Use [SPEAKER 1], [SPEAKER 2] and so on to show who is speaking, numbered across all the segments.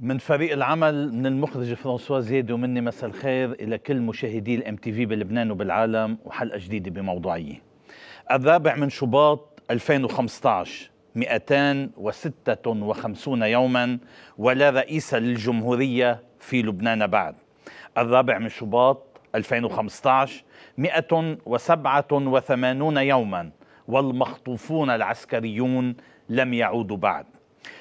[SPEAKER 1] من فريق العمل من المخرج فرانسوا زيد ومني مساء الخير إلى كل مشاهدي الام تي في بلبنان وبالعالم وحلقة جديدة بموضوعية الرابع من شباط 2015 256 يوما ولا رئيس للجمهورية في لبنان بعد الرابع من شباط 2015 187 يوما والمخطوفون العسكريون لم يعودوا بعد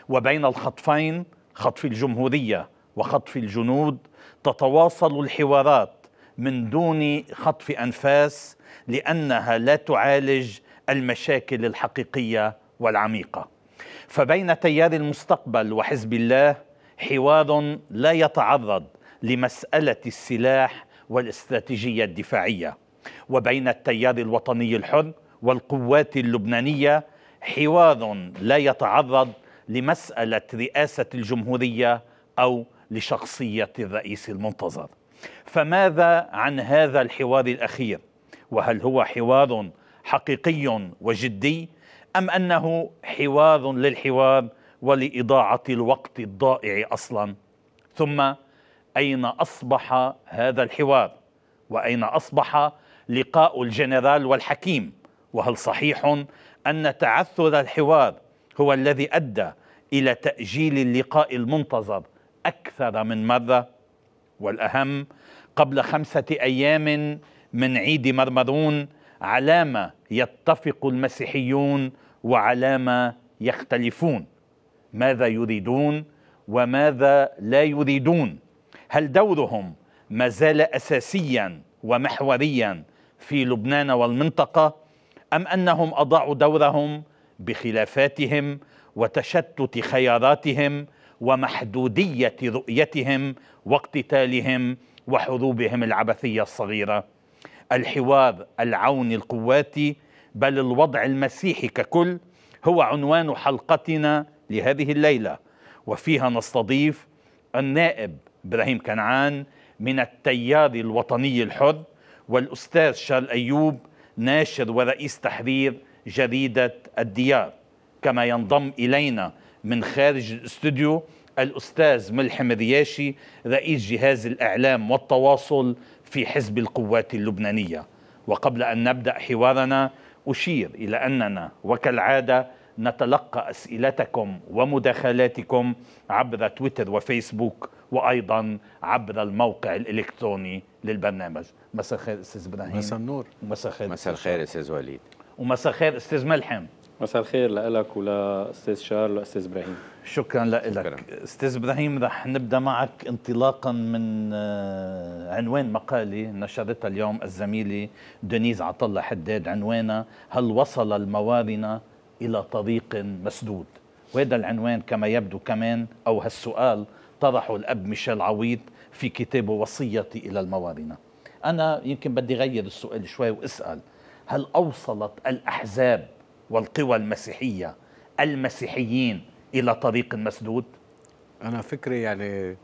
[SPEAKER 1] وبين الخطفين خطف الجمهورية وخطف الجنود تتواصل الحوارات من دون خطف أنفاس لأنها لا تعالج المشاكل الحقيقية والعميقة فبين تيار المستقبل وحزب الله حوار لا يتعرض لمسألة السلاح والاستراتيجية الدفاعية وبين التيار الوطني الحر والقوات اللبنانية حوار لا يتعرض لمسألة رئاسة الجمهورية أو لشخصية الرئيس المنتظر فماذا عن هذا الحوار الأخير وهل هو حوار حقيقي وجدي أم أنه حوار للحوار ولإضاعة الوقت الضائع أصلا ثم أين أصبح هذا الحوار وأين أصبح لقاء الجنرال والحكيم وهل صحيح أن تعثر الحوار هو الذي أدى إلى تأجيل اللقاء المنتظر أكثر من مرة والأهم قبل خمسة أيام من عيد مرمرون علامة يتفق المسيحيون وعلامة يختلفون ماذا يريدون وماذا لا يريدون هل دورهم ما زال أساسيا ومحوريا في لبنان والمنطقة أم أنهم أضاعوا دورهم بخلافاتهم وتشتت خياراتهم ومحدوديه رؤيتهم واقتتالهم وحروبهم العبثيه الصغيره الحوار العون القواتي بل الوضع المسيحي ككل هو عنوان حلقتنا لهذه الليله وفيها نستضيف النائب ابراهيم كنعان من التيار الوطني الحر والاستاذ شارل ايوب ناشر ورئيس تحرير جريدة الديار كما ينضم إلينا من خارج الاستوديو الأستاذ ملحم الرياشي رئيس جهاز الإعلام والتواصل في حزب القوات اللبنانية وقبل أن نبدأ حوارنا أشير إلى أننا وكالعادة نتلقى أسئلتكم ومداخلاتكم عبر تويتر وفيسبوك وأيضا عبر الموقع الإلكتروني للبرنامج مساء الخير أستاذ إبراهيم مساء النور مساء الخير مساء الخير أستاذ وليد ومساء الخير استاذ ملحم مساء الخير لك ولاستاذ شارل واستاذ ابراهيم شكرا لك استاذ ابراهيم رح نبدا معك انطلاقا من آه، عنوان مقالي نشرتها اليوم الزميله دنيز عطله حداد عنوانها هل وصل الموارنه الى طريق مسدود وهذا العنوان كما يبدو كمان او هالسؤال طرحه الاب ميشيل عويد في كتابه وصيتي الى الموارنه انا يمكن بدي غير السؤال شوي واسال هل أوصلت الأحزاب والقوى المسيحية
[SPEAKER 2] المسيحيين إلى طريق مسدود؟ أنا فكري يعني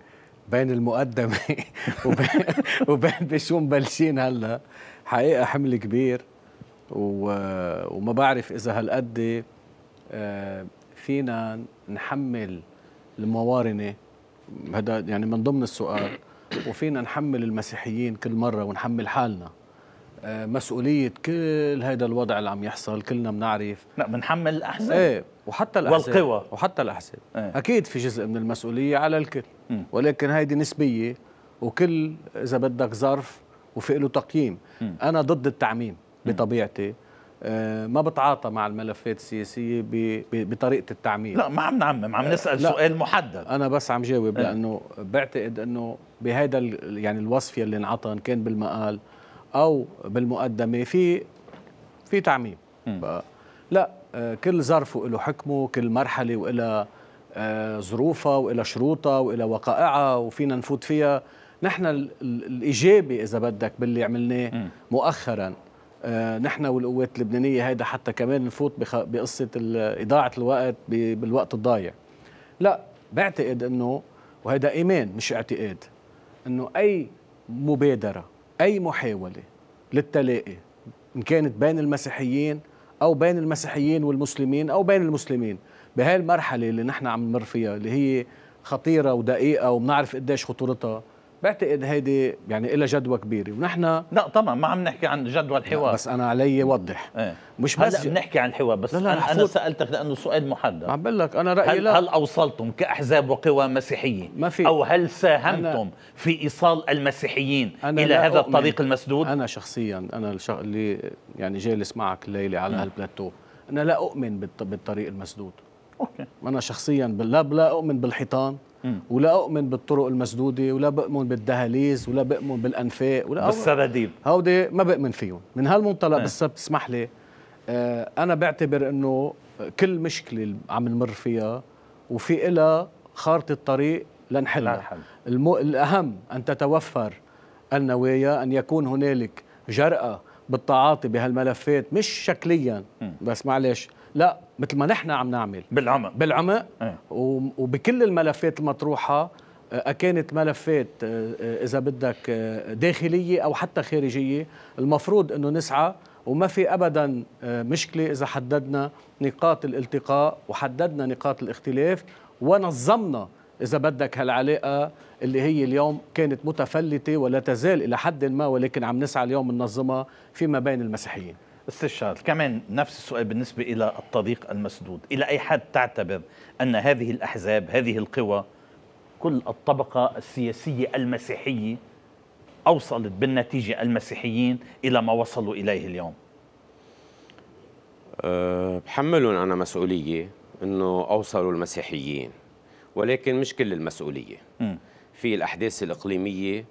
[SPEAKER 2] بين المقدمة وبين, وبين بشو مبلشين هلا حقيقة حمل كبير وما بعرف إذا هالقد آه، فينا نحمل الموارنة هذا يعني من ضمن السؤال وفينا نحمل المسيحيين كل مرة ونحمل حالنا مسؤولية كل هذا الوضع اللي عم يحصل كلنا بنعرف لا بنحمل الأحزاب ايه وحتى الأحزاب والقوى وحتى الأحزاب ايه. أكيد في جزء من المسؤولية على الكل ولكن هيدي نسبية وكل إذا بدك ظرف وفي له تقييم م. أنا ضد التعميم بطبيعتي آه، ما بتعاطى مع الملفات السياسية بطريقة التعميم لا ما عم نعمم عم آه، نسأل لا. سؤال محدد أنا بس عم جاوب إيه. لأنه بعتقد أنه بهذا يعني الوصف يلي انعطى كان بالمقال او بالمقدمه في في تعميم لا كل ظرف وله حكمه كل مرحله وإلى آه، ظروفها وإلى شروطها وإلى وقائعها وفينا نفوت فيها نحن الإيجابي إذا بدك باللي عملناه مؤخرا آه، نحن والقوات اللبنانية هيدا حتى كمان نفوت بقصة إضاعة الوقت بالوقت الضايع لا بعتقد أنه وهذا إيمان مش اعتقاد أنه أي مبادرة أي محاولة للتلاقي إن كانت بين المسيحيين أو بين المسيحيين والمسلمين أو بين المسلمين بهاي المرحلة اللي نحن عم نمر فيها اللي هي خطيرة ودقيقة وبنعرف قديش خطورتها بعتقد هيدي يعني لها جدوى كبيره ونحن لا طبعا ما عم نحكي عن جدوى الحوار بس انا علي وضح ايه. مش بس هلا بنحكي عن الحوار بس لا لا انا, أنا سالتك لانه
[SPEAKER 1] سؤال محدد عم بقول لك انا رايي هل لا هل اوصلتم كاحزاب وقوى مسيحيه ما في او هل ساهمتم في ايصال المسيحيين الى هذا أؤمن. الطريق
[SPEAKER 2] المسدود انا شخصيا انا اللي يعني جالس معك الليله على نعم. هالبلاتو انا لا اؤمن بالطريق المسدود اوكي انا شخصيا لا اؤمن بالحيطان ولا اؤمن بالطرق المسدوده ولا بؤمن بالدهاليز ولا بؤمن بالانفاق ولا بالسراديب هودي ما بؤمن فيهم من هالمنطلق بس بتسمح لي آه، انا بعتبر انه كل مشكله عم نمر فيها وفي إلها خارطه طريق لنحلها المو... الاهم ان تتوفر النوايا ان يكون هنالك جرأة بالتعاطي بهالملفات مش شكليا بس معلش لا مثل ما نحن عم نعمل بالعمق بالعمق ايه. وبكل الملفات المطروحه آه، أكانت ملفات آه، آه، إذا بدك داخلية أو حتى خارجية المفروض أنه نسعى وما في أبدا مشكلة إذا حددنا نقاط الالتقاء وحددنا نقاط الاختلاف ونظمنا إذا بدك هالعلاقة اللي هي اليوم كانت متفلتة ولا تزال إلى حد ما ولكن عم نسعى اليوم ننظمها فيما بين المسيحيين
[SPEAKER 1] شارل كمان نفس السؤال بالنسبة إلى الطريق المسدود إلى أي حد تعتبر أن هذه الأحزاب هذه القوى كل الطبقة السياسية المسيحية أوصلت بالنتيجة المسيحيين إلى ما وصلوا إليه اليوم
[SPEAKER 3] أه بحملهم أنا مسؤولية أنه أوصلوا المسيحيين ولكن مش كل المسؤولية م. في الأحداث الإقليمية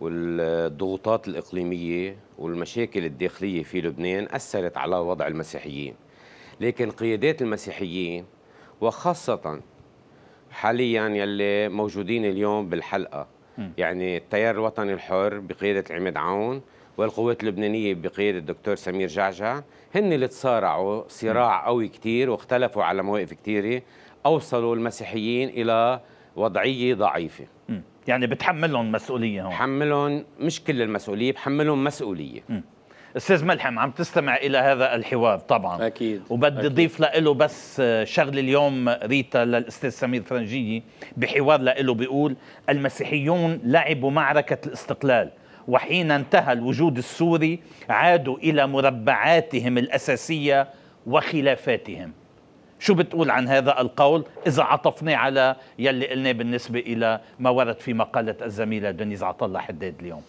[SPEAKER 3] والضغوطات الإقليمية والمشاكل الداخلية في لبنان أثرت على وضع المسيحيين لكن قيادات المسيحيين وخاصة حاليا يلي موجودين اليوم بالحلقة م. يعني التيار الوطني الحر بقيادة عماد عون والقوات اللبنانية بقيادة الدكتور سمير جعجع هن اللي تصارعوا صراع قوي كتير واختلفوا على مواقف كتيرة أوصلوا المسيحيين إلى وضعية ضعيفة م. يعني بتحملهم مسؤوليه هون بحملهم مش كل المسؤوليه بحملهم مسؤوليه م.
[SPEAKER 1] استاذ ملحم عم تستمع الى هذا الحوار طبعا اكيد وبدي اضيف له بس آه، شغله اليوم ريتا للاستاذ سمير فرنجيه بحوار له بيقول المسيحيون لعبوا معركه الاستقلال وحين انتهى الوجود السوري عادوا الى مربعاتهم الاساسيه وخلافاتهم شو بتقول عن هذا القول إذا عطفنا على يلي قلناه بالنسبة إلى ما ورد في مقالة الزميلة دنيز عطلة حداد اليوم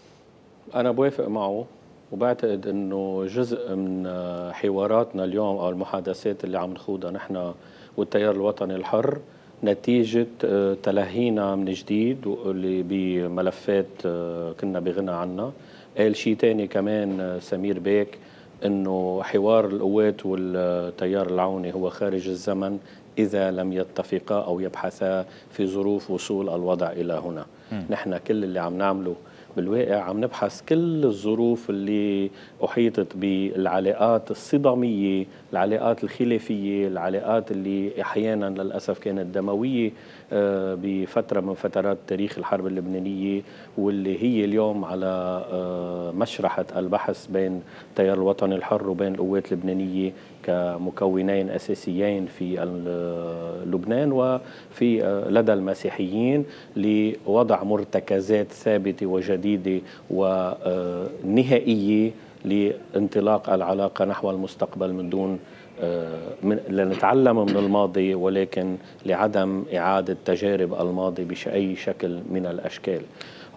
[SPEAKER 4] أنا بوافق معه وبعتقد انه جزء من حواراتنا اليوم او المحادثات اللي عم نخوضها نحن والتيار الوطني الحر نتيجة آه، تلهينا من جديد واللي بملفات آه، كنا بغنى عنها قال شيء تاني كمان آه، سمير بيك انه حوار القوات والتيار العوني هو خارج الزمن اذا لم يتفقا او يبحثا في ظروف وصول الوضع الى هنا م. نحن كل اللي عم نعمله بالواقع عم نبحث كل الظروف اللي احيطت بالعلاقات الصداميه العلاقات الخلافيه العلاقات اللي احيانا للاسف كانت دمويه آه، بفترة من فترات تاريخ الحرب اللبنانية واللي هي اليوم على آه، مشرحة البحث بين تيار الوطن الحر وبين القوات اللبنانية كمكونين أساسيين في آه، لبنان وفي لدى المسيحيين لوضع مرتكزات ثابتة وجديدة ونهائية لانطلاق العلاقة نحو المستقبل من دون آه، من لنتعلم من الماضي ولكن لعدم إعادة تجارب الماضي بأي شكل من الأشكال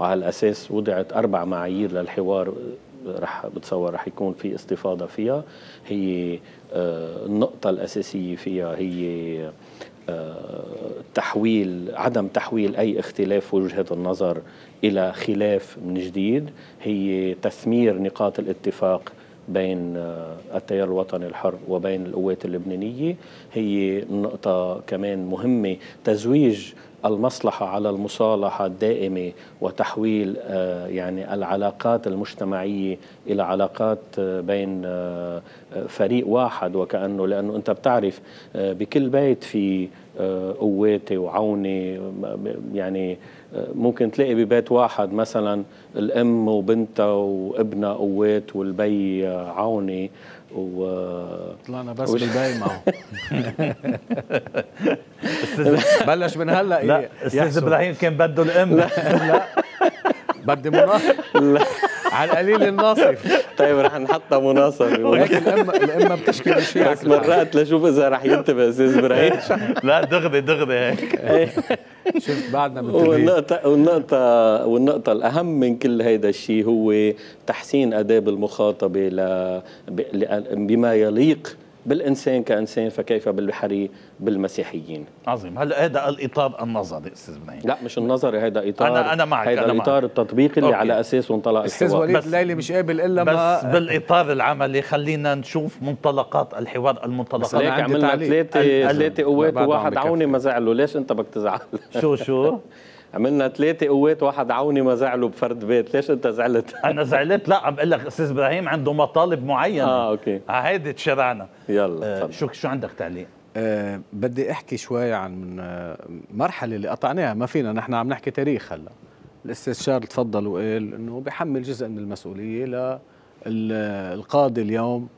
[SPEAKER 4] وعلى الأساس وضعت أربع معايير للحوار آه، رح بتصور رح يكون في استفاضة فيها هي آه، النقطة الأساسية فيها هي تحويل عدم تحويل أي اختلاف وجهة النظر إلى خلاف من جديد هي تثمير نقاط الاتفاق بين التيار الوطني الحر وبين القوات اللبنانية هي نقطة كمان مهمة تزويج المصلحة على المصالحة الدائمة وتحويل آه، يعني العلاقات المجتمعية إلى علاقات آه، بين آه، فريق واحد وكأنه لأنه أنت بتعرف بكل بيت في قواتي وعوني يعني ممكن تلاقي ببيت واحد مثلا الام وبنتها وابنها قوات والبي عوني و طلعنا بس بالبي معه
[SPEAKER 2] بلش من هلا استاذ ابراهيم كان بده الام
[SPEAKER 1] لا, بدي مناصر على القليل الناصف طيب رح
[SPEAKER 4] نحطها مناصفه ولكن الام
[SPEAKER 2] الام بتشكي مشيعك بس مرات
[SPEAKER 4] لشوف اذا رح ينتبه استاذ ابراهيم
[SPEAKER 2] لا دغدي دغدي هيك شفت بعدنا والنقطة والنقطة
[SPEAKER 4] والنقطة الأهم من كل هيدا الشيء هو تحسين آداب المخاطبة ل بما يليق بالإنسان كإنسان فكيف بالبحري بالمسيحيين
[SPEAKER 1] عظيم هلا هذا الإطار النظري أستاذ بنين لا مش النظري هذا إطار أنا أنا معك هذا الإطار معك.
[SPEAKER 4] التطبيقي اللي أوكي. على أساسه انطلق أستاذ وليد
[SPEAKER 2] الليلي مش قابل إلا
[SPEAKER 1] بس ما بس بالإطار العملي خلينا نشوف منطلقات الحوار المنطلقات ليك عملنا ثلاثة ثلاثة قوات وواحد عوني
[SPEAKER 4] ما زعلوا ليش أنت بدك تزعل شو شو عملنا ثلاثة قوات
[SPEAKER 1] واحد عوني ما زعلوا بفرد بيت، ليش أنت زعلت؟ أنا زعلت لا عم بقول لك أستاذ إبراهيم عنده مطالب معينة اه اوكي هيدي تشرعنا
[SPEAKER 2] يلا آه شو شو عندك تعليق؟ أه بدي احكي شوي عن آه، مرحله اللي قطعناها ما فينا نحن عم نحكي تاريخ هلا الأستاذ شارل تفضل وقال انه بحمل جزء من المسؤوليه للقاضي اليوم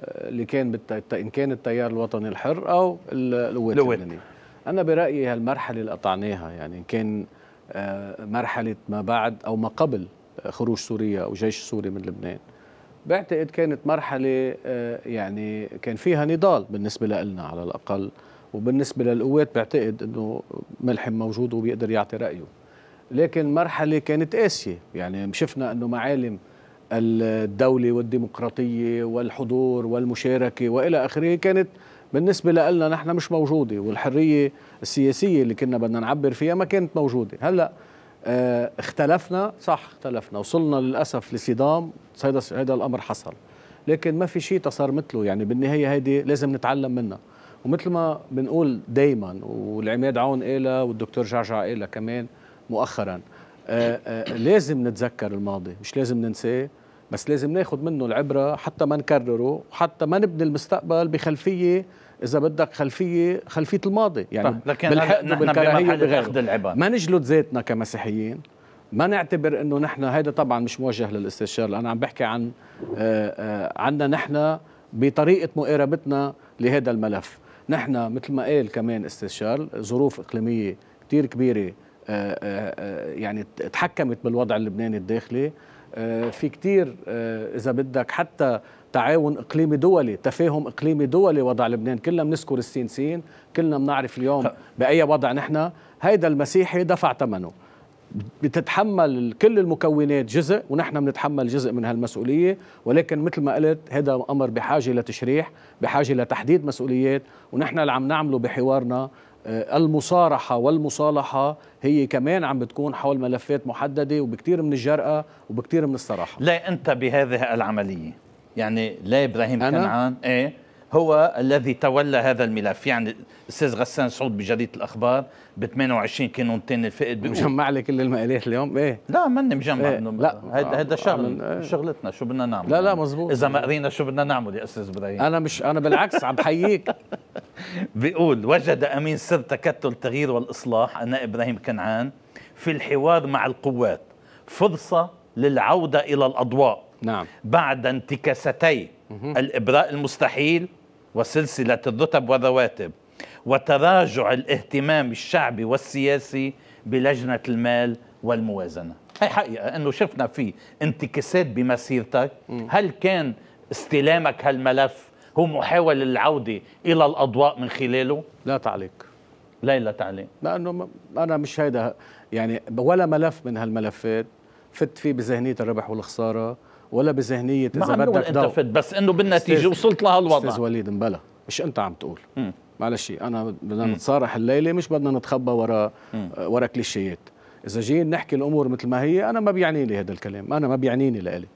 [SPEAKER 2] آه، اللي كان بالت... ان كان التيار الوطني الحر او القوات اللبنانيه انا برايي هالمرحله اللي قطعناها يعني ان كان آه، مرحله ما بعد او ما قبل آه، خروج سوريا او جيش سوري من لبنان بعتقد كانت مرحله آه، يعني كان فيها نضال بالنسبه لنا على الاقل وبالنسبه للقوات بعتقد انه ملحم موجود وبيقدر يعطي رايه لكن مرحله كانت قاسيه يعني شفنا انه معالم الدوله والديمقراطيه والحضور والمشاركه والى اخره كانت بالنسبة لنا نحن مش موجودة والحرية السياسية اللي كنا بدنا نعبر فيها ما كانت موجودة هلأ اه اختلفنا صح اختلفنا وصلنا للأسف لصدام هذا الأمر حصل لكن ما في شيء تصار مثله يعني بالنهاية هيدي لازم نتعلم منها ومثل ما بنقول دايما والعماد عون قالها والدكتور جعجع قالها كمان مؤخرا اه اه لازم نتذكر الماضي مش لازم ننساه بس لازم ناخد منه العبرة حتى ما نكرره وحتى ما نبني المستقبل بخلفية اذا بدك خلفيه خلفيه الماضي يعني طيب لكن نحن بمرحله اخذ العبر ما نجلد ذاتنا كمسيحيين ما نعتبر انه نحن هذا طبعا مش موجه للاستشار انا عم بحكي عن آه، آه، عنا نحن بطريقه مقاربتنا لهذا الملف نحن مثل ما قال كمان استشار ظروف اقليميه كثير كبيره آه، يعني تحكمت بالوضع اللبناني الداخلي في كثير إذا بدك حتى تعاون اقليمي دولي تفاهم اقليمي دولي وضع لبنان كلنا بنذكر السين سين، كلنا بنعرف اليوم باي وضع نحن هيدا المسيحي دفع ثمنه بتتحمل كل المكونات جزء ونحن بنتحمل جزء من هالمسؤولية ولكن مثل ما قلت هذا أمر بحاجة لتشريح بحاجة لتحديد مسؤوليات ونحن اللي عم نعمله بحوارنا آه، المصارحة والمصالحة هي كمان عم بتكون حول ملفات محددة وبكثير من الجرأة وبكثير من الصراحة
[SPEAKER 1] لا أنت بهذه العملية يعني لا ابراهيم أنا؟ كنعان ايه هو الذي تولى هذا الملف يعني الاستاذ غسان سعود بجريده الاخبار ب 28 كانون ثاني الفائد مجمع لك كل المقالات اليوم ايه لا ماني مجمع إيه؟ لا هذا هذا شغل إيه؟ شغلتنا شو بدنا نعمل لا لا مزبوط اذا ما قرينا شو بدنا نعمل يا استاذ ابراهيم انا مش انا بالعكس عم بحييك بيقول وجد امين سر تكتل التغيير والاصلاح انا ابراهيم كنعان في الحوار مع القوات فرصه للعوده الى الاضواء نعم. بعد انتكاستي الإبراء المستحيل وسلسلة الرتب والرواتب وتراجع الاهتمام الشعبي والسياسي بلجنة المال والموازنة هي حقيقة أنه شفنا في انتكاسات بمسيرتك هل كان استلامك هالملف هو محاولة للعودة إلى الأضواء من خلاله؟ لا
[SPEAKER 2] تعليق لا تعليق لأنه أنا مش هيدا يعني ولا ملف من هالملفات فت فيه بذهنية الربح والخسارة ولا بذهنيه اذا بدك انت بس انه بالنتيجه وصلت لهالوضع استاذ وليد مبلا مش انت عم تقول معلش انا بدنا نتصارح الليله مش بدنا نتخبى ورا آه، ورا كليشيات اذا جايين نحكي الامور مثل ما هي انا ما بيعني لي هذا الكلام انا ما بيعنيني لإلي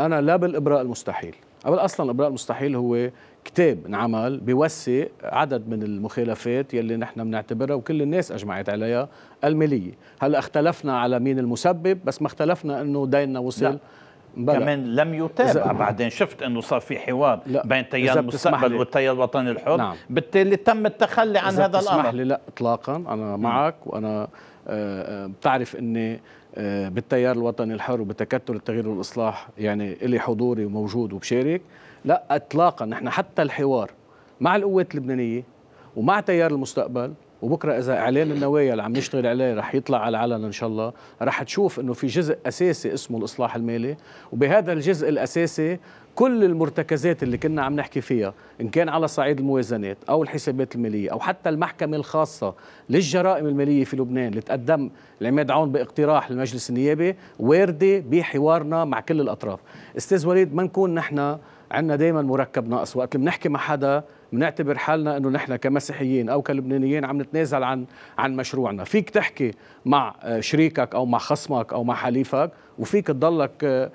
[SPEAKER 2] انا لا بالابراء المستحيل قبل اصلا الابراء المستحيل هو كتاب انعمل بيوثق عدد من المخالفات يلي نحن بنعتبرها وكل الناس اجمعت عليها الماليه، هلا اختلفنا على مين المسبب بس ما اختلفنا انه ديننا وصل لا. بلا. كمان لم يتابع بعدين
[SPEAKER 1] شفت انه صار في حوار لا. بين تيار المستقبل والتيار الوطني الحر نعم.
[SPEAKER 2] بالتالي تم التخلي عن هذا الامر اسمح لي لا اطلاقا انا نعم. معك وانا آه، آه، بتعرف اني آه، بالتيار الوطني الحر وبتكتل التغيير والاصلاح يعني الي حضوري وموجود وبشارك لا اطلاقا نحن حتى الحوار مع القوات اللبنانيه ومع تيار المستقبل وبكره اذا اعلان النوايا اللي عم نشتغل عليه رح يطلع على العلن ان شاء الله رح تشوف انه في جزء اساسي اسمه الاصلاح المالي وبهذا الجزء الاساسي كل المرتكزات اللي كنا عم نحكي فيها ان كان على صعيد الموازنات او الحسابات الماليه او حتى المحكمه الخاصه للجرائم الماليه في لبنان اللي تقدم العماد عون باقتراح للمجلس النيابي وارده بحوارنا مع كل الاطراف استاذ وليد ما نكون نحن عندنا دائما مركب ناقص وقت اللي بنحكي مع حدا بنعتبر حالنا انه نحن كمسيحيين او كلبنانيين عم نتنازل عن عن مشروعنا فيك تحكي مع آه، شريكك او مع خصمك او مع حليفك وفيك تضلك آه،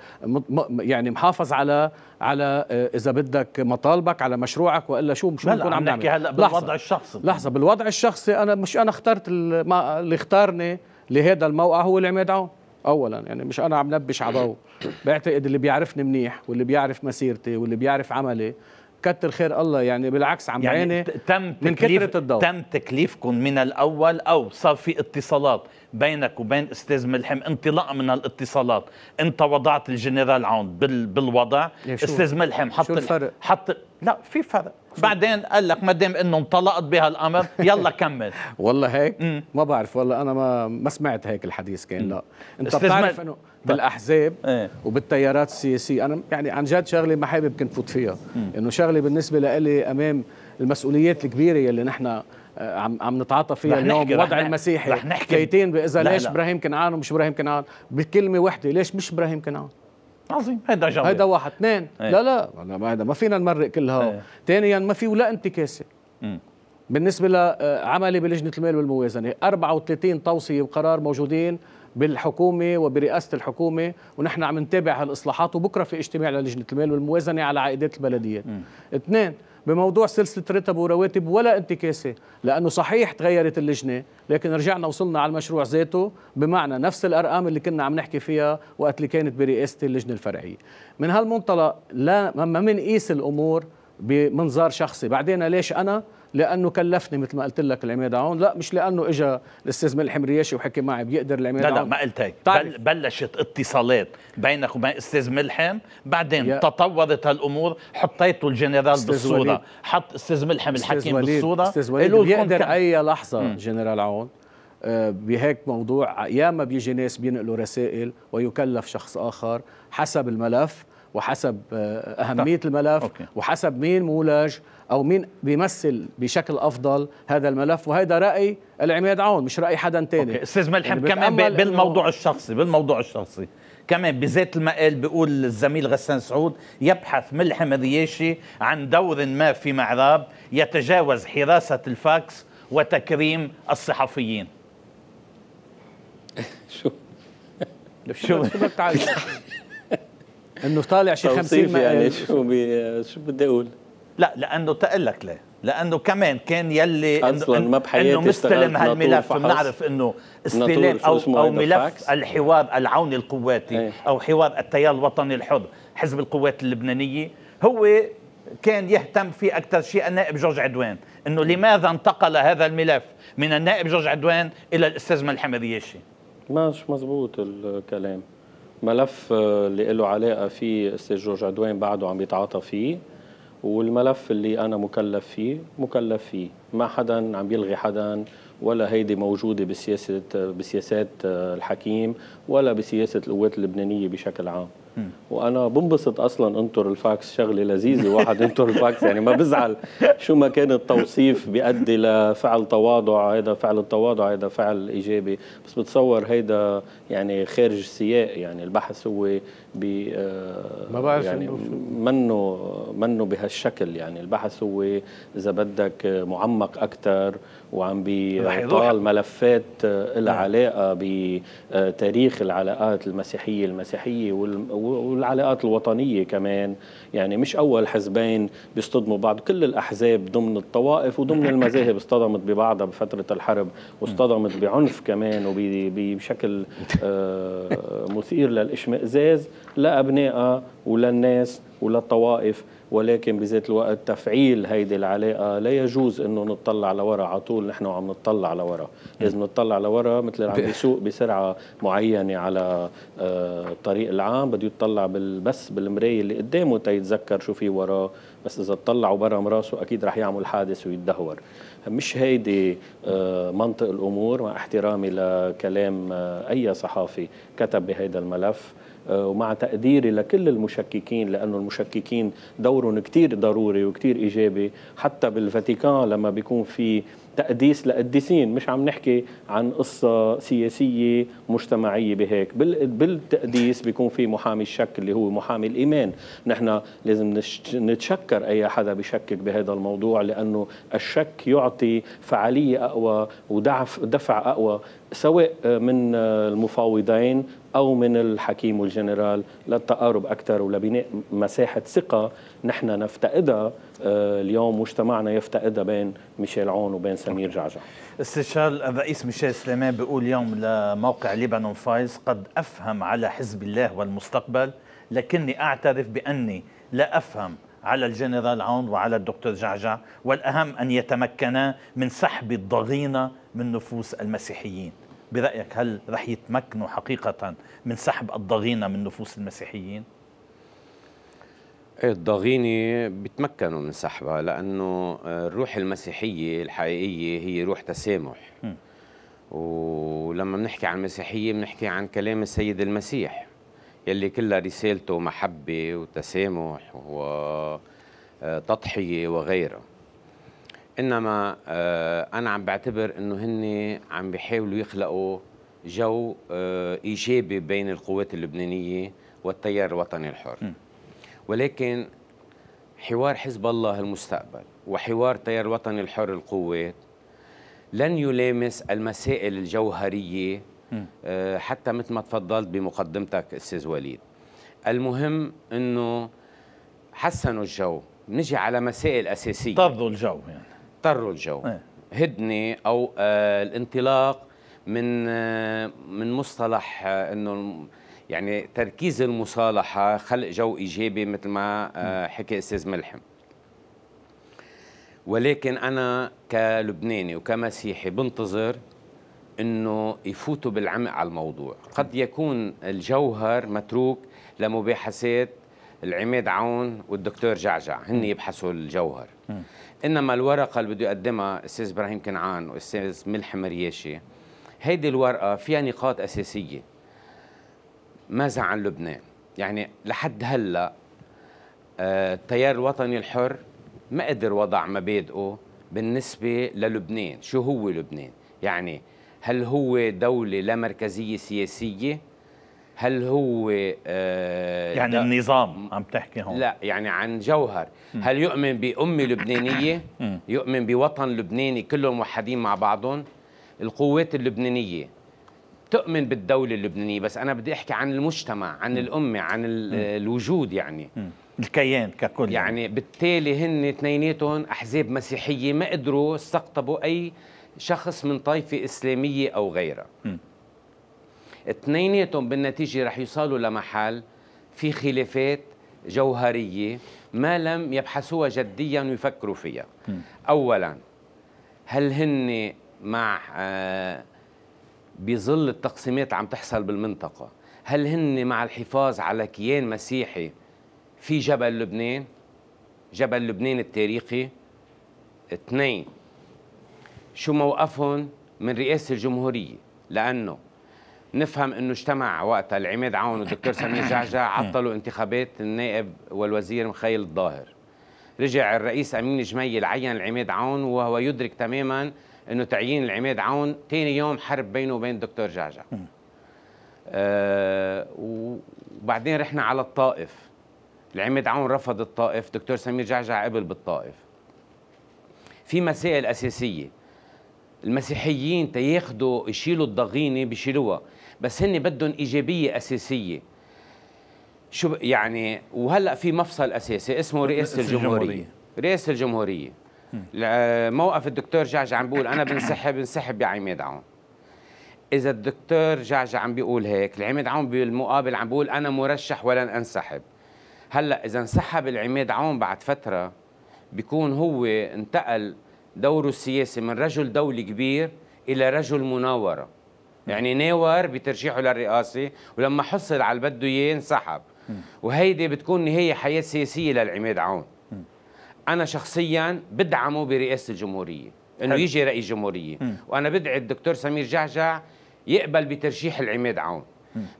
[SPEAKER 2] يعني محافظ على على آه، اذا بدك مطالبك على مشروعك والا شو شو بنكون عم نحكي هلا بالوضع الشخصي لحظه بالوضع الشخصي انا مش انا اخترت اللي اختارني لهذا الموقع هو العماد عون اولا يعني مش انا عم نبش ضو بعتقد اللي بيعرفني منيح واللي بيعرف مسيرتي واللي بيعرف عملي كتر خير الله يعني بالعكس عم يعني تم
[SPEAKER 1] تكليف من الضوء تم تكليفكم من الاول او صار في اتصالات بينك وبين استاذ ملحم انطلاقا من الاتصالات انت وضعت الجنرال عون بال بالوضع استاذ ملحم حط شو الفرق؟ حط لا في فرق بعدين قال لك ما دام انه انطلقت بهالامر يلا كمل
[SPEAKER 2] والله هيك ما بعرف والله انا ما ما سمعت هيك الحديث كان لا انت بتعرف انه بالاحزاب ايه. وبالتيارات السياسيه انا يعني عن جد شغله ما حابب كنت فوت فيها انه شغله بالنسبه لي امام المسؤوليات الكبيره يلي نحن آه، عم عم نتعاطى فيها اليوم وضع المسيحي رح نحكي كيتين باذا ليش ابراهيم كنعان ومش ابراهيم كنعان بكلمه وحده ليش مش ابراهيم كنعان عظيم هيدا جواب هيدا واحد اثنين ايه. لا لا ما هيدا ما فينا نمرق كل كلها إيه. ثانيا ايه. ما في ولا انتكاسه بالنسبه لعملي آه، بلجنه المال والموازنه 34 توصيه وقرار موجودين بالحكومه وبرئاسه الحكومه ونحن عم نتابع هالاصلاحات وبكره في اجتماع للجنه المال والموازنه على عائدات البلديات. اثنين بموضوع سلسله رتب ورواتب ولا انتكاسه لانه صحيح تغيرت اللجنه لكن رجعنا وصلنا على المشروع ذاته بمعنى نفس الارقام اللي كنا عم نحكي فيها وقت اللي كانت برئاسه اللجنه الفرعيه من هالمنطلق لا ما بنقيس الامور بمنظار شخصي بعدين ليش انا لانه كلفني مثل ما قلت لك العماد عون لا مش لانه اجى الاستاذ ملحم رياشي وحكي معي بيقدر العماد لا لا ما
[SPEAKER 1] قلت هيك بل بلشت اتصالات بينك وبين استاذ ملحم بعدين تطورت هالامور حطيته الجنرال بالصوره حط استاذ ملحم الحكيم بالصوره استاذ وليد بيقدر كم.
[SPEAKER 2] اي لحظه م. جنرال عون آه، بهيك موضوع يا ما بيجي ناس بينقلوا رسائل ويكلف شخص اخر حسب الملف وحسب آه، اهميه الملف أوكي. وحسب مين مولج او مين بيمثل بشكل افضل هذا الملف وهذا راي العماد عون مش راي حدا تاني أوكي. استاذ ملحم يعني كمان بالموضوع
[SPEAKER 1] الشخصي بالموضوع الشخصي كمان بذات المقال بيقول الزميل غسان سعود يبحث ملحم الرياشي عن دور ما في معراب يتجاوز حراسه الفاكس وتكريم الصحفيين
[SPEAKER 2] شو شو بدك تعلم انه طالع شي 50 يعني شو
[SPEAKER 1] شو بدي اقول لا لانه تقلك لك ليه لانه كمان كان يلي اصلا إنه ما انه مستلم هالملف بنعرف انه استلام او او ملف الحوار العون القواتي ايه. او حوار التيار الوطني الحر حزب القوات اللبنانيه هو كان يهتم فيه اكثر شيء النائب جورج عدوان انه إيه. لماذا انتقل هذا الملف من النائب جورج عدوان الى الاستاذ ملحم رياشي
[SPEAKER 4] مش مزبوط الكلام ملف آه، اللي له علاقه فيه استاذ جورج عدوان بعده عم يتعاطى فيه والملف اللي انا مكلف فيه مكلف فيه ما حدا عم يلغي حدا ولا هيدي موجوده بسياسه بسياسات آه، الحكيم ولا بسياسه القوات اللبنانيه بشكل عام وانا بنبسط اصلا انتر الفاكس شغله لذيذه واحد انتر الفاكس يعني ما بزعل شو ما كان التوصيف بيؤدي لفعل تواضع هذا فعل التواضع هذا فعل ايجابي بس بتصور هيدا يعني خارج السياق يعني البحث هو ب آه، ما بعرف يعني منه منه بهالشكل يعني البحث هو اذا بدك معمق اكثر وعم بيطال ملفات آه، العلاقة نعم. علاقه بتاريخ آه، العلاقات المسيحيه المسيحيه والعلاقات الوطنيه كمان يعني مش اول حزبين بيصطدموا بعض كل الاحزاب ضمن الطوائف وضمن المذاهب اصطدمت ببعضها بفتره الحرب واصطدمت بعنف كمان وبشكل آه، مثير للاشمئزاز لابنائها وللناس وللطوائف ولكن بذات الوقت تفعيل هيدي العلاقه لا يجوز انه نطلع لورا على طول نحن عم نطلع لورا لازم نطلع لورا مثل اللي عم يسوق بسرعه معينه على الطريق آه، العام بده يطلع بس بالمرايه اللي قدامه تيتذكر شو في وراه بس اذا طلعوا وبرا مراسه اكيد رح يعمل حادث ويتدهور مش هيدي آه، منطق الامور مع احترامي لكلام آه، اي صحافي كتب بهيدا الملف آه، ومع تقديري لكل المشككين لأنه المشككين دورهم كتير ضروري وكتير إيجابي حتى بالفاتيكان لما بيكون في تقديس لقديسين مش عم نحكي عن قصة سياسية مجتمعية بهيك بالتقديس بيكون في محامي الشك اللي هو محامي الإيمان نحن لازم نتشكر أي حدا بشكك بهذا الموضوع لأنه الشك يعطي فعالية أقوى ودفع أقوى سواء من المفاوضين او من الحكيم والجنرال للتقارب اكثر ولبناء مساحه ثقه نحن نفتقدها آه، اليوم مجتمعنا يفتقدها بين ميشيل عون وبين سمير
[SPEAKER 1] جعجع استشار الرئيس ميشيل سليمان بيقول يوم لموقع ليبانون فايز قد افهم على حزب الله والمستقبل لكني اعترف باني لا افهم على الجنرال عون وعلى الدكتور جعجع والأهم أن يتمكنا من سحب الضغينة من نفوس المسيحيين برأيك هل رح يتمكنوا حقيقة من سحب الضغينة من نفوس المسيحيين؟
[SPEAKER 3] إيه، الضغينة بتمكنوا من سحبها لأنه آه، الروح المسيحية الحقيقية هي روح تسامح ولما بنحكي عن المسيحية بنحكي عن كلام السيد المسيح يلي كلها رسالته محبة وتسامح وتضحية آه، وغيرها انما آه، انا عم بعتبر انه هن عم بيحاولوا يخلقوا جو آه، ايجابي بين القوات اللبنانيه والتيار الوطني الحر ولكن حوار حزب الله المستقبل وحوار التيار الوطني الحر القوات لن يلامس المسائل الجوهريه آه، حتى مثل ما تفضلت بمقدمتك استاذ وليد المهم انه حسنوا الجو نجي على مسائل اساسيه طردوا الجو يعني اضطروا الجو إيه. هدنه او آه، الانطلاق من آه، من مصطلح آه، انه يعني تركيز المصالحه خلق جو ايجابي مثل ما حكي استاذ ملحم ولكن انا كلبناني وكمسيحي بنتظر انه يفوتوا بالعمق على الموضوع قد يكون الجوهر متروك لمباحثات العماد عون والدكتور جعجع هن يبحثوا الجوهر م. انما الورقه اللي بده يقدمها استاذ ابراهيم كنعان واستاذ ملحم رياشي هيدي الورقه فيها نقاط اساسيه ماذا عن لبنان يعني لحد هلا آه، التيار الوطني الحر ما قدر وضع مبادئه بالنسبه للبنان شو هو لبنان يعني هل هو دوله لا مركزيه سياسيه هل هو آه، يعني النظام عم تحكي هون لا يعني عن جوهر م. هل يؤمن بأمة لبنانية م. يؤمن بوطن لبناني كلهم موحدين مع بعضهم القوات اللبنانية تؤمن بالدولة اللبنانية بس أنا بدي أحكي عن المجتمع عن الأمة عن آه، الوجود يعني م. الكيان ككل يعني بالتالي هن اثنيناتهم أحزاب مسيحية ما قدروا استقطبوا أي شخص من طائفة إسلامية أو غيرها اثنيناتهم بالنتيجه رح يوصلوا لمحل في خلافات جوهريه ما لم يبحثوها جديا ويفكروا فيها م. اولا هل هن مع آه، بظل التقسيمات عم تحصل بالمنطقه هل هن مع الحفاظ على كيان مسيحي في جبل لبنان جبل لبنان التاريخي اثنين شو موقفهم من رئاسه الجمهوريه لانه نفهم انه اجتمع وقتها العماد عون والدكتور سمير جعجع عطلوا انتخابات النائب والوزير مخيل الظاهر رجع الرئيس امين جميل عين العماد عون وهو يدرك تماما انه تعيين العماد عون ثاني يوم حرب بينه وبين الدكتور جعجع آه وبعدين رحنا على الطائف العماد عون رفض الطائف دكتور سمير جعجع قبل بالطائف في مسائل اساسيه المسيحيين تياخذوا يشيلوا الضغينه بيشيلوها بس هن بدهم ايجابيه اساسيه شو يعني وهلا في مفصل اساسي اسمه رئاسه الجمهوريه, الجمهورية. رئاسه الجمهوريه موقف الدكتور جعجع عم بيقول انا بنسحب بنسحب يا عماد عون اذا الدكتور جعجع عم بيقول هيك العماد عون بالمقابل عم بيقول انا مرشح ولن انسحب هلا اذا انسحب العماد عون بعد فتره بيكون هو انتقل دوره السياسي من رجل دولي كبير الى رجل مناوره يعني ناور بترشيحه للرئاسه ولما حصل على اللي بده اياه انسحب وهيدي بتكون نهايه حياه سياسيه للعماد عون انا شخصيا بدعمه برئاسه الجمهوريه انه يجي رئيس جمهوريه وانا بدعي الدكتور سمير جعجع يقبل بترشيح العماد عون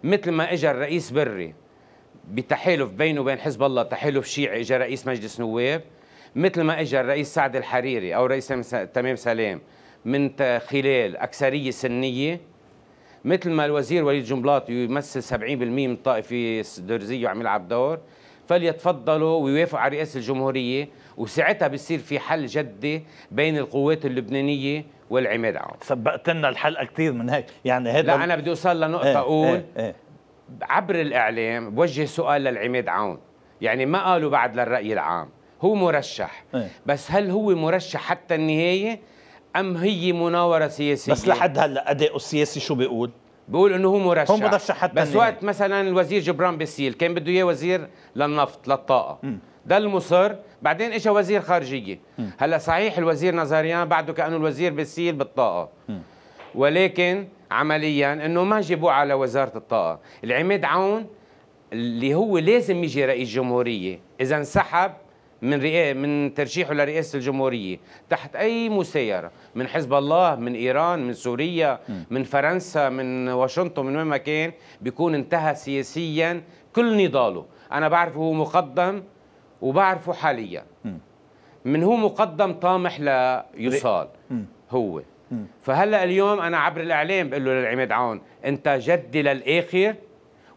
[SPEAKER 3] مثل ما اجى الرئيس بري بتحالف بينه وبين حزب الله تحالف شيعي اجى رئيس مجلس نواب مثل ما اجى الرئيس سعد الحريري او رئيس تمام سلام من خلال اكثريه سنيه مثل ما الوزير وليد جنبلاط يمثل 70% من الطائفه الدرزيه وعم يلعب دور فليتفضلوا ويوافقوا على رئاسه الجمهوريه وساعتها بصير في حل جدي بين القوات اللبنانيه والعماد عون سبقت لنا الحلقه كثير من هيك يعني هذا لا انا بدي اوصل لنقطه ايه, إيه، اقول ايه ايه عبر الاعلام بوجه سؤال للعماد عون يعني ما قالوا بعد للراي العام هو مرشح ايه بس هل هو مرشح حتى النهايه ام هي مناوره سياسيه بس لحد هلا اداؤه السياسي شو بيقول بيقول انه هو مرشح هو مرشح حتى بس وقت مثلا الوزير جبران بيسيل كان بده اياه وزير للنفط للطاقه م. ضل مصر بعدين اجى وزير خارجيه هلا صحيح الوزير نظريان بعده كانه الوزير بيسيل بالطاقه م. ولكن عمليا انه ما جيبوه على وزاره الطاقه العماد عون اللي هو لازم يجي رئيس جمهوريه اذا انسحب من من ترشيحه لرئاسه الجمهوريه تحت اي مسايره من حزب الله من ايران من سوريا م. من فرنسا من واشنطن من وين ما كان بيكون انتهى سياسيا كل نضاله انا بعرفه هو مقدم وبعرفه حاليا م. من هو مقدم طامح ليصال هو فهلا اليوم انا عبر الاعلام بقول له للعماد عون انت جدي للاخر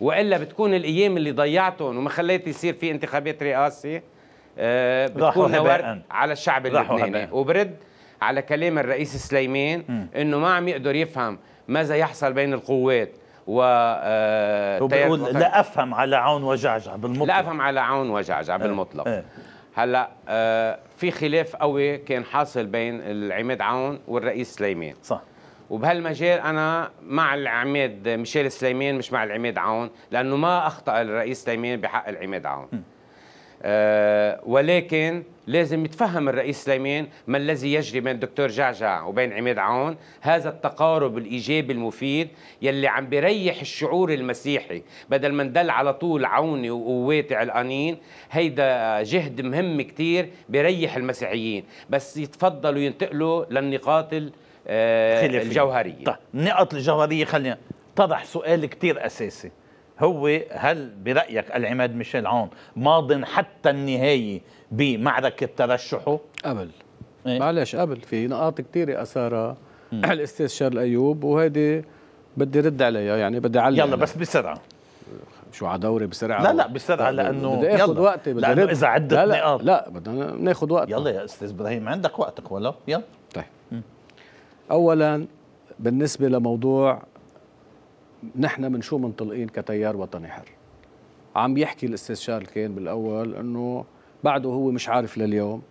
[SPEAKER 3] والا بتكون الايام اللي ضيعتهم وما خليت يصير في انتخابات رئاسه آه، بتكون ورد على الشعب اللبناني وبرد على كلام الرئيس سليمان انه ما عم يقدر يفهم ماذا يحصل بين القوات و آه، بيقول لا افهم على عون وجعجع بالمطلق لا افهم على عون وجعجع إيه، بالمطلق اه. هلا آه في خلاف قوي كان حاصل بين العماد عون والرئيس سليمان صح وبهالمجال انا مع العماد ميشيل سليمان مش مع العماد عون لانه ما اخطا الرئيس سليمان بحق العماد عون م. آه، ولكن لازم يتفهم الرئيس سليمان ما الذي يجري بين الدكتور جعجع وبين عماد عون هذا التقارب الإيجابي المفيد يلي عم بيريح الشعور المسيحي بدل ما ندل على طول عوني وقواتي علقانين هيدا جهد مهم كتير بيريح المسيحيين بس يتفضلوا ينتقلوا للنقاط آه، الجوهرية طيب
[SPEAKER 1] النقط الجوهرية خلينا تضح سؤال كتير أساسي هو هل برأيك العماد ميشيل عون ماض حتى النهاية بمعركة ترشحه؟
[SPEAKER 2] قبل إيه؟ معلش قبل في نقاط كثيرة أثارها الأستاذ شارل أيوب وهيدي بدي رد عليها يعني بدي أعلق يلا بس بسرعة شو على دوري بسرعه لا لا بسرعه لانه بدي اخذ يلا. وقتي بدي لانه اذا عدت لا نقاط لا, لا بدنا ناخذ وقت
[SPEAKER 1] يلا يا استاذ ابراهيم عندك وقتك ولا يلا
[SPEAKER 2] طيب م. اولا بالنسبه لموضوع نحن من شو منطلقين كتيار وطني حر عم يحكي الاستاذ كان بالاول انه بعده هو مش عارف لليوم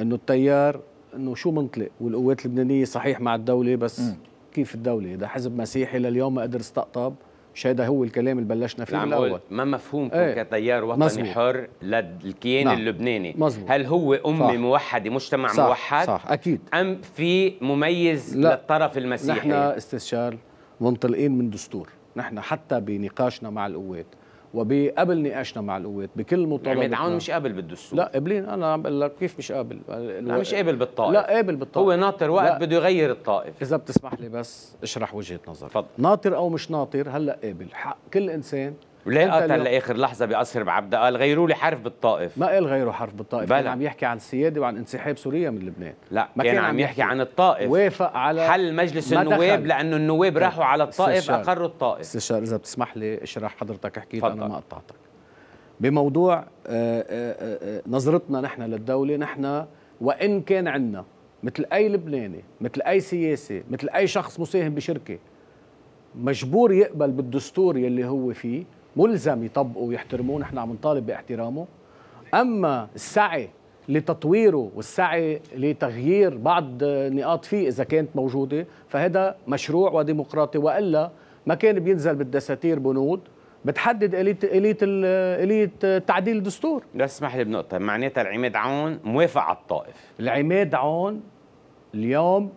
[SPEAKER 2] انه التيار انه شو منطلق والقوات اللبنانيه صحيح مع الدوله بس م. كيف الدوله اذا حزب مسيحي لليوم ما قدر استقطب مش هذا هو الكلام اللي بلشنا فيه بالاول
[SPEAKER 3] ما مفهومكم ايه؟ كتيار وطني مزبوط. حر للكيان نعم. اللبناني مزبوط. هل هو امه صح. موحده مجتمع صح. موحد صح اكيد ام في مميز لا. للطرف المسيحي نحن
[SPEAKER 2] استشار منطلقين من دستور نحن حتى بنقاشنا مع القوات وقبل نقاشنا مع القوات بكل مطالبة يعني عون مش قابل بالدستور لا قابلين انا عم بقول لك كيف مش قابل لا مش قابل بالطائف لا قابل بالطائف هو ناطر وقت بده يغير الطائف اذا بتسمح لي بس اشرح وجهه نظري ناطر او مش ناطر هلا قابل حق كل انسان ليه قتل لاخر
[SPEAKER 3] لحظه بقصر بعبده قال غيروا لي حرف بالطائف ما
[SPEAKER 2] قال غيروا حرف بالطائف بلا. كان عم يحكي عن السياده وعن انسحاب سوريا من لبنان لا ما كان, كان عم يحكي عن الطائف وافق على حل مجلس النواب لانه النواب طيب. راحوا على الطائف استشار. اقروا الطائف استشار اذا بتسمح لي اشرح حضرتك حكيت فضل. انا ما قطعتك بموضوع آه، آه، آه، نظرتنا نحن للدوله نحن وان كان عندنا مثل اي لبناني مثل اي سياسي مثل اي شخص مساهم بشركه مجبور يقبل بالدستور يلي هو فيه ملزم يطبقه ويحترموه نحن عم نطالب باحترامه اما السعي لتطويره والسعي لتغيير بعض نقاط فيه اذا كانت موجوده فهذا مشروع وديمقراطي والا ما كان بينزل بالدساتير بنود بتحدد اليه اليه تعديل الدستور
[SPEAKER 3] لا اسمح لي بنقطه معناتها
[SPEAKER 2] العماد عون موافق على الطائف العماد عون اليوم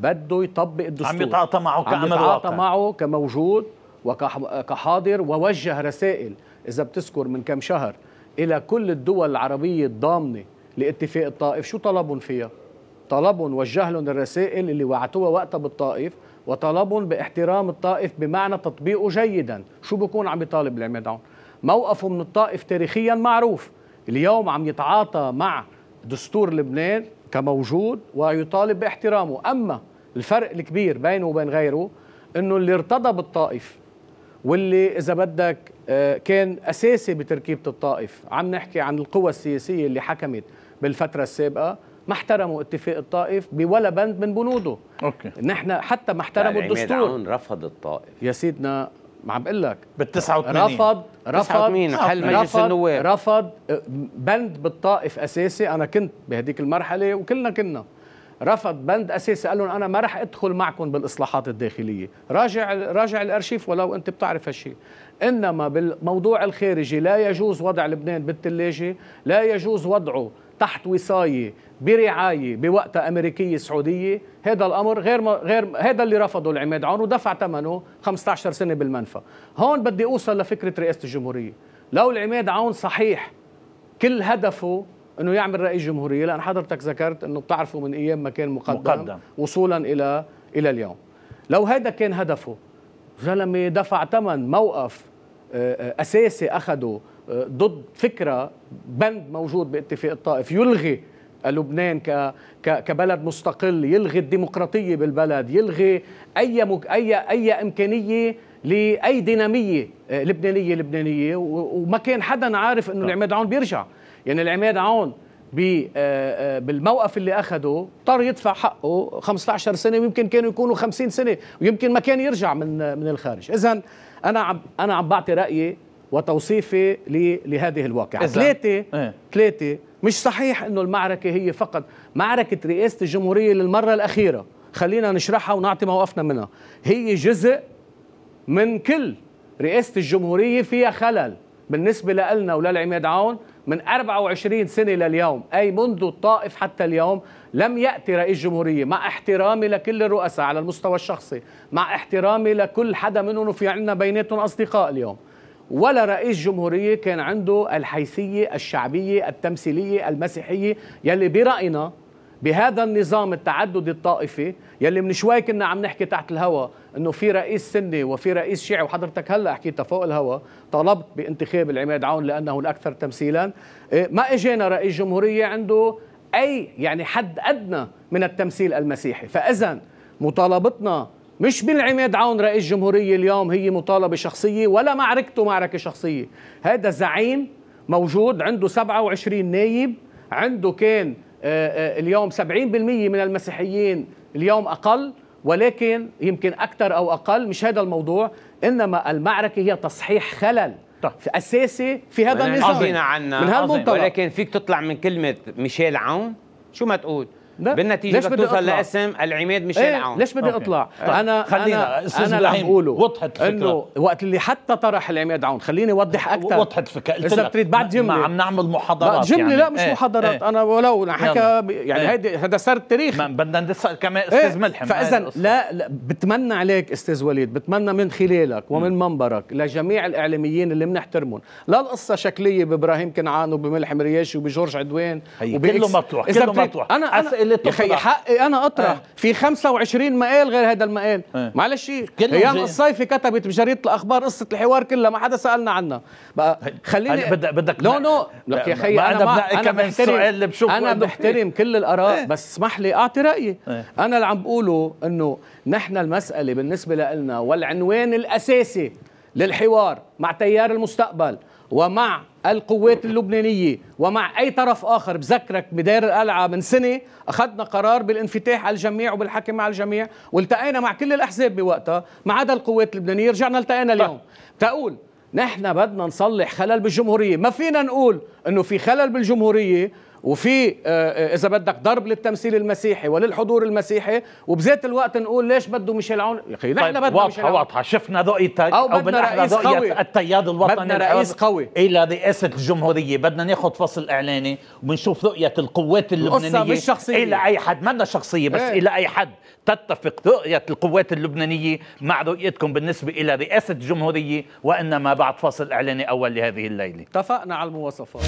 [SPEAKER 2] بده يطبق الدستور عم يتعاطى معه كأمر عم يتعاطى معه كموجود وكحاضر ووجه رسائل إذا بتذكر من كم شهر إلى كل الدول العربية الضامنة لاتفاق الطائف شو طلبهم فيها؟ طلبهم وجه لهم الرسائل اللي وعدتوها وقتها بالطائف وطلبهم باحترام الطائف بمعنى تطبيقه جيدا شو بكون عم يطالب العماد عون موقفه من الطائف تاريخيا معروف اليوم عم يتعاطى مع دستور لبنان كموجود ويطالب باحترامه أما الفرق الكبير بينه وبين غيره أنه اللي ارتضى بالطائف واللي اذا بدك آه، كان اساسي بتركيبه الطائف عم نحكي عن القوى السياسيه اللي حكمت بالفتره السابقه ما احترموا اتفاق الطائف بولا بند من بنوده اوكي نحن حتى ما احترموا يعني الدستور عون رفض الطائف يا سيدنا ما عم بقول لك بال 89 رفض رفض مين حل مجلس النواب رفض آه، بند بالطائف اساسي انا كنت بهديك المرحله وكلنا كنا رفض بند اساسي قال لهم انا ما رح ادخل معكم بالاصلاحات الداخليه راجع راجع الارشيف ولو انت بتعرف هالشيء انما بالموضوع الخارجي لا يجوز وضع لبنان بالثلاجه لا يجوز وضعه تحت وصايه برعايه بوقتها امريكيه سعوديه هذا الامر غير ما غير هذا اللي رفضه العماد عون ودفع ثمنه 15 سنه بالمنفى هون بدي اوصل لفكره رئاسه الجمهوريه لو العماد عون صحيح كل هدفه انه يعمل رئيس جمهوريه لان حضرتك ذكرت انه بتعرفوا من ايام ما كان مقدم, مقدم. وصولا الى الى اليوم لو هذا كان هدفه زلمه دفع ثمن موقف آه، آه، اساسي اخذه آه، ضد فكره بند موجود باتفاق الطائف يلغي لبنان ك كبلد مستقل يلغي الديمقراطيه بالبلد يلغي اي مك... اي اي امكانيه لاي ديناميه لبنانيه لبنانيه وما كان حدا عارف انه العماد عون بيرجع يعني العماد عون آه، آه، بالموقف اللي اخده اضطر يدفع حقه 15 سنه ويمكن كانوا يكونوا 50 سنه ويمكن ما كان يرجع من من الخارج اذا انا عم انا عم بعطي رايي وتوصيفي لهذه الواقعه ثلاثه إيه. ثلاثه مش صحيح انه المعركه هي فقط معركه رئاسه الجمهوريه للمره الاخيره خلينا نشرحها ونعطي موقفنا منها هي جزء من كل رئاسه الجمهوريه فيها خلل بالنسبه لنا وللعماد عون من 24 سنة لليوم أي منذ الطائف حتى اليوم لم يأتي رئيس جمهورية مع احترامي لكل الرؤساء على المستوى الشخصي مع احترامي لكل حدا منهم في عندنا بيناتهم أصدقاء اليوم ولا رئيس جمهورية كان عنده الحيثية الشعبية التمثيلية المسيحية يلي برأينا بهذا النظام التعدد الطائفي يلي من شوي كنا عم نحكي تحت الهواء انه في رئيس سني وفي رئيس شيعي وحضرتك هلا حكيتها فوق الهواء طلبت بانتخاب العماد عون لانه الاكثر تمثيلا إيه، ما اجانا رئيس جمهوريه عنده اي يعني حد ادنى من التمثيل المسيحي فاذا مطالبتنا مش بالعماد عون رئيس جمهورية اليوم هي مطالبة شخصية ولا معركته معركة شخصية هذا زعيم موجود عنده 27 نايب عنده كان آه، آه، اليوم 70% من المسيحيين اليوم أقل ولكن يمكن أكثر أو أقل مش هذا الموضوع إنما المعركة هي تصحيح خلل طيب. أساسي في هذا النظام من هالمنطلق ولكن
[SPEAKER 3] فيك تطلع من كلمة ميشيل عون شو ما تقول بالنتيجه ليش بدي توصل لاسم العماد ميشيل ايه عون ليش بدي اطلع آه، انا خلينا انا انا اللي عم بقوله
[SPEAKER 2] وضحت الفكره انه وقت اللي حتى طرح العماد عون خليني اوضح اكثر آه، وضحت الفكره قلت اذا بتريد بعد جمله عم نعمل محاضرات جمله يعني. لا مش ايه محاضرات ايه انا ولو حكى يعني إيه. هيدي هذا سر التاريخ بدنا نسال كمان إيه، استاذ ملحم فاذا لا, لا بتمنى عليك استاذ وليد بتمنى من خلالك ومن منبرك لجميع الاعلاميين اللي بنحترمهم لا القصه شكليه بابراهيم كنعان وبملحم رياشي وبجورج عدوان وبكله مطروح كله مطروح انا اسئله اللي يا حقي انا اطرح آه. في 25 مقال غير هذا المقال آه. معلش ايام الصيفي كتبت بجريده الاخبار قصه الحوار كلها ما حدا سالنا عنها بقى خليني بدك بدك نو نو لك يا خي انا ما انا السؤال اللي انا بحترم كل الاراء إيه. بس اسمح لي اعطي رايي إيه. انا اللي عم بقوله انه نحن المساله بالنسبه لنا والعنوان الاساسي للحوار مع تيار المستقبل ومع القوات اللبنانية ومع أي طرف آخر بذكرك بدير القلعة من سنة أخذنا قرار بالانفتاح على الجميع وبالحكي مع الجميع والتقينا مع كل الأحزاب بوقتها ما عدا القوات اللبنانية رجعنا التقينا اليوم تقول نحن بدنا نصلح خلل بالجمهورية ما فينا نقول أنه في خلل بالجمهورية وفي آه، آه، اذا بدك ضرب للتمثيل المسيحي وللحضور المسيحي وبذات الوقت نقول ليش بده ميشيل عون يا اخي نحن طيب، بدنا واضحه واضحه شفنا رؤيتك او, بدنا رئيس قوي
[SPEAKER 1] التيار الوطني بدنا رئيس قوي الى رئاسه الجمهوريه بدنا ناخذ فصل اعلاني وبنشوف رؤيه القوات اللبنانيه مش شخصيه الى اي حد ما شخصيه بس ايه؟ الى اي حد تتفق رؤيه القوات اللبنانيه مع رؤيتكم بالنسبه الى رئاسه الجمهوريه وانما بعد فصل اعلاني اول لهذه الليله
[SPEAKER 2] اتفقنا على المواصفات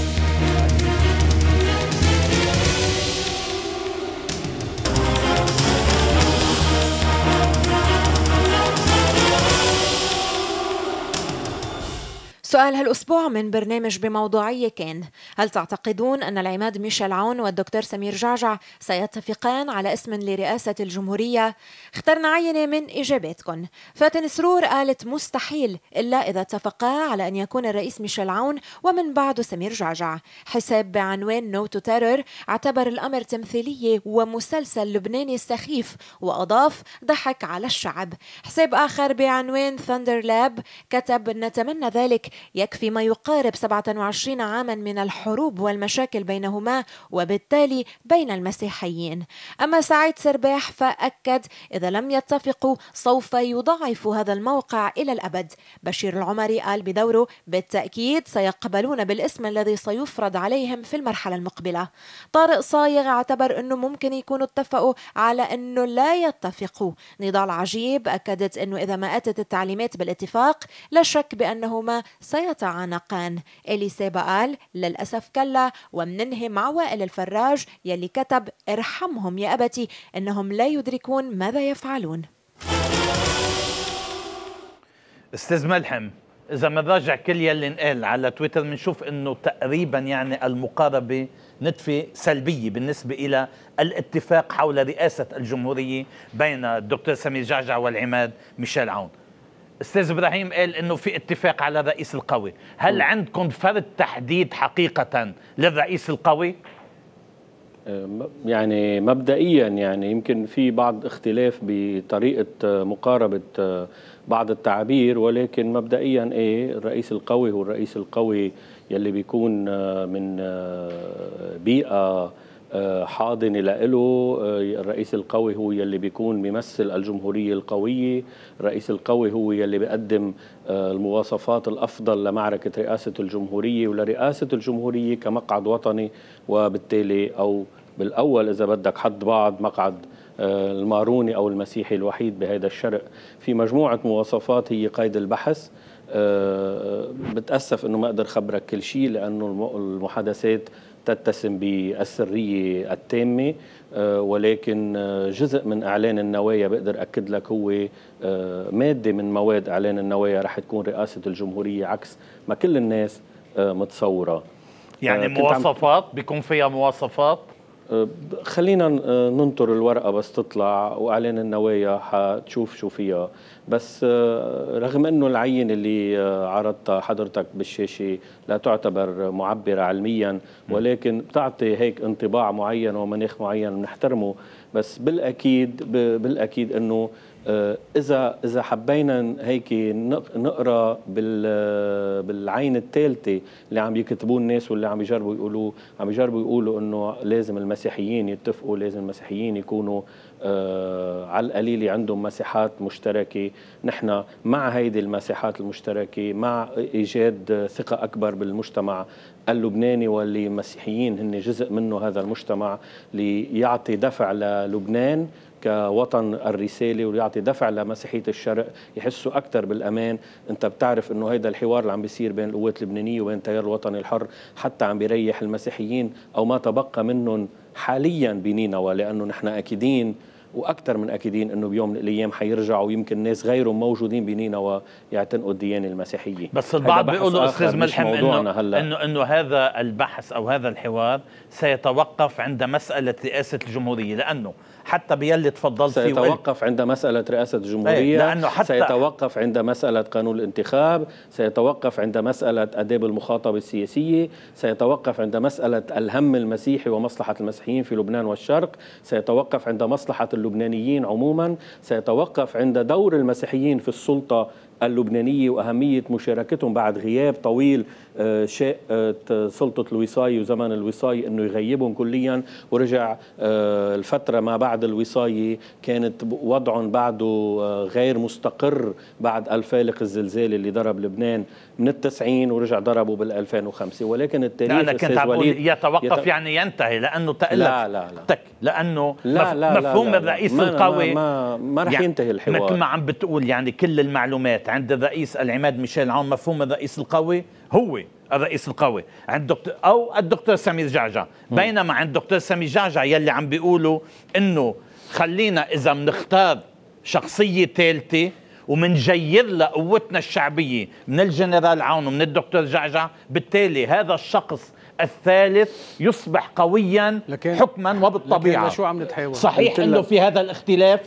[SPEAKER 5] سؤال هالأسبوع من برنامج بموضوعية كان هل تعتقدون أن العماد ميشيل عون والدكتور سمير جعجع سيتفقان على اسم لرئاسة الجمهورية؟ اخترنا عينة من إجاباتكم فاتن سرور قالت مستحيل إلا إذا اتفقا على أن يكون الرئيس ميشيل عون ومن بعده سمير جعجع حساب بعنوان نو تو تيرور اعتبر الأمر تمثيلية ومسلسل لبناني سخيف وأضاف ضحك على الشعب حساب آخر بعنوان ثاندر لاب كتب نتمنى ذلك يكفي ما يقارب 27 عاما من الحروب والمشاكل بينهما وبالتالي بين المسيحيين أما سعيد سرباح فأكد إذا لم يتفقوا سوف يضعف هذا الموقع إلى الأبد بشير العمري قال بدوره بالتأكيد سيقبلون بالاسم الذي سيفرض عليهم في المرحلة المقبلة طارق صايغ اعتبر أنه ممكن يكونوا اتفقوا على أنه لا يتفقوا نضال عجيب أكدت أنه إذا ما أتت التعليمات بالاتفاق لا شك بأنهما سيتعانقان إليسي قال للأسف كلا ومننهي مع وائل الفراج يلي كتب ارحمهم يا أبتي إنهم لا يدركون ماذا يفعلون
[SPEAKER 1] استاذ ملحم اذا بنراجع كل يلي نقال على تويتر بنشوف انه تقريبا يعني المقاربه نتفه سلبيه بالنسبه الى الاتفاق حول رئاسه الجمهوريه بين الدكتور سمير جعجع والعماد ميشيل عون استاذ ابراهيم قال انه في اتفاق على الرئيس القوي هل م. عندكم فرد تحديد حقيقه للرئيس القوي
[SPEAKER 4] يعني مبدئيا يعني يمكن في بعض اختلاف بطريقه آه، مقاربه آه، بعض التعابير ولكن مبدئيا ايه الرئيس القوي هو الرئيس القوي يلي بيكون آه، من بيئه آه، حاضنه آه، لإله الرئيس القوي هو يلي بيكون بيمثل الجمهوريه القويه الرئيس القوي هو يلي بيقدم آه، المواصفات الافضل لمعركه رئاسه الجمهوريه ولرئاسه الجمهوريه كمقعد وطني وبالتالي او بالاول اذا بدك حد بعض مقعد الماروني او المسيحي الوحيد بهذا الشرق في مجموعه مواصفات هي قيد البحث بتاسف انه ما اقدر خبرك كل شيء لانه المحادثات تتسم بالسرية التامة آه، ولكن آه، جزء من إعلان النوايا بقدر أكد لك هو آه، مادة من مواد إعلان النوايا رح تكون رئاسة الجمهورية عكس ما كل الناس متصورة يعني مواصفات
[SPEAKER 1] بيكون فيها مواصفات
[SPEAKER 4] خلينا ننطر الورقه بس تطلع واعلان النوايا حتشوف شو فيها بس آه، رغم انه العينه اللي آه، عرضتها حضرتك بالشاشه لا تعتبر معبره علميا ولكن بتعطي هيك انطباع معين ومناخ معين بنحترمه بس بالاكيد بالاكيد انه آه، اذا اذا حبينا هيك نقرا آه، بالعين الثالثه اللي عم يكتبوه الناس واللي عم يجربوا يقولوه عم يجربوا يقولوا انه لازم المسيحيين يتفقوا لازم المسيحيين يكونوا آه، على القليل عندهم مساحات مشتركه نحن مع هيدي المساحات المشتركه مع ايجاد ثقه اكبر بالمجتمع اللبناني واللي المسيحيين هن جزء منه هذا المجتمع ليعطي دفع للبنان كوطن الرسالة ويعطي دفع لمسيحية الشرق يحسوا أكثر بالأمان أنت بتعرف أنه هيدا الحوار اللي عم بيصير بين القوات اللبنانية وبين التيار الوطني الحر حتى عم بيريح المسيحيين أو ما تبقى منهم حاليا بنينوى لأنه نحن أكيدين واكثر من اكيدين انه بيوم من الايام حيرجعوا ويمكن ناس غيرهم موجودين بنينوى يعتنقوا الديانه المسيحيه بس البعض بيقولوا استاذ ملحم انه انه
[SPEAKER 1] انه هذا البحث او هذا الحوار سيتوقف عند مساله رئاسه الجمهوريه لانه حتى بيلي تفضلت فيه سيتوقف عند
[SPEAKER 4] مسألة رئاسة
[SPEAKER 1] الجمهورية لأنه حتى سيتوقف عند مسألة قانون الانتخاب سيتوقف
[SPEAKER 4] عند مسألة أداب المخاطبة السياسية سيتوقف عند مسألة الهم المسيحي ومصلحة المسيحيين في لبنان والشرق سيتوقف عند مصلحة اللبنانيين عموما سيتوقف عند دور المسيحيين في السلطة اللبنانية وأهمية مشاركتهم بعد غياب طويل آه، شاء آه، سلطة الوصاية وزمن الوصاية أنه يغيبهم كليا ورجع آه، الفترة ما بعد الوصاية كانت وضعهم بعده غير مستقر بعد الفالق الزلزال اللي ضرب لبنان من التسعين ورجع ضربه بال2005 ولكن التاريخ أنا كنت عم يتوقف يت...
[SPEAKER 1] يعني ينتهي لأنه تألف لا لا لا تك لأنه لا لا مفهوم لا لا الرئيس ما القوي ما, ما, ما رح يعني ينتهي الحوار مثل ما عم بتقول يعني كل المعلومات عند الرئيس العماد ميشيل عون مفهوم الرئيس القوي هو الرئيس القوي عند دكتور او الدكتور سامي جعجع بينما عند دكتور سامي جعجع يلي عم بيقولوا انه خلينا اذا بنختار شخصيه ثالثه ومنجير لقوتنا الشعبيه من الجنرال عون ومن الدكتور جعجع بالتالي هذا الشخص الثالث يصبح قويا لكن حكما وبالطبيعه لكن شو
[SPEAKER 2] عم نتحاول صحيح انه في
[SPEAKER 1] هذا الاختلاف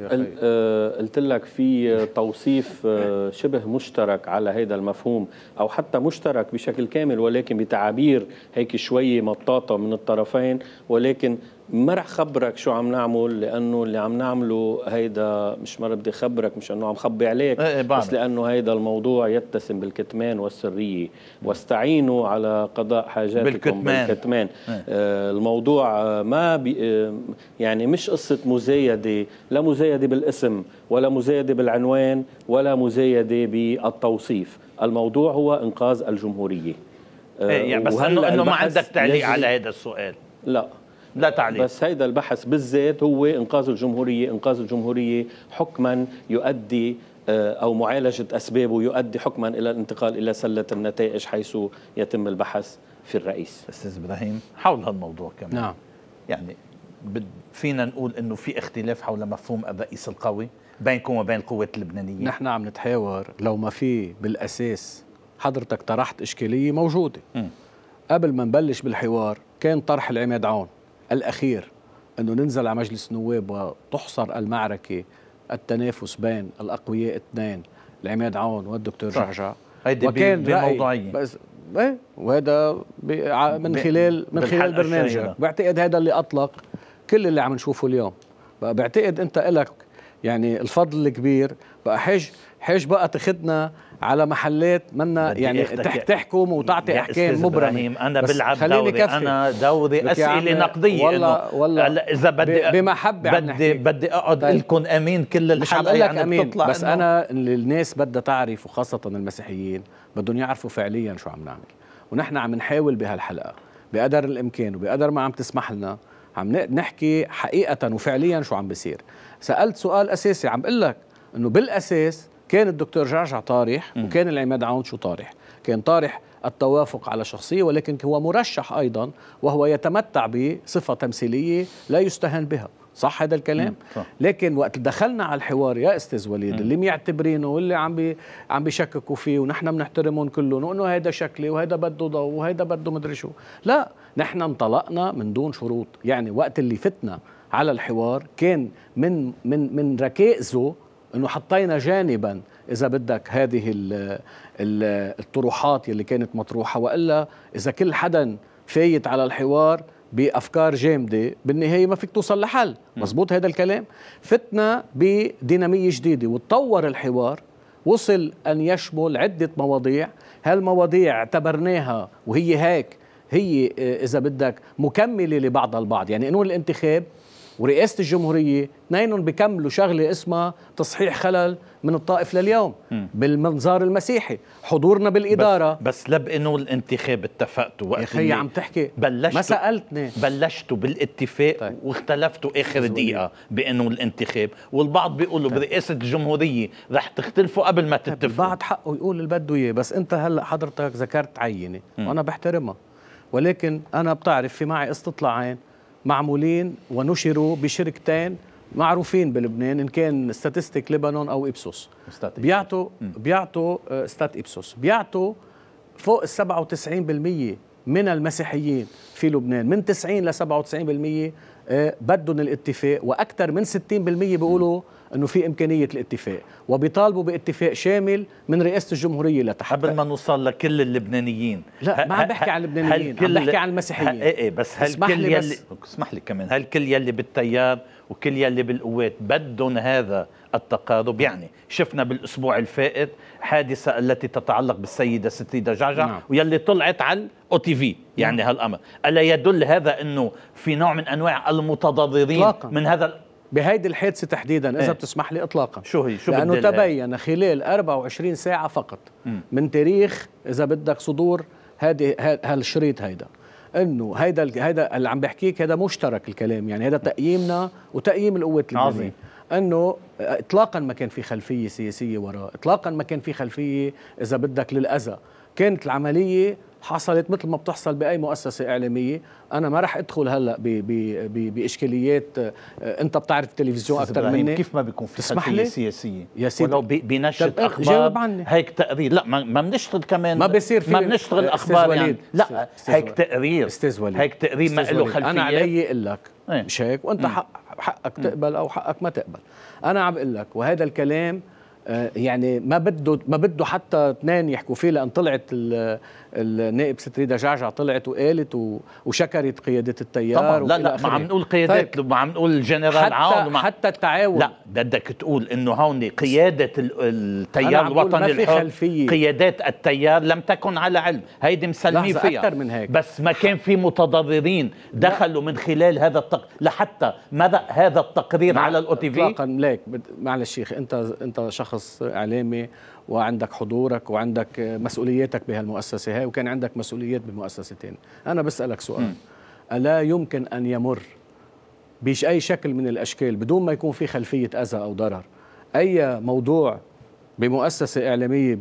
[SPEAKER 4] آه، قلت لك في توصيف آه، شبه مشترك على هذا المفهوم او حتى مشترك بشكل كامل ولكن بتعابير هيك شوي مطاطه من الطرفين ولكن ما رح خبرك شو عم نعمل لانه اللي عم نعمله هيدا مش ما بدي خبرك مش انه عم خبي عليك ايه, إيه، بس لانه هيدا الموضوع يتسم بالكتمان والسريه واستعينوا على قضاء حاجاتكم بالكتمان, بالكتمان. ايه. آه الموضوع ما بي آه، يعني مش قصه مزايده لا مزايده بالاسم ولا مزايده بالعنوان ولا مزايده بالتوصيف الموضوع هو انقاذ الجمهوريه آه ايه يعني بس انه ما عندك تعليق على
[SPEAKER 1] هذا السؤال
[SPEAKER 4] لا لا تعليق بس هيدا البحث بالذات هو انقاذ الجمهوريه انقاذ الجمهوريه حكما يؤدي آه، او معالجه اسبابه يؤدي حكما الى الانتقال الى
[SPEAKER 1] سله النتائج حيث يتم البحث في الرئيس استاذ ابراهيم نعم. حول هالموضوع كمان نعم يعني فينا نقول انه في اختلاف حول مفهوم الرئيس القوي
[SPEAKER 2] بينكم وبين القوات اللبنانيه نحن عم نتحاور لو ما في بالاساس حضرتك طرحت اشكاليه موجوده م. قبل ما نبلش بالحوار كان طرح العماد عون الأخير أنه ننزل على مجلس النواب وتحصر المعركة التنافس بين الأقوياء اثنين العماد عون والدكتور جعجع هيدي بموضوعية بس ايه وهذا من خلال من خلال برنامجك بعتقد هذا اللي اطلق كل اللي عم نشوفه اليوم بقى بعتقد انت الك يعني الفضل الكبير بقى حج حج بقى تاخذنا على محلات منا يعني تحكم وتعطي احكام مبرمه انا بلعب دوري انا دوري
[SPEAKER 1] اسئله نقديه والله والله اذا بدي بمحبه بدي
[SPEAKER 2] بدي اقعد طيب. لكم امين كل الحلقه يعني امين بتطلع بس انا اللي الناس بدها تعرف وخاصه المسيحيين بدهم يعرفوا فعليا شو عم نعمل ونحن عم نحاول بهالحلقه بقدر الامكان وبقدر ما عم تسمح لنا عم نحكي حقيقه وفعليا شو عم بيصير سالت سؤال اساسي عم بقول لك انه بالاساس كان الدكتور جعجع طارح وكان العماد عون شو طارح كان طارح التوافق على شخصية ولكن هو مرشح أيضا وهو يتمتع بصفة تمثيلية لا يستهان بها صح هذا الكلام صح. لكن وقت دخلنا على الحوار يا استاذ وليد اللي معتبرينه واللي عم بي عم بيشككوا فيه ونحن بنحترمهم كلهم وانه هيدا شكلي وهيدا بده ضوء وهيدا بده مدري شو لا نحن انطلقنا من دون شروط يعني وقت اللي فتنا على الحوار كان من من من ركائزه انه حطينا جانبا اذا بدك هذه الـ الـ الطروحات اللي كانت مطروحه والا اذا كل حدا فايت على الحوار بافكار جامده بالنهايه ما فيك توصل لحل مزبوط هذا الكلام فتنا بديناميه جديده وتطور الحوار وصل ان يشمل عده مواضيع هالمواضيع اعتبرناها وهي هيك هي آه، اذا بدك مكمله لبعضها البعض يعني انه الانتخاب ورئاسه الجمهوريه اثنينهم بكملوا شغله اسمها تصحيح خلل من الطائف لليوم م. بالمنظار المسيحي حضورنا بالاداره
[SPEAKER 1] بس, بس لب انه الانتخاب اتفقتوا وقت يا خي عم تحكي بلشتوا ما سالتني بلشتوا بالاتفاق طيب. واختلفتوا اخر دقيقه بانه الانتخاب والبعض بيقولوا
[SPEAKER 2] طيب. برئاسه الجمهوريه رح تختلفوا قبل ما طيب، تتفقوا البعض حقه يقول اللي بده اياه بس انت هلا حضرتك ذكرت عينه وانا بحترمها ولكن انا بتعرف في معي استطلاعين معمولين ونشروا بشركتين معروفين بلبنان ان كان ستاتستيك ليبانون او ابسوس بيعطوا بيعطوا ستات آه، ابسوس بيعطوا فوق ال 97% من المسيحيين في لبنان من 90 ل 97% آه، بدهم الاتفاق واكثر من 60% بيقولوا انه في امكانيه الاتفاق وبيطالبوا باتفاق شامل من رئاسه الجمهوريه لتحقق قبل ما نوصل لكل اللبنانيين لا ما عم بحكي عن اللبنانيين عم بحكي عن المسيحيين ايه بس هل كل يلي
[SPEAKER 1] اسمح لي كمان هل كل يلي بالتيار وكل يلي بالقوات بدهم هذا التقارب يعني شفنا بالاسبوع الفائت حادثه التي تتعلق بالسيده ستيده جعجع نعم. ويلي طلعت على او تي في يعني نعم. هالامر الا يدل هذا انه
[SPEAKER 2] في نوع من انواع المتضررين من هذا بهيدي الحادثه تحديدا اذا إيه؟ بتسمح لي اطلاقا شو هي شو لانه تبين خلال 24 ساعه فقط مم. من تاريخ اذا بدك صدور هذه هالشريط هيدا انه هيدا هيدا اللي عم بحكيك هيدا مشترك الكلام يعني هيدا تقييمنا وتقييم القوات اللبنانيه عظيم انه اطلاقا ما كان في خلفيه سياسيه وراه اطلاقا ما كان في خلفيه اذا بدك للاذى كانت العمليه حصلت مثل ما بتحصل باي مؤسسه اعلاميه انا ما راح ادخل هلا بـ بـ بـ باشكاليات آه، انت بتعرف التلفزيون اكثر مني كيف ما بيكون في خلفيه
[SPEAKER 1] سياسيه يا سيدي ولو بنشر إيه، اخبار هيك تقرير لا ما بنشتغل كمان ما بيصير ما بنشتغل اخبار يعني
[SPEAKER 2] لا هيك تقرير استاذ وليد هيك تقرير ما له خلفيه انا علي اقول لك إيه. مش هيك وانت إيه. حق حقك تقبل او حقك ما تقبل انا عم اقول لك وهذا الكلام آه، يعني ما بده ما بده حتى اثنين يحكوا فيه لان طلعت النائب ستريدا جعجع طلعت وقالت وشكرت قياده التيار طبعا لا لا ما عم نقول قيادات
[SPEAKER 1] طيب. ما عم نقول جنرال حتى عون ومع حتى التعاون لا
[SPEAKER 2] بدك تقول
[SPEAKER 1] انه هون قياده التيار الوطني الحر قيادات التيار لم تكن على علم هيدي مسلمين فيها أكثر من هيك. بس ما كان في متضررين دخلوا
[SPEAKER 2] من خلال هذا التق... لحتى ماذا هذا التقرير على الاو تي في معلش شيخ انت انت شخص اعلامي وعندك حضورك وعندك مسؤولياتك بهالمؤسسة هاي وكان عندك مسؤوليات بمؤسسة تانية أنا بسألك سؤال م. ألا يمكن أن يمر بيش أي شكل من الأشكال بدون ما يكون في خلفية أذى أو ضرر أي موضوع بمؤسسة إعلامية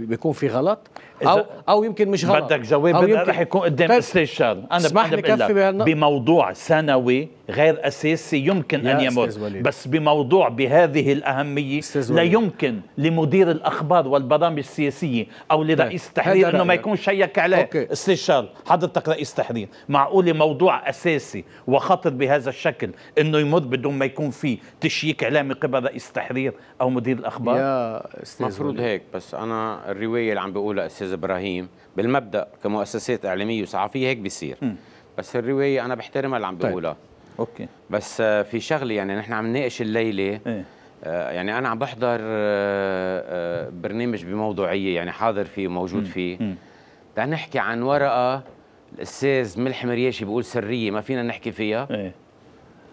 [SPEAKER 2] بيكون في غلط او او يمكن مش غلط بدك جواب أو يمكن رح يكون قدام طيب، استشار انا اسمح لي كفي
[SPEAKER 1] بهالنقطه بموضوع سنوي غير اساسي يمكن ان يمر بس بموضوع بهذه الاهميه لا يمكن لمدير الاخبار والبرامج السياسيه او لرئيس التحرير طيب، انه ما يكون شيك عليه أوكي. استشار حضرتك رئيس تحرير معقول موضوع اساسي وخطر بهذا الشكل انه يمر بدون ما يكون في تشييك اعلامي قبل رئيس التحرير او مدير الاخبار يا
[SPEAKER 3] استاذ المفروض هيك بس انا الروايه اللي عم بقولها استاذ استاذ ابراهيم بالمبدا كمؤسسات اعلاميه وصحفيه هيك بيصير بس الروايه انا بحترمها اللي عم طيب. بيقولها طيب. اوكي بس آه، في شغله يعني نحن عم نناقش الليله إيه؟ آه، يعني انا عم بحضر آه، برنامج بموضوعيه يعني حاضر فيه وموجود فيه تنحكي نحكي عن ورقه الاستاذ ملحم رياشي بيقول سريه ما فينا نحكي فيها ايه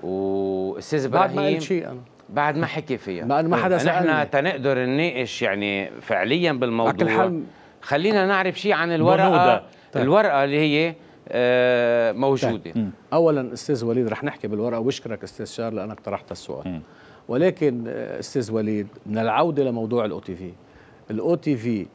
[SPEAKER 3] واستاذ ابراهيم بعد ما قلت شيء انا بعد ما حكي فيها بعد ما حدا سالني نحن تنقدر نناقش يعني فعليا بالموضوع خلينا نعرف شيء عن الورقه طيب. الورقه اللي هي
[SPEAKER 2] آه، موجوده طيب. اولا استاذ وليد رح نحكي بالورقه وبشكرك استاذ شار لانك طرحت السؤال م. ولكن آه، استاذ وليد من العوده لموضوع الاو تي في الاو تي في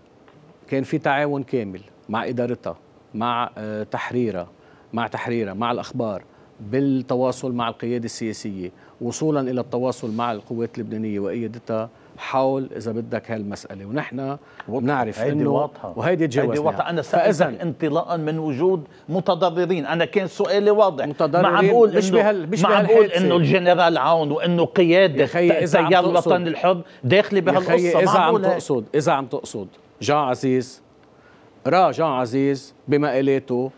[SPEAKER 2] كان في تعاون كامل مع ادارتها مع آه، تحريرها مع تحريرها مع الاخبار بالتواصل مع القياده السياسيه وصولا الى التواصل مع القوات اللبنانيه وايدتها حول اذا بدك هالمساله ونحن بنعرف انه واضحه وهيدي جوازنا هيدي واضحه انا سالتك
[SPEAKER 1] انطلاقا من وجود متضررين انا كان سؤالي واضح متضررين معقول مش بهال مش معقول انه الجنرال عون وانه قياده تيار الوطن الحر داخله بهالقصه اذا عم تقصد
[SPEAKER 2] اذا عم تقصد جان عزيز را جان عزيز بمقالاته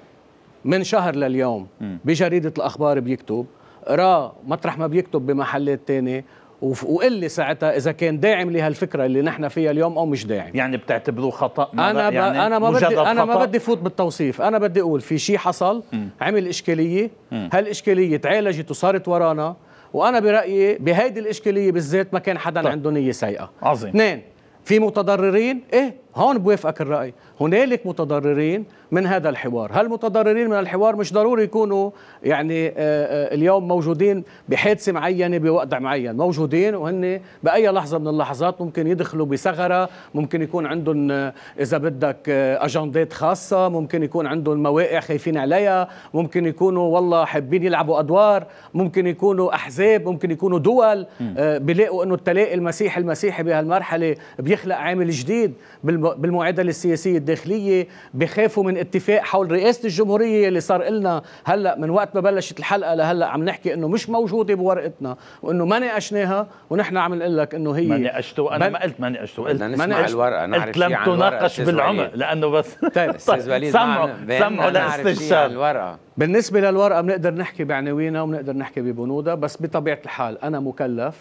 [SPEAKER 2] من شهر لليوم بجريده الاخبار بيكتب را مطرح ما بيكتب بمحلات ثانيه وقل لي ساعتها اذا كان داعم لهالفكره اللي نحن فيها اليوم او مش داعم يعني بتعتبروه خطا انا يعني انا ما بدي انا ما بدي فوت بالتوصيف انا بدي اقول في شيء حصل م. عمل اشكاليه هالاشكاليه تعالجت وصارت ورانا وانا برايي بهيدي الاشكاليه بالذات ما كان حدا طيب. عنده نيه سيئه عظيم اثنين في متضررين ايه هون بوافقك الرأي هنالك متضررين من هذا الحوار هالمتضررين من الحوار مش ضروري يكونوا يعني آه، آه، اليوم موجودين بحادثة معينة بوقت معين موجودين وهن بأي لحظة من اللحظات ممكن يدخلوا بثغرة ممكن يكون عندهم آه، إذا بدك أجندات خاصة ممكن يكون عندهم مواقع خايفين عليها ممكن يكونوا والله حابين يلعبوا أدوار ممكن يكونوا أحزاب ممكن يكونوا دول بيلاقوا أنه التلاقي المسيحي المسيحي بهالمرحلة بيخلق عامل جديد بال بالمعادله السياسيه الداخليه بخافوا من اتفاق حول رئاسه الجمهوريه اللي صار لنا هلا من وقت ما بلشت الحلقه لهلا عم نحكي انه مش موجوده بورقتنا وانه ما ناقشناها ونحن عم نقول لك انه هي ما ناقشته انا ما قلت ما ناقشته قلت ما ناقش الورقه نعرف لم تناقش بالعمق
[SPEAKER 1] لانه بس طيب, طيب، سمعوا نعم، سمعوا لاستشهاد الورقه
[SPEAKER 2] بالنسبه للورقه بنقدر نحكي بعناوينها وبنقدر نحكي ببنودها بس بطبيعه الحال انا مكلف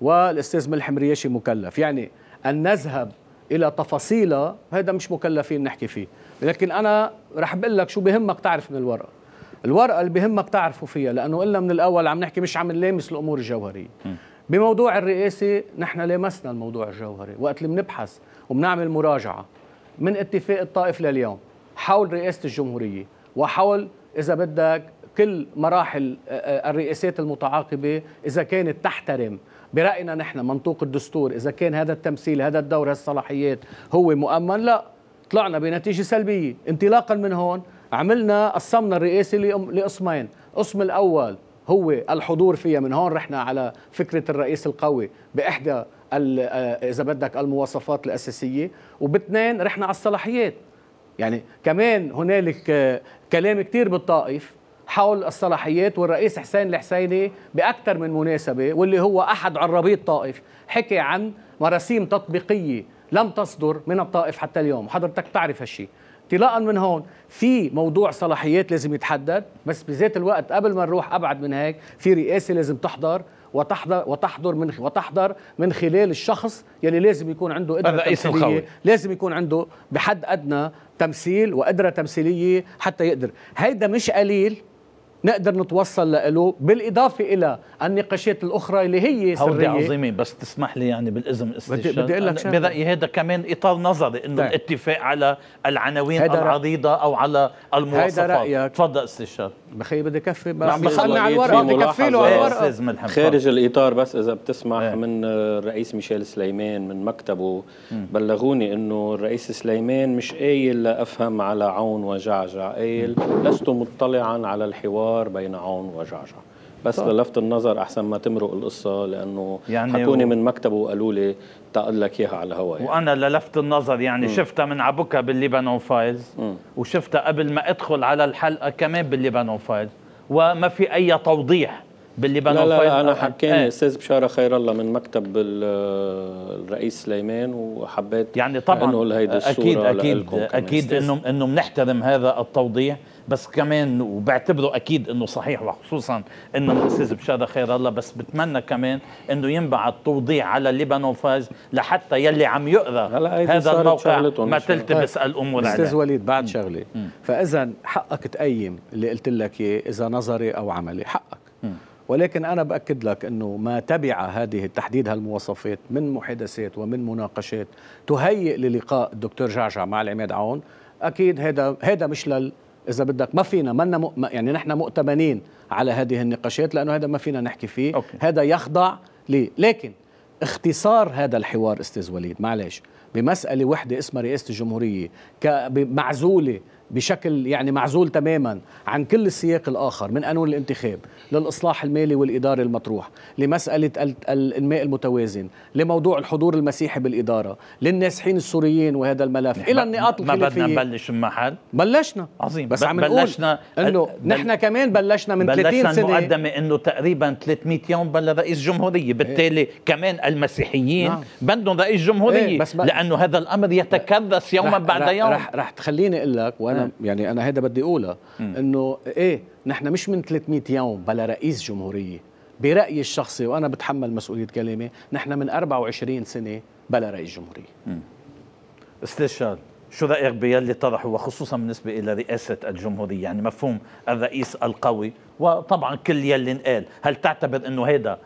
[SPEAKER 2] والاستاذ ملحم رياشي مكلف يعني ان نذهب الى تفاصيلها هذا مش مكلفين نحكي فيه لكن انا رح بقول لك شو بهمك تعرف من الورقه الورقه اللي بهمك تعرفوا فيها لانه قلنا من الاول عم نحكي مش عم نلامس الامور الجوهريه بموضوع الرئاسه نحن لامسنا الموضوع الجوهري وقت اللي بنبحث وبنعمل مراجعه من اتفاق الطائف لليوم حول رئاسه الجمهوريه وحول اذا بدك كل مراحل آه، آه، الرئاسات المتعاقبه اذا كانت تحترم برأينا نحن منطوق الدستور إذا كان هذا التمثيل هذا الدور هالصلاحيات هو مؤمن لا طلعنا بنتيجة سلبية انطلاقا من هون عملنا قسمنا الرئاسي لقسمين قسم الأول هو الحضور فيها من هون رحنا على فكرة الرئيس القوي بإحدى آه، إذا بدك المواصفات الأساسية وباثنين رحنا على الصلاحيات يعني كمان هنالك آه، كلام كتير بالطائف حول الصلاحيات والرئيس حسين الحسيني بأكثر من مناسبة واللي هو أحد عرابي الطائف حكي عن مراسيم تطبيقية لم تصدر من الطائف حتى اليوم حضرتك تعرف هالشيء انطلاقا من هون في موضوع صلاحيات لازم يتحدد بس بذات الوقت قبل ما نروح ابعد من هيك في رئاسه لازم تحضر وتحضر وتحضر من وتحضر من خلال الشخص يلي لازم يكون عنده قدره تمثيليه لازم يكون عنده بحد ادنى تمثيل وقدره تمثيليه حتى يقدر هيدا مش قليل نقدر نتوصل له بالإضافة إلى النقاشات الأخرى اللي هي سرية عظيمة
[SPEAKER 1] بس تسمح لي يعني بالإذن استشهاد بدي أقول لك برأيي هذا كمان إطار نظري إنه طيب. الاتفاق على العناوين العريضة أو على المواصفات تفضل استشهاد
[SPEAKER 4] بخي
[SPEAKER 2] بده يكفي بس دخلنا
[SPEAKER 4] على الورق بكفي له على الورق خارج الاطار بس اذا بتسمح ايه. من الرئيس ميشيل سليمان من مكتبه مم. بلغوني انه الرئيس سليمان مش قايل لافهم على عون وجعجع قايل لست مطلعا على الحوار بين عون وجعجع بس طبعا. للفت النظر احسن ما تمرق القصه لانه يعني حكوني و... من مكتبه وقالوا لي تقول لك اياها على الهواء يعني.
[SPEAKER 1] وانا للفت النظر يعني شفتها من عبوكا بالليبانون فايلز وشفتها قبل ما ادخل على الحلقه كمان بالليبانون فايلز وما في اي توضيح فايلز لا, لا انا حكاني إيه.
[SPEAKER 4] استاذ بشاره خير الله من
[SPEAKER 1] مكتب الرئيس سليمان وحبيت يعني طبعا انه هيدي الصوره اكيد اكيد اكيد انه انه بنحترم هذا التوضيح بس كمان وبعتبره اكيد انه صحيح وخصوصا انه الاستاذ بشاره خير الله بس بتمنى كمان انه ينبعث توضيح على ليبانون فاز لحتى يلي عم يقرا هذا الموقع ما تلتبس طيب. الامور عليه استاذ
[SPEAKER 2] وليد بعد شغله فاذا حقك تقيم اللي قلت لك اذا نظري او عملي حقك م. ولكن أنا بأكد لك أنه ما تبع هذه تحديد هالمواصفات من محادثات ومن مناقشات تهيئ للقاء الدكتور جعجع مع العماد عون أكيد هذا هذا مش لل اذا بدك ما فينا منا يعني نحن مؤتمنين على هذه النقاشات لانه هذا ما فينا نحكي فيه أوكي. هذا يخضع لي لكن اختصار هذا الحوار استاذ وليد معلش بمساله وحده اسمها رئاسه الجمهوريه معزوله بشكل يعني معزول تماما عن كل السياق الآخر من قانون الانتخاب للإصلاح المالي والإداري المطروح لمسألة الإنماء المتوازن لموضوع الحضور المسيحي بالإدارة للنازحين السوريين وهذا الملف إلى النقاط الخلافية ما بدنا نبلش من محل بلشنا عظيم بس عم نقول بلشنا انه بل نحن كمان بلشنا من بلشنا 30 سنه المقدمه
[SPEAKER 1] انه تقريبا 300 يوم بلا رئيس جمهوريه بالتالي ايه كمان المسيحيين نعم. بدهم رئيس جمهوريه ايه بس لانه هذا الامر يتكرس يوما بعد رح يوم رح,
[SPEAKER 2] رح تخليني اقول لك وانا يعني انا هيدا بدي اقوله انه ايه نحن مش من 300 يوم بلا رئيس جمهوريه برايي الشخصي وانا بتحمل مسؤوليه كلامي نحن من 24 سنه بلا رئيس جمهوريه استاذ شال
[SPEAKER 1] شو رايك باللي طرحه وخصوصا بالنسبه الى رئاسه الجمهوريه يعني مفهوم الرئيس القوي وطبعا كل يلي انقال هل تعتبر انه هذا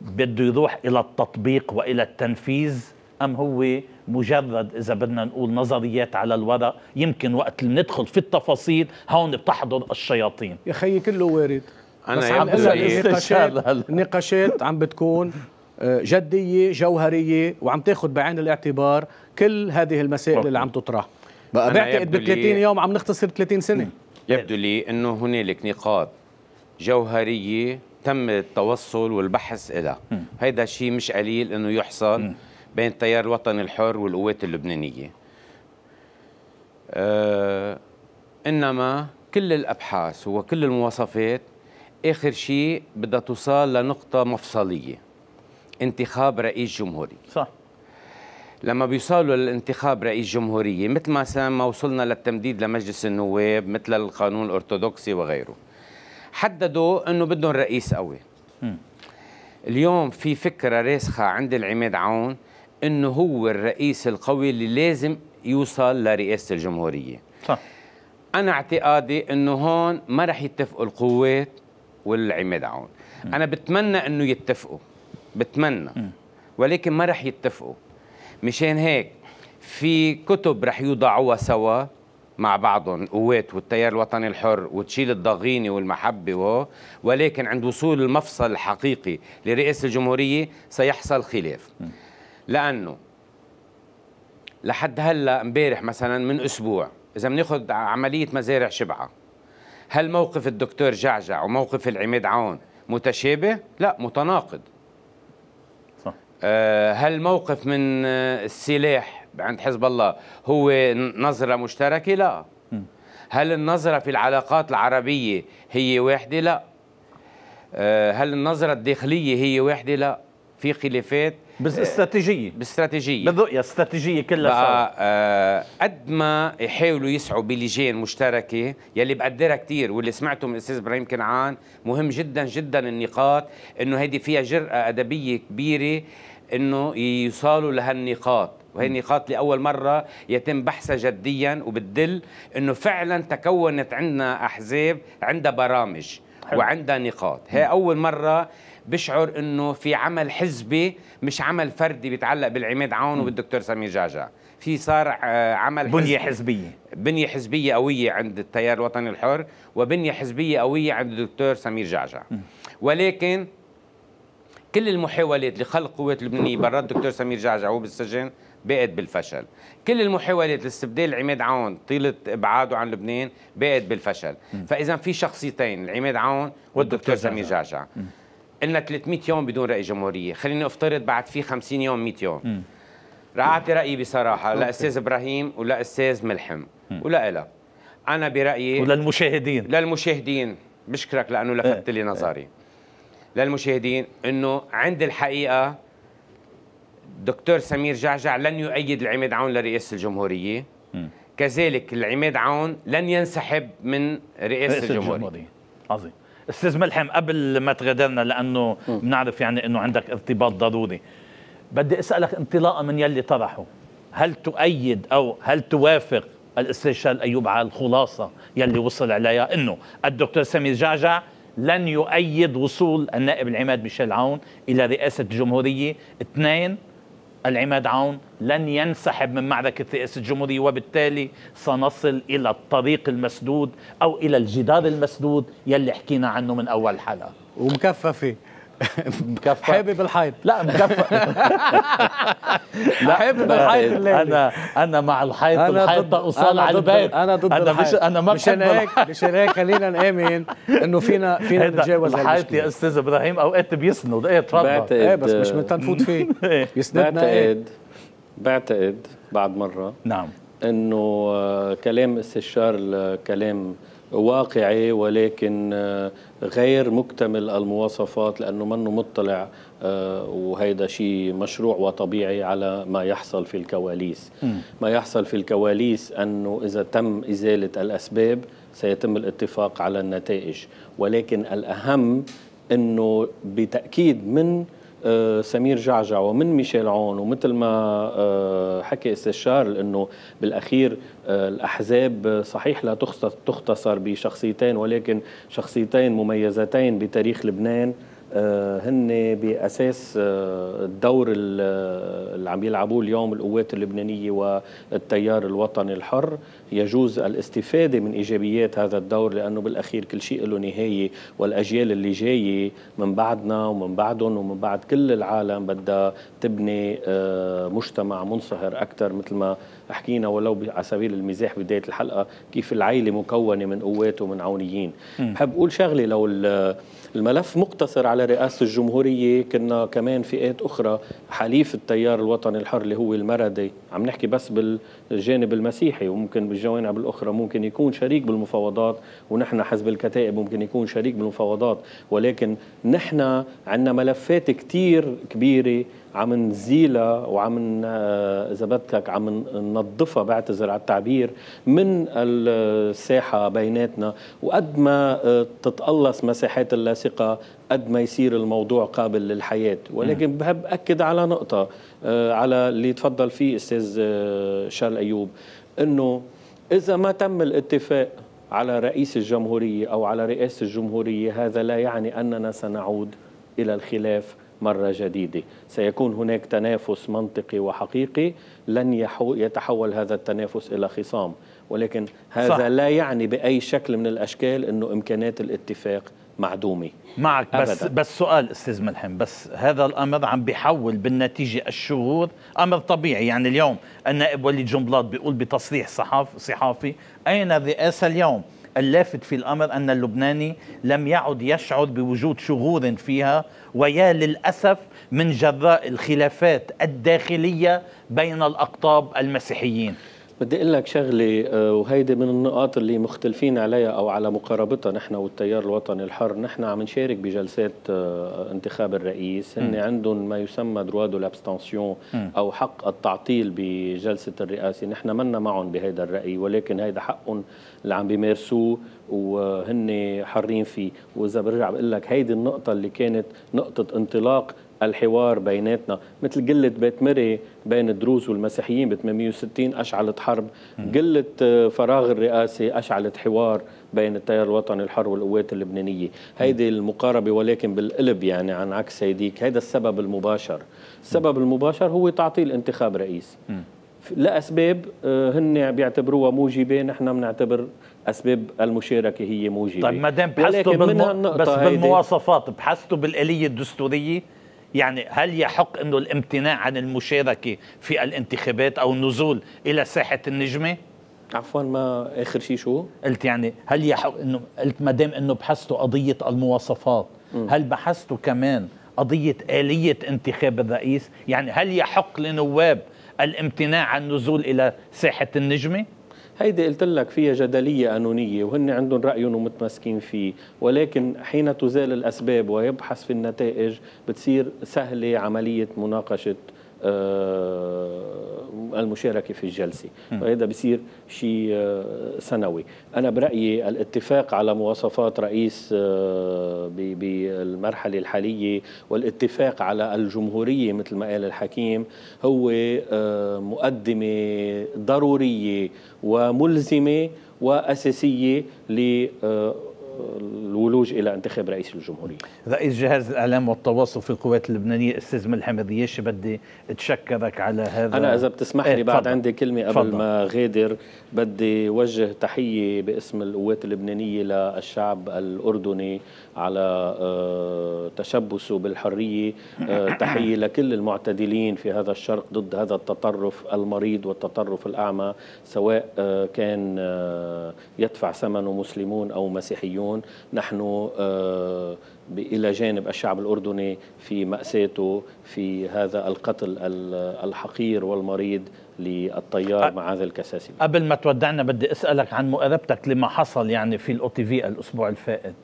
[SPEAKER 1] بده يروح الى التطبيق والى التنفيذ أم هو مجرد إذا بدنا نقول نظريات على الورق يمكن وقت اللي ندخل في التفاصيل هون بتحضر الشياطين
[SPEAKER 2] يا خيي كله وارد أنا بس عم إيه؟ النقاشات النقاشات عم بتكون آه، جدية جوهرية وعم تاخذ بعين الاعتبار كل هذه المسائل اللي عم تطرح بقى بعتقد ب 30 يوم عم نختصر 30 سنة
[SPEAKER 3] يبدو لي أنه هنالك نقاط جوهرية تم التوصل والبحث لها هيدا شيء مش قليل انه يحصل م. بين التيار الوطني الحر والقوات اللبنانية أه إنما كل الأبحاث وكل المواصفات آخر شيء بدها توصل لنقطة مفصلية انتخاب رئيس جمهوري صح لما بيوصلوا للانتخاب رئيس جمهورية مثل ما ما وصلنا للتمديد لمجلس النواب مثل القانون الأرثوذكسي وغيره حددوا أنه بدهم رئيس قوي م. اليوم في فكرة راسخة عند العماد عون انه هو الرئيس القوي اللي لازم يوصل لرئاسه الجمهوريه صح انا اعتقادي انه هون ما رح يتفقوا القوات والعماد عون انا بتمنى انه يتفقوا بتمنى م. ولكن ما رح يتفقوا مشان هيك في كتب رح يوضعوها سوا مع بعضهم القوات والتيار الوطني الحر وتشيل الضغينه والمحبه وهو ولكن عند وصول المفصل الحقيقي لرئاسه الجمهوريه سيحصل خلاف م. لانه لحد هلا امبارح مثلا من اسبوع اذا بناخذ عمليه مزارع شبعه هل موقف الدكتور جعجع وموقف العماد عون متشابه؟ لا متناقض صح. آه، هل موقف من آه، السلاح عند حزب الله هو نظرة مشتركة؟ لا هل النظرة في العلاقات العربية هي واحدة؟ لا آه، هل النظرة الداخلية هي واحدة؟ لا في خلافات إيه. باستراتيجية باستراتيجية بالرؤيه الاستراتيجيه كلها بقى آه، قد ما يحاولوا يسعوا بلجان مشتركه يلي بقدرها كثير واللي سمعته من الاستاذ ابراهيم كنعان مهم جدا جدا النقاط انه هيدي فيها جرأه ادبيه كبيره انه يوصلوا لهالنقاط وهي النقاط لأول مرة يتم بحثها جديا وبتدل أنه فعلا تكونت عندنا أحزاب عندها برامج حلو. وعندها نقاط هي أول مرة بشعر انه في عمل حزبي مش عمل فردي بيتعلق بالعماد عون وبالدكتور سمير جعجع في صار آه، عمل بنيه حزبيه بنيه حزبيه قويه عند التيار الوطني الحر وبنيه حزبيه قويه عند الدكتور سمير جعجع ولكن كل المحاولات لخلق قوات لبنانية برات الدكتور سمير جعجع وهو بالسجن بقت بالفشل كل المحاولات لاستبدال عماد عون طيلة إبعاده عن لبنان بقت بالفشل فإذا في شخصيتين العماد عون والدكتور, والدكتور سمير جعجع قلنا 300 يوم بدون رأي جمهورية خليني أفترض بعد في 50 يوم 100 يوم م. رح أعطي رأيي بصراحة لأستاذ إبراهيم ولأستاذ ملحم ولا أنا برأيي وللمشاهدين للمشاهدين بشكرك لأنه لفتت لي إيه، إيه. نظري للمشاهدين أنه عند الحقيقة دكتور سمير جعجع لن يؤيد العماد عون لرئاسة الجمهورية كذلك العماد عون لن ينسحب من رئاسة, رئاسة الجمهورية
[SPEAKER 1] عظيم استاذ ملحم قبل ما تغادرنا لانه بنعرف يعني انه عندك ارتباط ضروري بدي اسالك انطلاقا من يلي طرحه هل تؤيد او هل توافق الاستشهاد ايوب على الخلاصه يلي وصل عليها انه الدكتور سمير جعجع لن يؤيد وصول النائب العماد ميشيل عون الى رئاسه الجمهوريه اثنين العماد عون لن ينسحب من معركة رئيس الجمهورية وبالتالي سنصل إلى الطريق المسدود أو إلى الجدار المسدود يلي حكينا عنه من أول حلقة ومكففة مكفر حابب الحيض لا مكفى لا حابب الحيض الليلي انا انا مع الحيض الحيض اصال على البيت انا ضد انا مش انا ما مش هيك
[SPEAKER 2] مش هيك خلينا نامن انه فينا فينا إيه نتجاوز الحيط يا
[SPEAKER 1] استاذ ابراهيم اوقات بيسند ايه تفضل ايه بس مش متنفوت فيه
[SPEAKER 4] إيه. يسندنا إيه؟ بعتقد بعتقد بعد مره نعم انه آه، كلام استشار كلام واقعي ولكن آه، غير مكتمل المواصفات لانه منه مطلع آه، وهيدا شيء مشروع وطبيعي على ما يحصل في الكواليس ما يحصل في الكواليس انه اذا تم ازاله الاسباب سيتم الاتفاق على النتائج ولكن الاهم انه بتاكيد من آه، سمير جعجع ومن ميشيل عون ومثل ما آه، حكي استشار انه بالاخير آه، الاحزاب صحيح لا تختصر بشخصيتين ولكن شخصيتين مميزتين بتاريخ لبنان آه، هن باساس آه، الدور آه، اللي عم يلعبوه اليوم القوات اللبنانيه والتيار الوطني الحر يجوز الاستفاده من ايجابيات هذا الدور لانه بالاخير كل شيء له نهايه والاجيال اللي جايه من بعدنا ومن بعدهم ومن بعد كل العالم بدها تبني مجتمع منصهر اكثر مثل ما حكينا ولو على سبيل المزاح بدايه الحلقه كيف العائله مكونه من قوات ومن عونيين بحب اقول شغله لو الملف مقتصر على رئاسة الجمهورية كنا كمان فئات أخرى حليف التيار الوطني الحر اللي هو المردي عم نحكي بس بالجانب المسيحي وممكن بالجوانب الأخرى ممكن يكون شريك بالمفاوضات ونحن حزب الكتائب ممكن يكون شريك بالمفاوضات ولكن نحن عندنا ملفات كتير كبيرة عم نزيلها وعم اذا بدك عم ننظفها بعتذر على التعبير من الساحه بيناتنا وقد ما آه، تتقلص مساحات اللاصقه قد ما يصير الموضوع قابل للحياة ولكن بحب أكد على نقطة آه، على اللي تفضل فيه أستاذ آه، شال أيوب أنه إذا ما تم الاتفاق على رئيس الجمهورية أو على رئاسة الجمهورية هذا لا يعني أننا سنعود إلى الخلاف مرة جديدة سيكون هناك تنافس منطقي وحقيقي لن يتحول هذا التنافس إلى خصام ولكن هذا صح. لا يعني بأي شكل من الأشكال أنه إمكانات الاتفاق معدومة
[SPEAKER 1] معك أبداً. بس بس سؤال استاذ ملحم بس هذا الامر عم بيحول بالنتيجه الشهور امر طبيعي يعني اليوم النائب وليد جنبلاط بيقول بتصريح صحاف صحافي اين الرئاسه اليوم اللافت في الامر ان اللبناني لم يعد يشعر بوجود شغور فيها ويا للأسف من جراء الخلافات الداخلية بين الأقطاب المسيحيين بدي اقول لك
[SPEAKER 4] شغله آه، وهيدي من النقاط اللي مختلفين عليها او على مقاربتها نحن والتيار الوطني الحر، نحن عم نشارك بجلسات آه، انتخاب الرئيس، هن عندهم ما يسمى دروا دو لابستانسيون او حق التعطيل بجلسه الرئاسه، نحن منا معهم بهيدا الراي ولكن هيدا حقهم اللي عم بيمارسوه وهن حرين فيه، واذا برجع بقول لك هيدي النقطه اللي كانت نقطه انطلاق الحوار بيناتنا مثل قلة بيت مري بين الدروز والمسيحيين ب 860 أشعلت حرب قلة آه، فراغ الرئاسة أشعلت حوار بين التيار الوطني الحر والقوات اللبنانية هيدي المقاربة ولكن بالقلب يعني عن عكس هيديك هيدا السبب المباشر السبب المباشر هو تعطيل انتخاب رئيس لأسباب آه، هن بيعتبروها موجبة نحن بنعتبر اسباب المشاركه هي موجبه طيب ما دام بحثتوا بالم... بس بالمواصفات
[SPEAKER 1] بحثتوا بالاليه الدستوريه يعني هل يحق أنه الامتناع عن المشاركة في الانتخابات أو النزول إلى ساحة النجمة؟ عفوا ما اخر شيء شو؟ قلت يعني هل يحق انه قلت ما دام انه بحثتوا قضيه المواصفات، م. هل بحثتوا كمان قضيه اليه انتخاب الرئيس؟ يعني هل يحق لنواب الامتناع عن النزول الى ساحه النجمه؟ هيدي قلت لك فيها جدلية قانونية وهن عندهم رأي ومتمسكين فيه ولكن
[SPEAKER 4] حين تزال الأسباب ويبحث في النتائج بتصير سهلة عملية مناقشة آه، المشاركه في الجلسه وهذا بصير شيء آه، سنوي انا برايي الاتفاق على مواصفات رئيس آه، بالمرحله الحاليه والاتفاق على الجمهوريه مثل ما قال الحكيم هو مقدمه ضروريه وملزمه واساسيه ل الولوج الى انتخاب رئيس الجمهوريه.
[SPEAKER 1] رئيس جهاز الاعلام والتواصل في القوات اللبنانيه الاستاذ ملحم الرياشي بدي اتشكرك على هذا انا اذا بتسمح لي إيه، بعد عندي كلمه قبل فضل. ما
[SPEAKER 4] غادر بدي وجه تحية باسم القوات اللبنانية للشعب الأردني على آه، تشبثه بالحرية آه، تحية لكل المعتدلين في هذا الشرق ضد هذا التطرف المريض والتطرف الأعمى سواء آه، كان يدفع ثمنه مسلمون أو مسيحيون نحن إلى جانب الشعب الأردني في مأساته في هذا القتل الحقير والمريض للطيار معاذ الكساسي
[SPEAKER 1] قبل ما تودعنا بدي اسالك عن مقاربتك لما حصل يعني في الاو تي في الاسبوع الفائت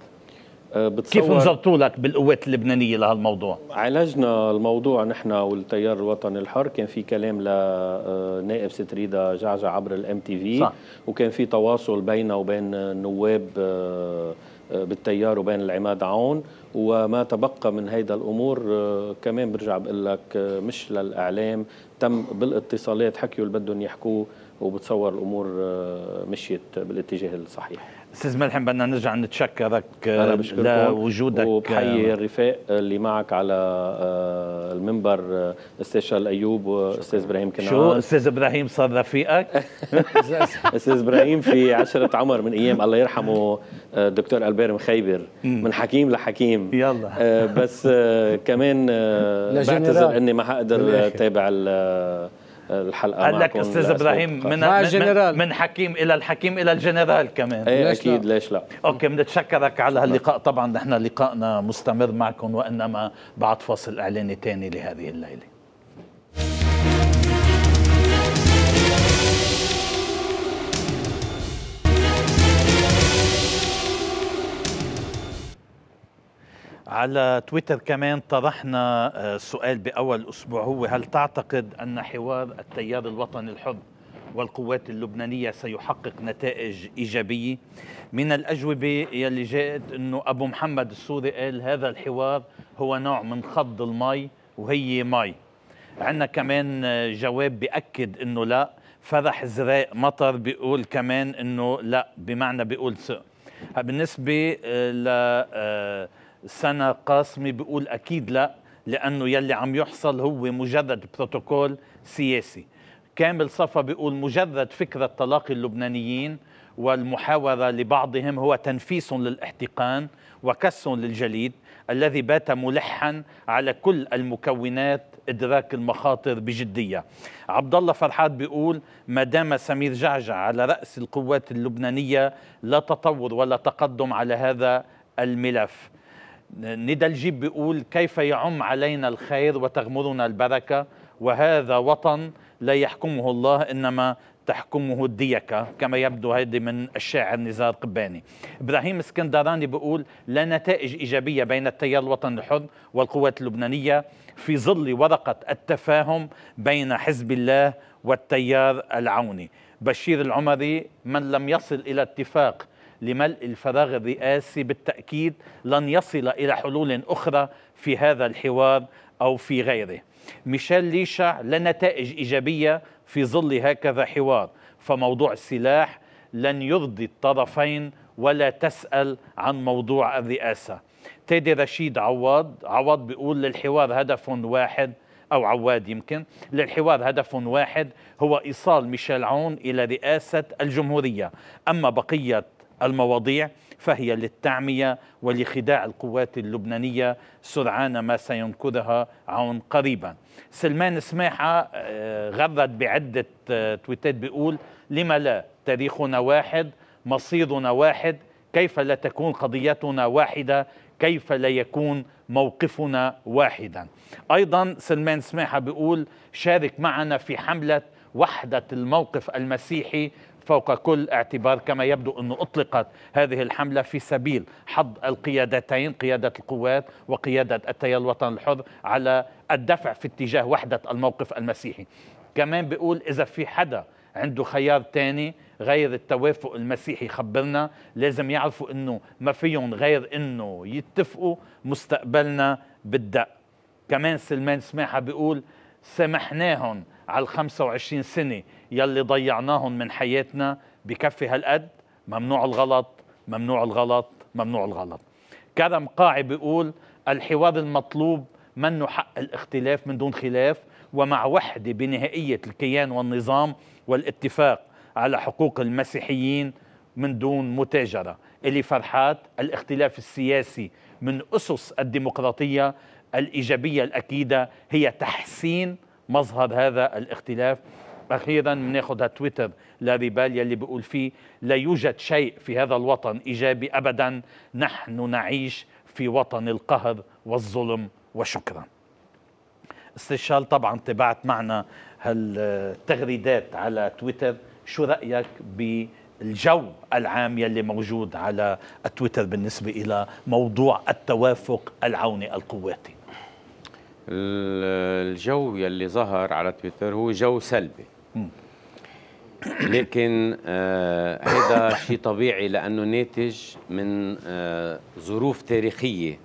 [SPEAKER 1] أه، بتصور كيف نظرتوا لك بالقوات اللبنانيه لهالموضوع؟ عالجنا الموضوع نحن
[SPEAKER 4] والتيار الوطني الحر كان في كلام لنائب أه، ستريدا جعجع عبر الام تي في وكان في تواصل بينه وبين النواب أه، بالتيار وبين العماد عون وما تبقى من هيدا الامور كمان برجع بقول لك مش للاعلام تم بالاتصالات حكيوا اللي بدهم يحكوه وبتصور الامور
[SPEAKER 1] آه، مشيت بالاتجاه الصحيح استاذ ملحم بدنا نرجع نتشكرك آه،
[SPEAKER 4] لوجودك وبحيي آه، الرفاق اللي معك على المنبر استاذ شال ايوب واستاذ ابراهيم كنعان شو استاذ
[SPEAKER 1] ابراهيم صار رفيقك استاذ ابراهيم في
[SPEAKER 4] عشرة عمر من ايام الله يرحمه الدكتور البير مخيبر من حكيم لحكيم يلا بس كمان بعتذر اني ما حقدر تابع الحلقه قال لك استاذ ابراهيم من مع الجنرال.
[SPEAKER 1] من حكيم الى الحكيم الى الجنرال كمان ايه اكيد لا. ليش لا اوكي بنتشكرك على هاللقاء طبعا نحن لقائنا مستمر معكم وانما بعد فاصل اعلاني ثاني لهذه الليله على تويتر كمان طرحنا آه، سؤال بأول أسبوع هو هل تعتقد أن حوار التيار الوطني الحر والقوات اللبنانية سيحقق نتائج إيجابية من الأجوبة يلي جاءت أنه أبو محمد السوري قال هذا الحوار هو نوع من خض المي وهي مي عندنا كمان آه، جواب بأكد أنه لا فرح زراء مطر بيقول كمان أنه لا بمعنى بيقول بالنسبة آه، ل سنة قاسمة بقول أكيد لا لأنه يلي عم يحصل هو مجرد بروتوكول سياسي كامل صفا بيقول مجرد فكرة طلاق اللبنانيين والمحاورة لبعضهم هو تنفيس للاحتقان وكس للجليد الذي بات ملحا على كل المكونات إدراك المخاطر بجدية عبد الله فرحات بيقول ما دام سمير جعجع على رأس القوات اللبنانية لا تطور ولا تقدم على هذا الملف ندى الجيب بيقول كيف يعم علينا الخير وتغمرنا البركة وهذا وطن لا يحكمه الله إنما تحكمه الديكة كما يبدو هيدي من الشاعر نزار قباني إبراهيم اسكندراني بيقول لا نتائج إيجابية بين التيار الوطني الحر والقوات اللبنانية في ظل ورقة التفاهم بين حزب الله والتيار العوني بشير العمري من لم يصل إلى اتفاق لملء الفراغ الرئاسي بالتأكيد لن يصل إلى حلول أخرى في هذا الحوار أو في غيره ميشيل ليشع لنتائج إيجابية في ظل هكذا حوار فموضوع السلاح لن يرضي الطرفين ولا تسأل عن موضوع الرئاسة تيدي رشيد عواد عواد بيقول للحوار هدف واحد أو عواد يمكن للحوار هدف واحد هو إيصال ميشيل عون إلى رئاسة الجمهورية أما بقية المواضيع فهي للتعمية ولخداع القوات اللبنانية سرعان ما سينقذها عون قريبا سلمان سماحة آه، غرد بعدة آه، تويتات بيقول لما لا تاريخنا واحد مصيرنا واحد كيف لا تكون قضيتنا واحدة كيف لا يكون موقفنا واحدا أيضا سلمان سماحة بيقول شارك معنا في حملة وحدة الموقف المسيحي فوق كل اعتبار كما يبدو أن أطلقت هذه الحملة في سبيل حض القيادتين قيادة القوات وقيادة التيار الوطني الحر على الدفع في اتجاه وحدة الموقف المسيحي كمان بيقول إذا في حدا عنده خيار تاني غير التوافق المسيحي خبرنا لازم يعرفوا انه ما فيهم غير انه يتفقوا مستقبلنا بالدق كمان سلمان سماحه بيقول سمحناهم على ال 25 سنة يلي ضيعناهم من حياتنا بكفي هالقد ممنوع الغلط ممنوع الغلط ممنوع الغلط كرم قاعي بيقول الحوار المطلوب منه حق الاختلاف من دون خلاف ومع وحدة بنهائية الكيان والنظام والاتفاق على حقوق المسيحيين من دون متاجرة اللي فرحات الاختلاف السياسي من أسس الديمقراطية الإيجابية الأكيدة هي تحسين مظهر هذا الاختلاف أخيرا بناخذ تويتر لاري بال يلي بيقول فيه لا يوجد شيء في هذا الوطن إيجابي أبدا نحن نعيش في وطن القهر والظلم وشكرا استشال طبعا تبعت معنا هالتغريدات على تويتر شو رأيك ب الجو العام يلي موجود على تويتر بالنسبة إلى موضوع التوافق العوني القواتي
[SPEAKER 3] الجو يلي ظهر على تويتر هو جو سلبي لكن هذا آه شيء طبيعي لانه ناتج من آه ظروف تاريخيه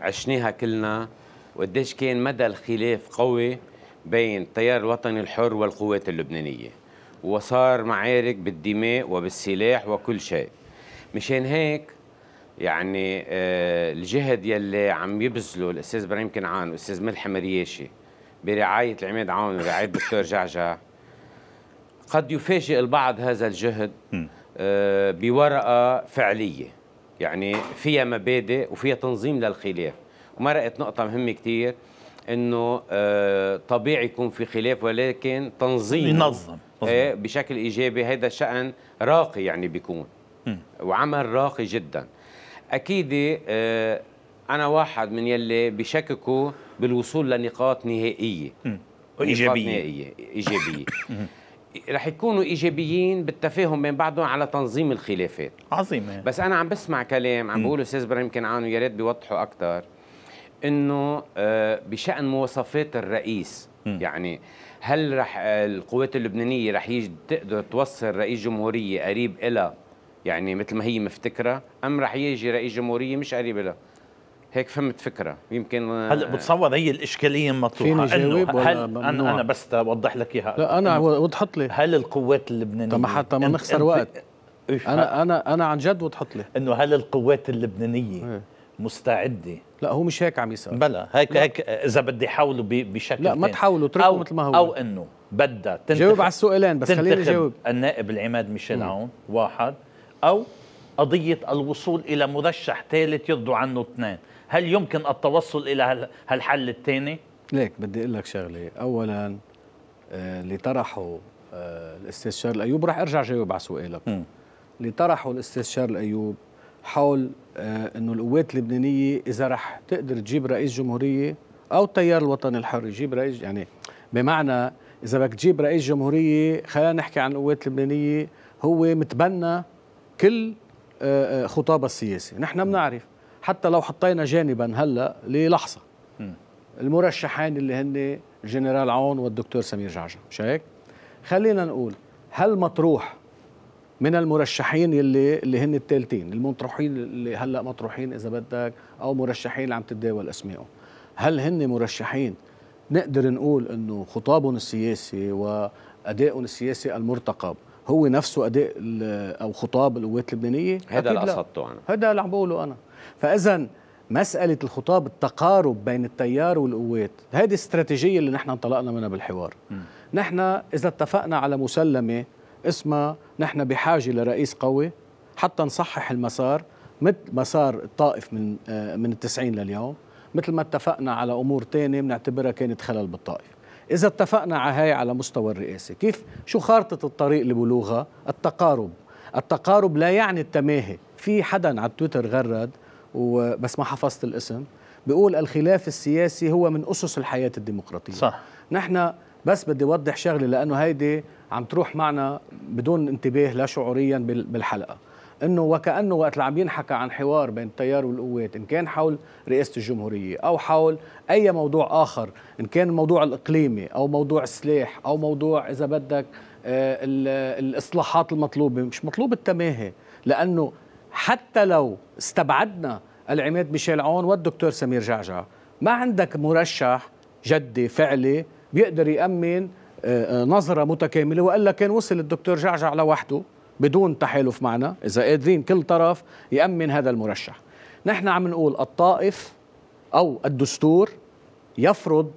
[SPEAKER 3] عشناها كلنا وقديش كان مدى الخلاف قوي بين التيار الوطني الحر والقوات اللبنانيه وصار معارك بالدماء وبالسلاح وكل شيء مشان هيك يعني آه، الجهد يلي عم يبذله الاستاذ ابراهيم كنعان والاستاذ ملحم رياشي برعايه العماد عون ورعايه الدكتور جعجع قد يفاجئ البعض هذا الجهد آه، بورقه فعليه يعني فيها مبادئ وفيها تنظيم للخلاف ومرقت نقطه مهمه كثير انه آه، طبيعي يكون في خلاف ولكن تنظيم ينظم إيه، بشكل ايجابي هذا شان راقي يعني بيكون وعمل راقي جدا اكيد آه، انا واحد من يلي بشككوا بالوصول لنقاط نهائيه
[SPEAKER 5] ايجابيه نهائيه
[SPEAKER 3] ايجابيه رح يكونوا ايجابيين بالتفاهم بين بعضهم على تنظيم الخلافات عظيمه بس انا عم بسمع كلام عم بقوله استاذ ابراهيم كنعان ويا ريت بيوضحوا اكثر انه آه، بشان مواصفات الرئيس م. يعني هل رح آه، القوات اللبنانيه رح تقدر توصل رئيس جمهوريه قريب إلى يعني مثل ما هي مفتكره ام رح يجي رئيس جمهوريه مش قريب لها هيك فهمت فكره يمكن هلا آه،
[SPEAKER 1] بتصور هي الاشكاليه مطروحه فيني هل انا انا بس اوضح لك اياها لا انا وضحت لي هل القوات اللبنانيه طب حتى ما نخسر وقت انا انا انا عن جد وضحت لي انه هل القوات اللبنانيه إيه. مستعده لا هو مش هيك عم يسأل بلا هيك لا. هيك اذا بدي حاوله بشكل لا ما تحاولوا اتركه مثل ما هو او انه بدها تنتخب جاوب على
[SPEAKER 2] السؤالين بس خليني اجاوب
[SPEAKER 1] النائب العماد ميشيل عون واحد أو قضية الوصول إلى مرشح ثالث يرضوا عنه اثنين هل يمكن التوصل إلى هالحل الثاني؟
[SPEAKER 2] ليك بدي أقول لك شغلة أولا آه، اللي طرحه آه، الاستشار الأيوب راح أرجع جاوب على سؤالك م. اللي طرحه الاستشار الأيوب حول آه، أنه القوات اللبنانية إذا رح تقدر تجيب رئيس جمهورية أو التيار الوطني الحر يجيب رئيس يعني بمعنى إذا بدك تجيب رئيس جمهورية خلينا نحكي عن القوات اللبنانية هو متبنى كل آه، آه، خطابها السياسي نحن بنعرف حتى لو حطينا جانبا هلا للحظه المرشحين اللي هن الجنرال عون والدكتور سمير جعجع مش هيك خلينا نقول هل مطروح من المرشحين اللي اللي هن الثالثين المطروحين اللي هلا مطروحين اذا بدك او مرشحين اللي عم تتداول اسمائهم هل هن مرشحين نقدر نقول انه خطابهم السياسي وادائهم السياسي المرتقب هو نفسه اداء او خطاب القوات اللبنانيه هذا اللي قصدته انا هذا اللي عم بقوله انا فاذا مساله الخطاب التقارب بين التيار والقوات هذه الاستراتيجيه اللي نحن انطلقنا منها بالحوار م. نحن اذا اتفقنا على مسلمه اسمها نحن بحاجه لرئيس قوي حتى نصحح المسار مثل مسار الطائف من آه، من التسعين لليوم مثل ما اتفقنا على امور تانية بنعتبرها كانت خلل بالطائف إذا اتفقنا على هاي على مستوى الرئاسة كيف شو خارطة الطريق لبلوغها التقارب التقارب لا يعني التماهي في حدا على تويتر غرد وبس ما حفظت الاسم بيقول الخلاف السياسي هو من أسس الحياة الديمقراطية صح نحن بس بدي اوضح شغله لانه هيدي عم تروح معنا بدون انتباه لا شعوريا بالحلقه انه وكانه وقت اللي عم ينحكى عن حوار بين التيار والقوات ان كان حول رئاسه الجمهوريه او حول اي موضوع اخر ان كان الموضوع الاقليمي او موضوع السلاح او موضوع اذا بدك آه، الاصلاحات المطلوبه مش مطلوب التماهي لانه حتى لو استبعدنا العماد ميشيل عون والدكتور سمير جعجع ما عندك مرشح جدي فعلي بيقدر يامن آه، آه، نظره متكامله والا كان وصل الدكتور جعجع لوحده بدون تحالف معنا إذا قادرين كل طرف يأمن هذا المرشح نحن عم نقول الطائف أو الدستور يفرض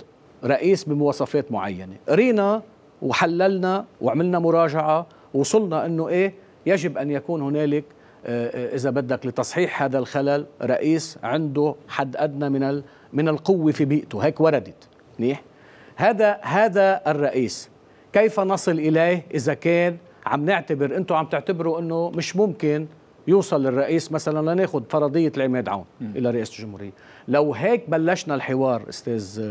[SPEAKER 2] رئيس بمواصفات معينة رينا وحللنا وعملنا مراجعة وصلنا أنه إيه يجب أن يكون هنالك آه، آه، إذا بدك لتصحيح هذا الخلل رئيس عنده حد أدنى من من القوة في بيئته هيك وردت منيح هذا هذا الرئيس كيف نصل إليه إذا كان عم نعتبر انتم عم تعتبروا انه مش ممكن يوصل الرئيس مثلا لناخذ فرضيه العماد عون الى رئاسه الجمهوريه لو هيك بلشنا الحوار استاذ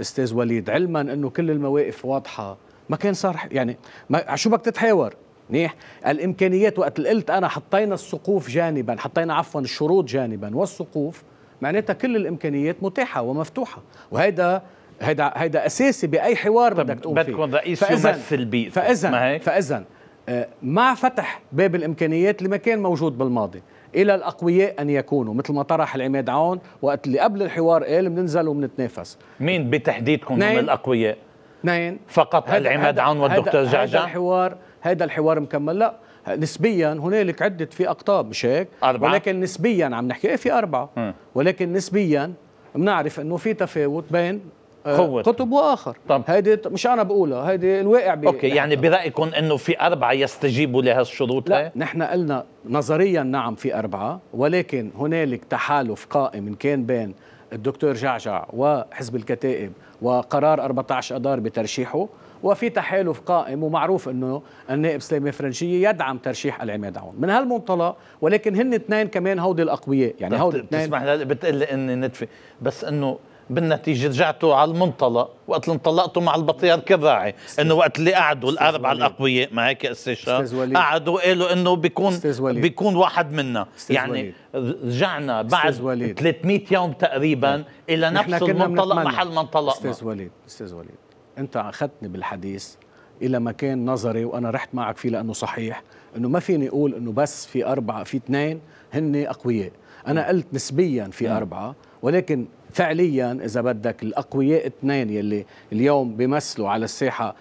[SPEAKER 2] استاذ وليد علما انه كل المواقف واضحه ما كان صار يعني ما شو بدك تتحاور منيح الامكانيات وقت قلت انا حطينا السقوف جانبا حطينا عفوا الشروط جانبا والسقوف معناتها كل الامكانيات متاحه ومفتوحه وهيدا هيدا هيدا اساسي باي حوار بدك تقوم فيه بدكم رئيس يمثل بي فاذا فاذا آه، مع فتح باب الامكانيات اللي ما كان موجود بالماضي الى الاقوياء ان يكونوا مثل ما طرح العماد عون وقت اللي قبل الحوار قال بننزل وبنتنافس
[SPEAKER 1] مين بتحديدكم من الاقوياء نعم فقط هاد العماد هاد عون والدكتور جعجع هذا
[SPEAKER 2] الحوار هذا الحوار مكمل لا نسبيا هنالك عدة في أقطاب مش هيك أربعة. ولكن نسبيا عم نحكي إيه في أربعة م. ولكن نسبيا بنعرف أنه في تفاوت بين آه، قوة قطب واخر طب هيدي مش انا بقولها هيدي الواقع بي اوكي يعني, يعني- برايكم انه في اربعه يستجيبوا لهالشروط لا نحن قلنا نظريا نعم في اربعه ولكن هنالك تحالف قائم ان كان بين الدكتور جعجع وحزب الكتائب وقرار 14 اذار بترشيحه وفي تحالف قائم ومعروف انه النائب سليم فرنشيه يدعم ترشيح العماد عون من هالمنطلق ولكن هن اثنين كمان هودي الاقوياء يعني هودي اثنين لي
[SPEAKER 1] بتقلي اني ندفي بس انه بالنتيجه رجعتوا على المنطلق وقت اللي انطلقتوا مع البطيار كذاعي انه وقت اللي قعدوا الاربعه الاقوياء ما هيك استاذ قعدوا قالوا انه بيكون بيكون واحد منا يعني وليد. رجعنا بعد 300 يوم تقريبا نعم. الى نفس المنطلق محل ما انطلقنا استاذ
[SPEAKER 2] وليد استاذ وليد انت اخذتني بالحديث الى مكان نظري وانا رحت معك فيه لانه صحيح انه ما فيني اقول انه بس في اربعه في اثنين هن اقوياء انا نعم. قلت نسبيا في نعم. اربعه ولكن فعليا اذا بدك الاقوياء اثنين يلي اليوم بيمثلوا على الساحه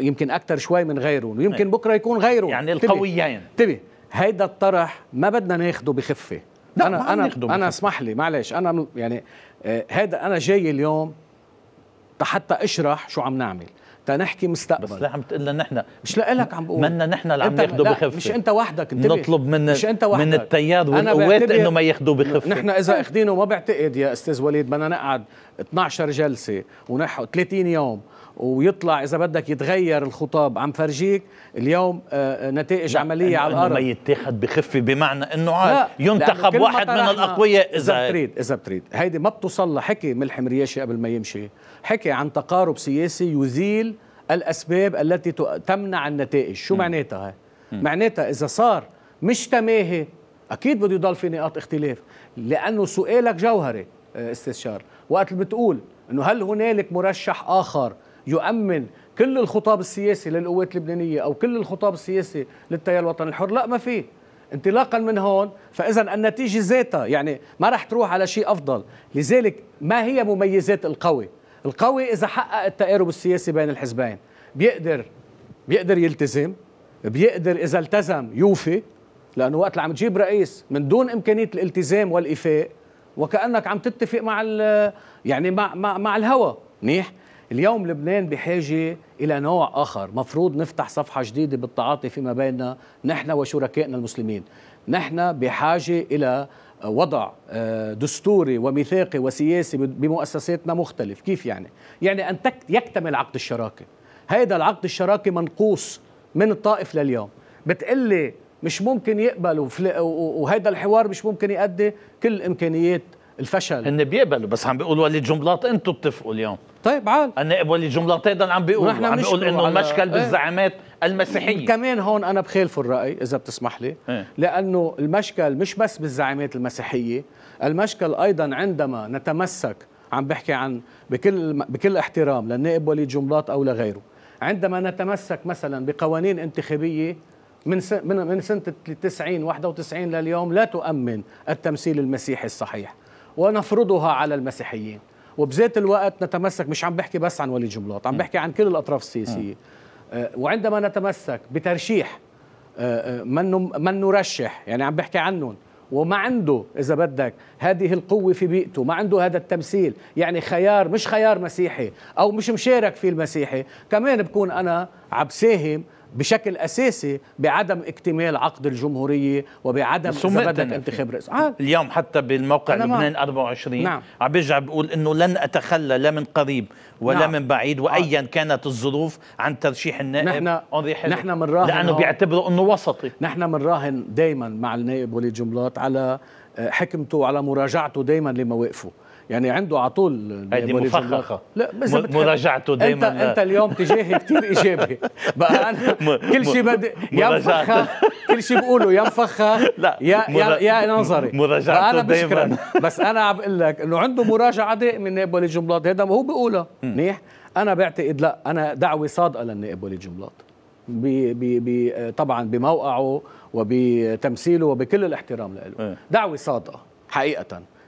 [SPEAKER 2] يمكن اكثر شوي من غيرهم ويمكن بكره يكون غيرهم يعني القويين انتبه هيدا الطرح ما بدنا ناخده بخفه لا انا انا بخفة. انا اسمح لي معلش انا يعني هذا آه، انا جاي اليوم حتى اشرح شو عم نعمل تنحكي مستقبل بس ليه عم تقول لنا نحن مش لك عم بقول منا نحن اللي عم ياخذوا بخفه مش انت وحدك انتبه نطلب من مش انت وحدك من التياد والقوات انه ما ياخذوا بخفه نحن اذا اخذينه ما بعتقد يا استاذ وليد بدنا نقعد 12 جلسه ونحو 30 يوم ويطلع اذا بدك يتغير الخطاب عم فرجيك اليوم آه، آه، نتائج عمليه على الارض ما يتاخذ بخفه بمعنى انه عاد ينتخب واحد من الاقوياء اذا بتريد اذا بتريد هيدي ما بتوصل لحكي ملحم رياشي قبل ما يمشي حكي عن تقارب سياسي يزيل الأسباب التي تمنع النتائج شو معناتها معناتها إذا صار مش تماهي أكيد بده يضل في نقاط اختلاف لأنه سؤالك جوهري آه، استشار وقت اللي بتقول أنه هل هنالك مرشح آخر يؤمن كل الخطاب السياسي للقوات اللبنانية أو كل الخطاب السياسي للتيار الوطني الحر لا ما في انطلاقا من هون فاذا النتيجه ذاتها يعني ما راح تروح على شيء افضل لذلك ما هي مميزات القوي القوي اذا حقق التقارب السياسي بين الحزبين بيقدر بيقدر يلتزم بيقدر اذا التزم يوفي لانه وقت اللي عم تجيب رئيس من دون امكانيه الالتزام والايفاء وكانك عم تتفق مع يعني مع مع, مع الهوى منيح اليوم لبنان بحاجه الى نوع اخر مفروض نفتح صفحه جديده بالتعاطي فيما بيننا نحن وشركائنا المسلمين نحن بحاجه الى وضع آه، دستوري وميثاقي وسياسي بمؤسساتنا مختلف كيف يعني؟ يعني أن يكتمل عقد الشراكة هذا العقد الشراكة منقوص من الطائف لليوم بتقلي مش ممكن يقبلوا وهذا الحوار مش ممكن يؤدي كل امكانيات الفشل
[SPEAKER 1] ان بيقبلوا بس عم بيقولوا وليد جملات انتم بتفقوا اليوم طيب عال انا وليد جملات هيدا عم بيقولوا عم بيقول انه المشكل إيه. بالزعامات المسيحيه كمان
[SPEAKER 2] هون انا بخالفه الراي اذا بتسمح لي إيه. لانه المشكل مش بس بالزعيمات المسيحيه المشكل ايضا عندما نتمسك عم بحكي عن بكل بكل احترام للنائب وليد جملات او لغيره عندما نتمسك مثلا بقوانين انتخابيه من من من سنه 90 91 لليوم لا تؤمن التمثيل المسيحي الصحيح ونفرضها على المسيحيين وبذات الوقت نتمسك مش عم بحكي بس عن وليد جملات عم بحكي عن كل الاطراف السياسيه آه، وعندما نتمسك بترشيح آه، آه، من من نرشح يعني عم بحكي عنهم وما عنده إذا بدك هذه القوة في بيئته ما عنده هذا التمثيل يعني خيار مش خيار مسيحي أو مش مشارك في المسيحي كمان بكون أنا عم ساهم بشكل اساسي بعدم اكتمال عقد الجمهوريه وبعدم اذا انتخاب رئيس آه.
[SPEAKER 1] اليوم حتى بالموقع لبنان 24 نعم. عم بيرجع بقول انه لن اتخلى لا من قريب ولا نعم. من بعيد آه. وايا آه. كانت الظروف عن ترشيح النائب نحن نحن
[SPEAKER 2] بنراهن لانه بيعتبروا انه وسطي نحن بنراهن دائما مع النائب وليد جملات على آه، حكمته وعلى مراجعته دائما لمواقفه يعني عنده على طول هذه مفخخه لا مراجعته دائما انت, انت اليوم تجاهي كثير ايجابي بقى انا كل شيء بدي يا مفخخ كل شيء بقوله يا مفخخ لا يا يا, يا نظري مراجعته انا بشكرك بس انا عم بقول لك انه عنده مراجعه دائما نابولي ولي هذا هذا هو بيقولها منيح انا بعتقد لا انا دعوه صادقه للنائب ولي بي بي بي طبعا بموقعه وبتمثيله وبكل الاحترام له دعوه صادقه حقيقه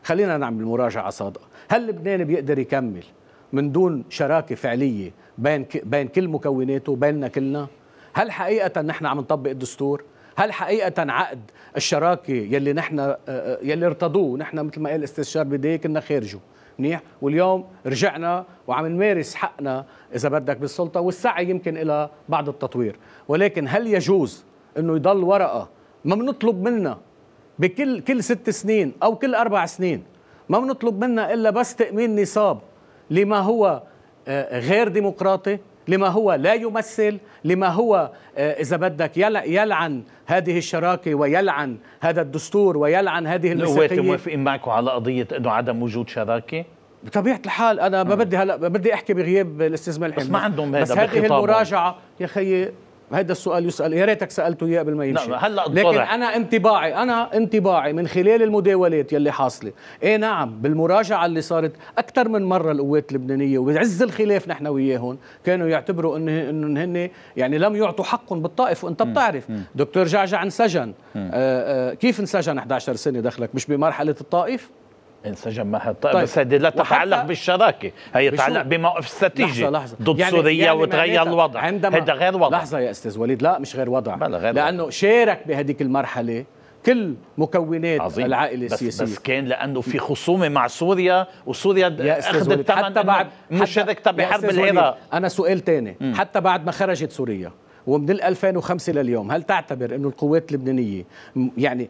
[SPEAKER 2] خلينا نعمل مراجعه صادقه هل لبنان بيقدر يكمل من دون شراكه فعليه بين بين كل مكوناته بيننا كلنا هل حقيقه نحن عم نطبق الدستور هل حقيقة عقد الشراكة يلي نحن آه، آه، يلي ارتضوه نحن مثل ما قال استشار بداية كنا خارجه منيح واليوم رجعنا وعم نمارس حقنا إذا بدك بالسلطة والسعي يمكن إلى بعض التطوير ولكن هل يجوز أنه يضل ورقة ما بنطلب منها بكل كل ست سنين او كل اربع سنين ما بنطلب منها الا بس تامين نصاب لما هو آه، غير ديمقراطي لما هو لا يمثل لما هو آه، إذا بدك يلعن هذه الشراكة ويلعن هذا الدستور ويلعن هذه هو موافقين
[SPEAKER 1] معكم على قضية أنه
[SPEAKER 2] عدم وجود شراكة؟ بطبيعه الحال انا ما بدي هلا بدي احكي بغياب الاستاذ ملحم بس ما عندهم هذا بس هذه المراجعه يا خيي هذا السؤال يسأل يا ريتك سألته إياه قبل ما يمشي لا هلا لكن أنا انطباعي أنا انطباعي من خلال المداولات يلي حاصلة إيه نعم بالمراجعة اللي صارت أكثر من مرة القوات اللبنانية وعز الخلاف نحن وياهم كانوا يعتبروا إن ان هن يعني لم يعطوا حقهم بالطائف وأنت بتعرف دكتور جعجع انسجن آآ آآ آه، آه، كيف انسجن 11 سنة دخلك مش بمرحلة الطائف انسجم معها الطائرة طيب،, طيب. بس هذه لا تتعلق
[SPEAKER 1] بالشراكة هي تتعلق بموقف استراتيجي لحظة لحظة. ضد يعني سوريا يعني وتغير الوضع
[SPEAKER 2] هذا غير وضع لحظة يا أستاذ وليد لا مش غير وضع بلا غير لأنه وضع. شارك بهذيك المرحلة كل مكونات عظيم. العائله بس السياسيه بس كان لانه في خصومه
[SPEAKER 1] مع سوريا وسوريا اخذت حتى بعد مشاركتها بحرب العراق
[SPEAKER 2] انا سؤال ثاني حتى بعد ما خرجت سوريا ومن 2005 لليوم هل تعتبر انه القوات اللبنانيه يعني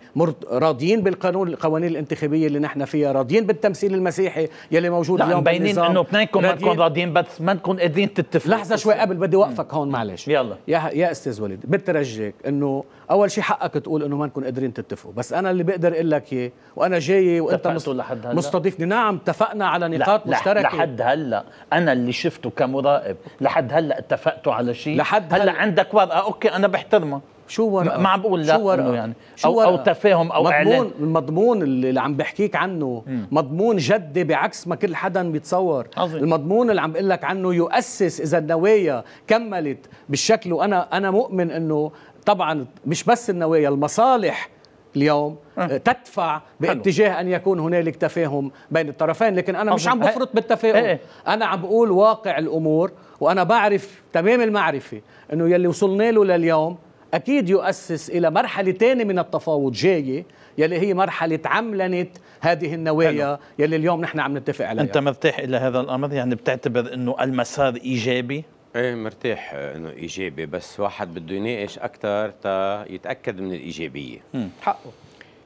[SPEAKER 2] راضيين بالقانون القوانين الانتخابيه اللي نحن فيها راضيين بالتمثيل المسيحي يلي موجود اليوم مبينين انه اثنينكم ما تكون راضيين بس ما تكون قادرين تتفقوا لحظه شوي قبل بدي اوقفك هون معلش يلا يا يا استاذ وليد بترجيك انه اول شيء حقك تقول انه ما نكون قادرين تتفقوا بس انا اللي بقدر اقول لك اياه وانا جاي وانت مستضيفني نعم اتفقنا على نقاط لا مشتركه لحد هلا انا اللي شفته كمراقب
[SPEAKER 1] لحد هلا اتفقتوا على شيء لحد هلا, هلأ عندك لك ورقه آه، اوكي انا بحترمه شو
[SPEAKER 2] ورقه ما عم بقول لا شو ورقة؟ يعني شو او او تفاهم او مضمون اعلان المضمون اللي عم بحكيك عنه مم. مضمون جدي بعكس ما كل حدا بيتصور عظيم. المضمون اللي عم بقول لك عنه يؤسس اذا النوايا كملت بالشكل وانا انا مؤمن انه طبعا مش بس النوايا المصالح اليوم آه. أه. تدفع باتجاه حلو. ان يكون هنالك تفاهم بين الطرفين لكن انا مش عم بفرط بالتفاهم إيه،, ايه. انا عم بقول واقع الامور وانا بعرف تمام المعرفه انه يلي وصلنا له لليوم اكيد يؤسس الى مرحله ثانيه من التفاوض جايه يلي هي مرحله عملنه هذه النوايا يلي اليوم نحن عم نتفق عليها انت
[SPEAKER 1] مرتاح الى هذا الامر يعني بتعتبر انه المسار ايجابي
[SPEAKER 3] ايه مرتاح انه ايجابي بس واحد بده يناقش اكثر تا يتاكد من الايجابيه حقه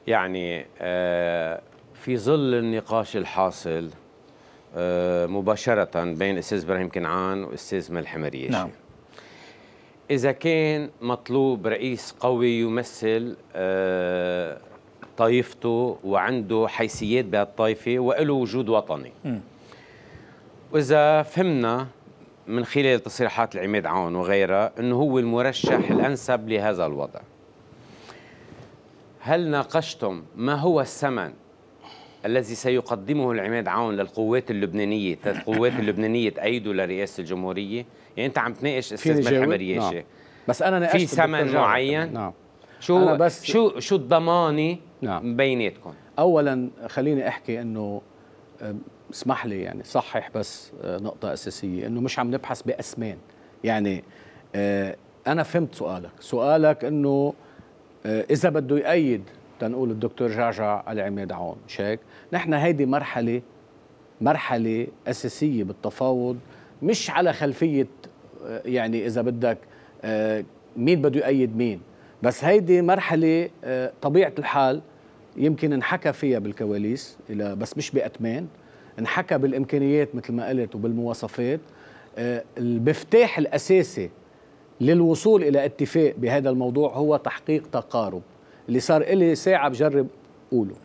[SPEAKER 3] يعني آه، في ظل النقاش الحاصل آه، مباشره بين الاستاذ ابراهيم كنعان والاستاذ ملحم مرياشي نعم اذا كان مطلوب رئيس قوي يمثل آه، طائفته وعنده حيثيات بهالطائفه وله وجود وطني م. واذا فهمنا من خلال تصريحات العماد عون وغيرها انه هو المرشح الانسب لهذا الوضع هل ناقشتم ما هو الثمن الذي سيقدمه العماد عون للقوات اللبنانيه القوات اللبنانيه تأيده لرئاسه الجمهوريه يعني انت عم تناقش استاذ ملحم رياشي نعم.
[SPEAKER 2] بس انا ناقشت في ثمن معين نعم شو بس شو شو الضمانه نعم. بيناتكم اولا خليني احكي انه اسمح لي يعني صحح بس آه، نقطة أساسية إنه مش عم نبحث بأسمان يعني آه، أنا فهمت سؤالك سؤالك إنه آه، إذا بده يأيد تنقول الدكتور جعجع العماد عون مش هيك نحن هيدي مرحلة مرحلة أساسية بالتفاوض مش على خلفية يعني إذا بدك مين بده يأيد مين بس هيدي مرحلة طبيعة الحال يمكن انحكى فيها بالكواليس بس مش بأتمان انحكى بالامكانيات مثل ما قلت وبالمواصفات آه، المفتاح الاساسي للوصول الى اتفاق بهذا الموضوع هو تحقيق تقارب اللي صار لي ساعه بجرب قوله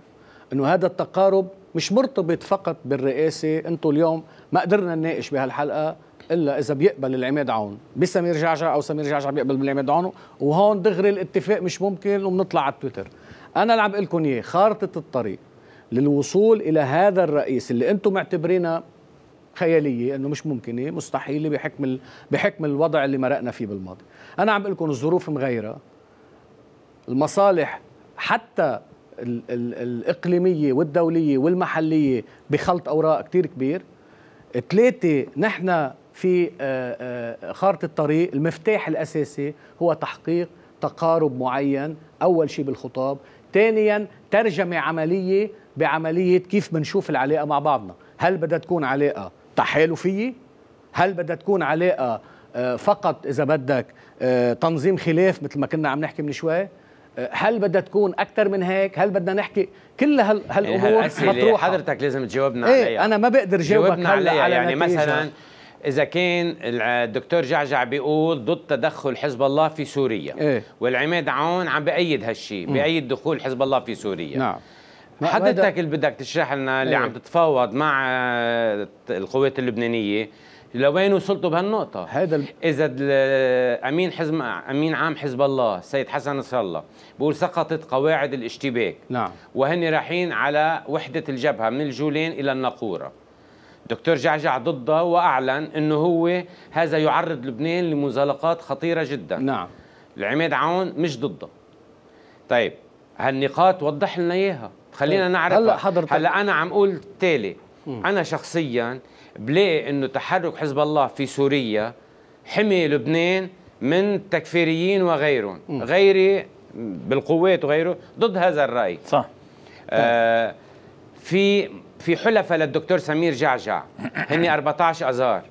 [SPEAKER 2] انه هذا التقارب مش مرتبط فقط بالرئاسه انتم اليوم ما قدرنا نناقش بهالحلقه الا اذا بيقبل العماد عون بسمير جعجع او سمير جعجع بيقبل بالعماد عون وهون دغري الاتفاق مش ممكن وبنطلع على التويتر انا اللي عم لكم اياه خارطه الطريق للوصول الى هذا الرئيس اللي انتم معتبرينه خياليه انه مش ممكنه مستحيله بحكم ال... بحكم الوضع اللي مرقنا فيه بالماضي انا عم بقول لكم الظروف مغيره المصالح حتى ال... ال... الاقليميه والدوليه والمحليه بخلط اوراق كتير كبير ثلاثه نحن في آه، آه، خارطه الطريق المفتاح الاساسي هو تحقيق تقارب معين اول شيء بالخطاب ثانيا ترجمه عمليه بعمليه كيف بنشوف العلاقه مع بعضنا هل بدها تكون علاقه تحالفيه هل بدها تكون علاقه آه، فقط اذا بدك آه، تنظيم خلاف مثل ما كنا عم نحكي من شوي آه، هل بدها تكون اكثر من هيك هل بدنا نحكي كل هال يعني هالامور مطروحه
[SPEAKER 3] حضرتك لازم تجاوبنا ايه عليها انا ما بقدر جاوبك هلا على يعني نتيجة. مثلا اذا كان الدكتور جعجع بيقول ضد تدخل حزب الله في سوريا إيه؟ والعماد عون عم بأيد هالشيء بأيد دخول حزب الله في سوريا نعم حضرتك اللي بدك تشرح لنا اللي ايه. عم تتفاوض مع آه، القوات اللبنانيه لوين وصلتوا بهالنقطة؟ هذا إذا آه، أمين حزب أمين عام حزب الله السيد حسن نصر الله بقول سقطت قواعد الاشتباك نعم وهن رايحين على وحدة الجبهة من الجولين إلى الناقورة دكتور جعجع ضده وأعلن أنه هو هذا يعرض لبنان لمزالقات خطيرة جدا نعم العماد عون مش ضده طيب هالنقاط وضح لنا إياها خلينا طيب. نعرف هلا حضرتك هلا انا عم اقول التالي انا شخصيا بلاقي انه تحرك حزب الله في سوريا حمي لبنان من التكفيريين وغيرهم م. غيري بالقوات وغيره ضد هذا الراي صح آه في في حلفه للدكتور سمير جعجع هن 14 اذار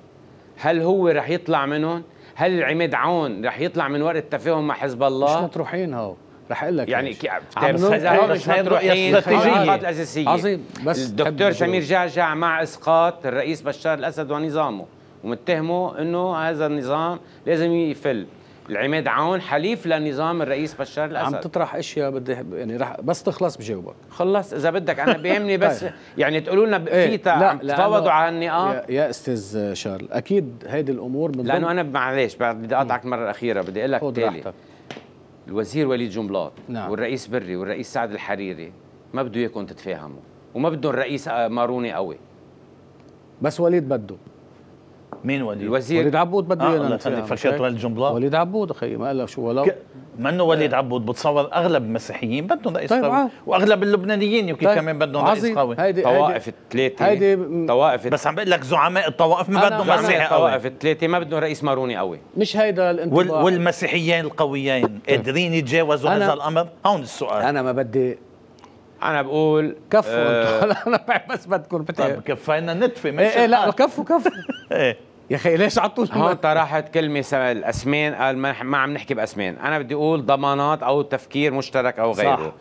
[SPEAKER 3] هل هو رح يطلع منهم هل عماد عون رح يطلع من ورقه تفاهم مع حزب الله مش مطروحين هو رح اقول لك يعني آه، بس هذا هي استراتيجيه الاساسيه عظيم بس الدكتور سمير جعجع مع اسقاط الرئيس بشار الاسد ونظامه ومتهمه انه هذا النظام لازم يفل العماد عون حليف لنظام الرئيس بشار الاسد عم تطرح
[SPEAKER 2] اشياء بدي يعني رح بس تخلص بجاوبك خلص اذا بدك انا بيهمني بس طيب.
[SPEAKER 3] يعني تقولوا لنا
[SPEAKER 2] إيه، في تفاوضوا على النقاط يا, يا استاذ شارل اكيد هيدي الامور من لانه
[SPEAKER 3] انا معلش بدي اقاطعك مره اخيره بدي اقول لك راحتك. الوزير وليد جنبلاط نعم. والرئيس بري والرئيس سعد الحريري ما بده اياكم تتفاهموا وما بده الرئيس آه، ماروني قوي
[SPEAKER 2] بس وليد بده مين وليد؟ الوزير وليد عبود بده آه يانا يعني.
[SPEAKER 1] وليد عبود اخي ما قال شو ولو ك... منه وليد عبود بتصور اغلب
[SPEAKER 3] المسيحيين بدهم رئيس طيب قوي آه. واغلب
[SPEAKER 1] اللبنانيين يمكن طيب كمان بدهم رئيس قوي هيدي طوائف
[SPEAKER 3] الثلاثه هيدي طوائف بس عم بقول لك زعماء الطوائف
[SPEAKER 1] ما بدهم مسيحي قوي طوائف
[SPEAKER 3] الثلاثه ما بدهم رئيس
[SPEAKER 1] ماروني قوي
[SPEAKER 2] مش هيدا الانطباع وال
[SPEAKER 1] والمسيحيين القويين طيب. قادرين يتجاوزوا هذا الامر
[SPEAKER 2] هون السؤال انا ما بدي انا بقول كفوا أه انا بس بدكم طيب كفينا نتفه مش إيه،, ايه لا كفوا كفوا ايه يا اخي ليش طول هون طرحت
[SPEAKER 3] كلمه الاسمين قال ما عم نحكي باسمين انا بدي اقول ضمانات او تفكير مشترك او غيره صح.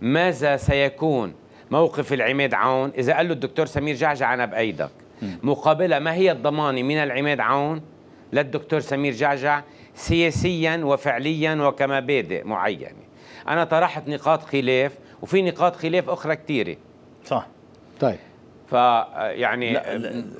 [SPEAKER 3] ماذا سيكون موقف العماد عون اذا قال له الدكتور سمير جعجع انا بايدك مقابله ما هي الضمانه من العماد عون للدكتور سمير جعجع سياسيا وفعليا وكمبادئ معينه انا طرحت نقاط خلاف وفي نقاط خلاف اخرى كثيره صح طيب فيعني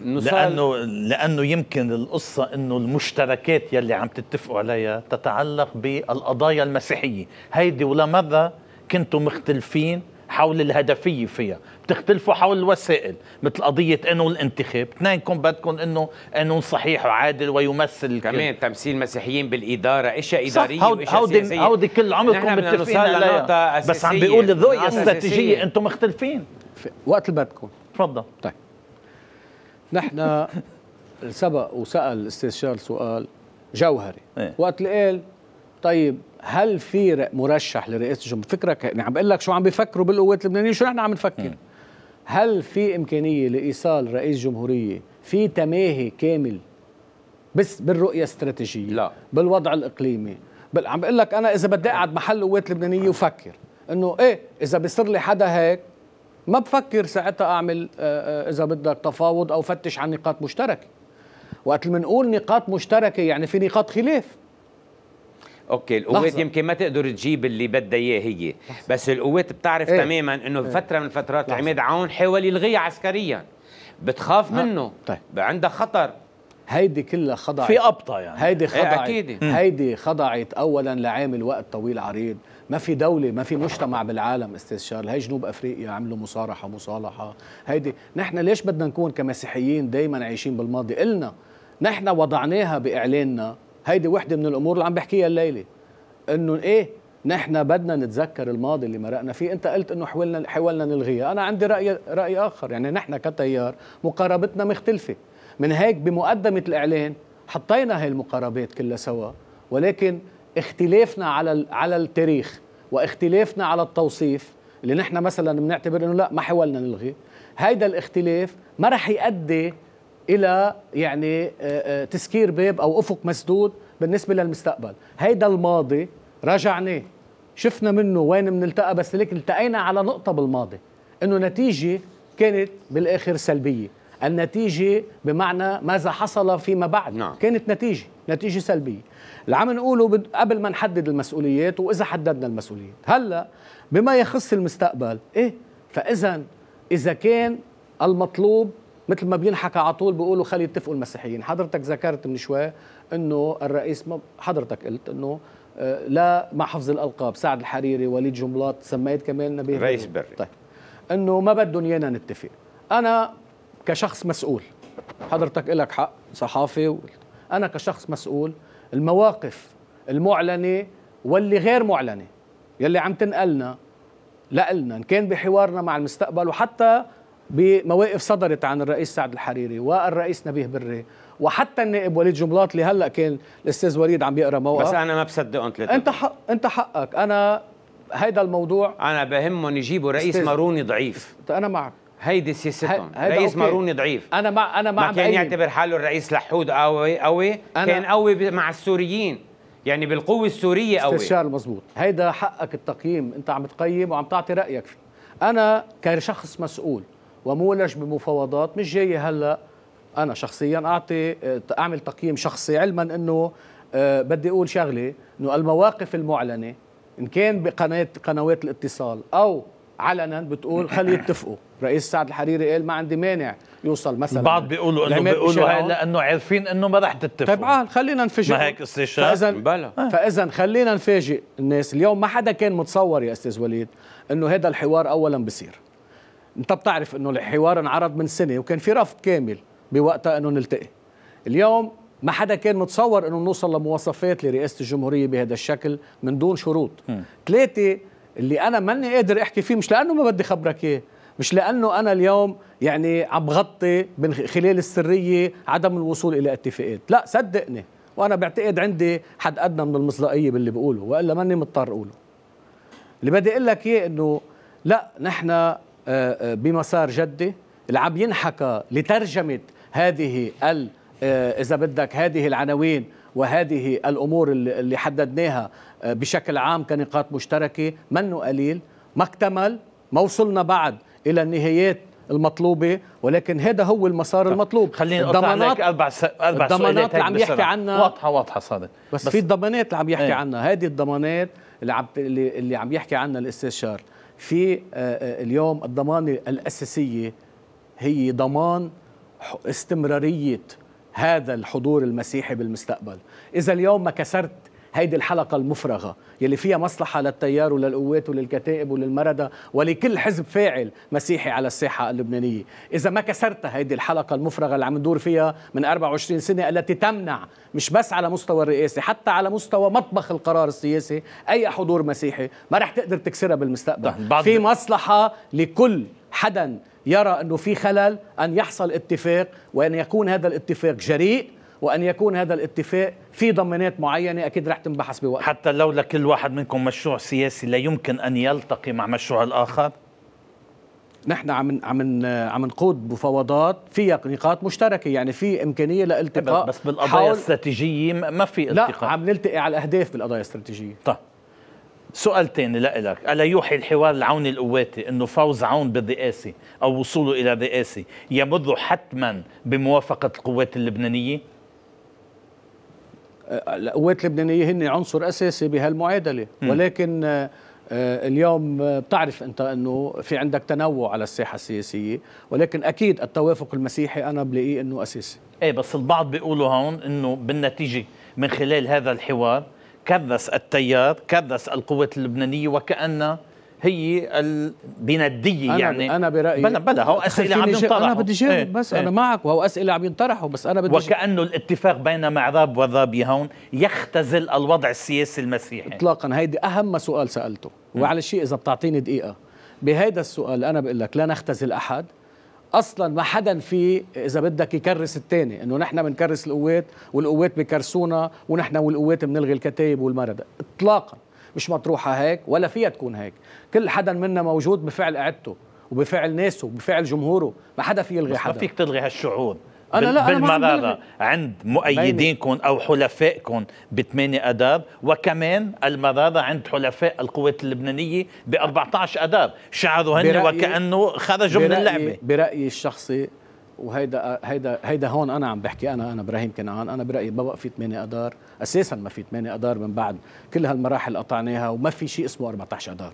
[SPEAKER 3] لانه
[SPEAKER 1] لانه يمكن القصه انه المشتركات يلي عم تتفقوا عليها تتعلق بالقضايا المسيحيه، هيدي ولا كنتوا مختلفين حول الهدفية فيها بتختلفوا حول الوسائل مثل قضية انه الانتخاب اثنينكم بدكم انه أنه صحيح وعادل ويمثل
[SPEAKER 3] كمان تمثيل مسيحيين بالإدارة اشياء إدارية واشياء سياسية هودي كل عمركم متفقين عليها بس عم بيقول الرؤية استراتيجية
[SPEAKER 2] انتم مختلفين وقت اللي بدكم تفضل طيب نحن سبق وسال الاستشار سؤال جوهري ايه؟ وقت قال طيب هل في مرشح لرئاسه الجمهوريه فكرك يعني عم بقول لك شو عم بيفكروا بالقوات اللبنانيه شو نحن عم نفكر إيه. هل في امكانيه لايصال رئيس جمهوريه في تماهي كامل بس بالرؤيه الاستراتيجيه لا بالوضع الاقليمي بل عم بقول لك انا اذا بدي اقعد محل قوات لبنانيه وفكر انه ايه اذا بيصير لي حدا هيك ما بفكر ساعتها اعمل آه، آه، اذا بدك تفاوض او فتش عن نقاط مشتركه وقت بنقول نقاط مشتركه يعني في نقاط خلاف
[SPEAKER 3] اوكي القوات يمكن ما تقدر تجيب اللي بدها اياه هي بس القوات بتعرف ايه؟ تماما انه ايه؟ فتره من الفترات عماد عون حاول يلغيها عسكريا
[SPEAKER 2] بتخاف آه. منه طيب. عندها خطر هيدي كلها خضعت في ابطا يعني هيدي خضعت ايه هيدي خضعت اولا لعامل وقت طويل عريض ما في دولة ما في مجتمع بالعالم استاذ شارل هي جنوب افريقيا عملوا مصارحة مصالحة هيدي نحن ليش بدنا نكون كمسيحيين دايما عايشين بالماضي قلنا نحن وضعناها بإعلاننا هيدي وحدة من الأمور اللي عم بحكيها الليلة إنه إيه نحن بدنا نتذكر الماضي اللي مرقنا فيه انت قلت انه حاولنا حاولنا نلغيها انا عندي راي راي اخر يعني نحن كتيار مقاربتنا مختلفه من هيك بمقدمه الاعلان حطينا هاي المقاربات كلها سوا ولكن اختلافنا على على التاريخ واختلافنا على التوصيف اللي نحن مثلا بنعتبر انه لا ما حاولنا نلغي هيدا الاختلاف ما رح يؤدي الى يعني آه، آه، تسكير باب او افق مسدود بالنسبه للمستقبل هيدا الماضي رجعناه شفنا منه وين بنلتقى بس ليك التقينا على نقطه بالماضي انه نتيجه كانت بالاخر سلبيه النتيجة بمعنى ماذا حصل فيما بعد نعم. كانت نتيجة نتيجة سلبية اللي عم نقوله قبل ما نحدد المسؤوليات وإذا حددنا المسؤوليات هلأ بما يخص المستقبل إيه فإذا إذا كان المطلوب مثل ما بينحكى على طول بيقولوا خلي يتفقوا المسيحيين حضرتك ذكرت من شوي انه الرئيس ما حضرتك قلت انه آه، لا مع حفظ الالقاب سعد الحريري وليد جملاط سميت كمان نبيه رئيس بري طيب انه ما بدهم ايانا نتفق انا كشخص مسؤول حضرتك إلك حق صحافي و... أنا كشخص مسؤول المواقف المعلنة واللي غير معلنة يلي عم تنقلنا لقلنا إن كان بحوارنا مع المستقبل وحتى بمواقف صدرت عن الرئيس سعد الحريري والرئيس نبيه بري وحتى النائب وليد جملاط اللي هلا كان الاستاذ وليد عم بيقرا موقف بس انا
[SPEAKER 3] ما بصدقهم انت حق
[SPEAKER 2] انت حقك انا هيدا الموضوع
[SPEAKER 3] انا بهمهم يجيبوا رئيس ماروني ضعيف
[SPEAKER 2] انا معك هيدي سياستهم رئيس ماروني ضعيف انا ما انا ما, ما كان يعتبر
[SPEAKER 3] حاله الرئيس لحود قوي قوي كان قوي مع السوريين يعني بالقوه السوريه قوي استشار
[SPEAKER 2] مزبوط هيدا حقك التقييم انت عم تقيم وعم تعطي رايك فيه انا كشخص مسؤول ومولج بمفاوضات مش جاي هلا انا شخصيا اعطي آه، اعمل تقييم شخصي علما انه آه، بدي اقول شغله انه المواقف المعلنه ان كان بقناه قنوات الاتصال او علنا بتقول خلي يتفقوا رئيس سعد الحريري قال ما عندي مانع يوصل مثلا البعض بيقولوا انه بيقولوا هاي لانه عارفين انه ما رح تتفق طيب آه، خلينا نفاجئ ما هيك استشهاد فاذا آه. فاذا خلينا نفاجئ الناس اليوم ما حدا كان متصور يا استاذ وليد انه هذا الحوار اولا بصير انت بتعرف انه الحوار انعرض من سنه وكان في رفض كامل بوقتها انه نلتقي اليوم ما حدا كان متصور انه نوصل لمواصفات لرئاسه الجمهوريه بهذا الشكل من دون شروط ثلاثه اللي انا ماني قادر احكي فيه مش لانه ما بدي خبرك اياه مش لانه انا اليوم يعني عم بغطي من خلال السريه عدم الوصول الى اتفاقات لا صدقني وانا بعتقد عندي حد ادنى من المصداقيه باللي بقوله والا ماني مضطر اقوله اللي بدي اقول لك اياه انه لا نحن آه، آه، بمسار جدي اللي عم ينحكى لترجمه هذه ال آه، اذا بدك هذه العناوين وهذه الامور اللي حددناها بشكل عام كنقاط مشتركه منه قليل ما اكتمل ما وصلنا بعد الى النهايات المطلوبه ولكن هذا هو المسار المطلوب خليني اقطع عليك اربع س... اربع الضمانات اللي عم يحكي عنها واضحه واضحه صادق بس, بس في الضمانات اللي عم يحكي ايه؟ عنها هذه الضمانات اللي عم اللي عم يحكي عنها الاستاذ شار في آه، آه، اليوم الضمانه الاساسيه هي ضمان استمراريه هذا الحضور المسيحي بالمستقبل اذا اليوم ما كسرت هيدي الحلقة المفرغة يلي فيها مصلحة للتيار وللقوات وللكتائب وللمردة ولكل حزب فاعل مسيحي على الساحة اللبنانية إذا ما كسرتها هيدي الحلقة المفرغة اللي عم ندور فيها من 24 سنة التي تمنع مش بس على مستوى الرئاسة حتى على مستوى مطبخ القرار السياسي أي حضور مسيحي ما رح تقدر تكسرها بالمستقبل طيب، في مصلحة لكل حدا يرى أنه في خلل أن يحصل اتفاق وأن يكون هذا الاتفاق جريء وان يكون هذا الاتفاق في ضمانات معينه اكيد رح تنبحث بوقت حتى
[SPEAKER 1] لولا كل واحد منكم مشروع سياسي لا يمكن ان يلتقي مع مشروع الاخر
[SPEAKER 2] نحن عم عم عم نقود مفاوضات فيها نقاط مشتركه يعني في امكانيه لالتقاء بس بالقضايا الاستراتيجيه ما في التقاء لا عم نلتقي على الاهداف بالقضايا الاستراتيجيه طيب سؤال ثاني لإلك
[SPEAKER 1] ألا يوحي الحوار العوني القواتي أنه فوز عون بالرئاسة أو وصوله إلى الرئاسة يمر حتما بموافقة القوات اللبنانية؟
[SPEAKER 2] القوات اللبنانيه هن عنصر اساسي بهالمعادله ولكن آه، آه، اليوم آه، بتعرف انت انه في عندك تنوع على الساحه السياسيه ولكن اكيد التوافق المسيحي انا بلاقيه انه اساسي ايه بس البعض بيقولوا هون انه بالنتيجه
[SPEAKER 1] من خلال هذا الحوار كرس التيار كرس القوات اللبنانيه وكانه هي البنديه يعني انا برايي بلا بلا هو اسئله عم ينطرحوا انا بدي جاوب ايه بس ايه انا
[SPEAKER 2] معك وهو اسئله عم ينطرحوا بس انا بدي وكانه
[SPEAKER 1] الاتفاق بين معراب وذابي هون يختزل الوضع السياسي المسيحي
[SPEAKER 2] اطلاقا هيدي اهم سؤال سالته وعلى شيء اذا بتعطيني دقيقه بهيدا السؤال انا بقول لك لا نختزل احد اصلا ما حدا في اذا بدك يكرس الثاني انه نحن بنكرس القوات والقوات بكرسونا ونحن والقوات بنلغي الكتايب والمرد اطلاقا مش مطروحه هيك ولا فيها تكون هيك كل حدا منا موجود بفعل قعدته وبفعل ناسه وبفعل جمهوره ما حدا في يلغي حدا ما فيك تلغي هالشعور انا لا بالمراره
[SPEAKER 1] عند مؤيدينكم او حلفائكم بثمانية اذار وكمان المراره عند حلفاء القوات اللبنانيه ب 14 اذار شعروا هن وكانه خرجوا من اللعبه
[SPEAKER 2] برايي الشخصي وهيدا هيدا هيدا هون انا عم بحكي انا انا ابراهيم كنعان انا برايي ما بقى في 8 اذار اساسا ما في 8 اذار من بعد كل هالمراحل قطعناها وما في شيء اسمه 14 اذار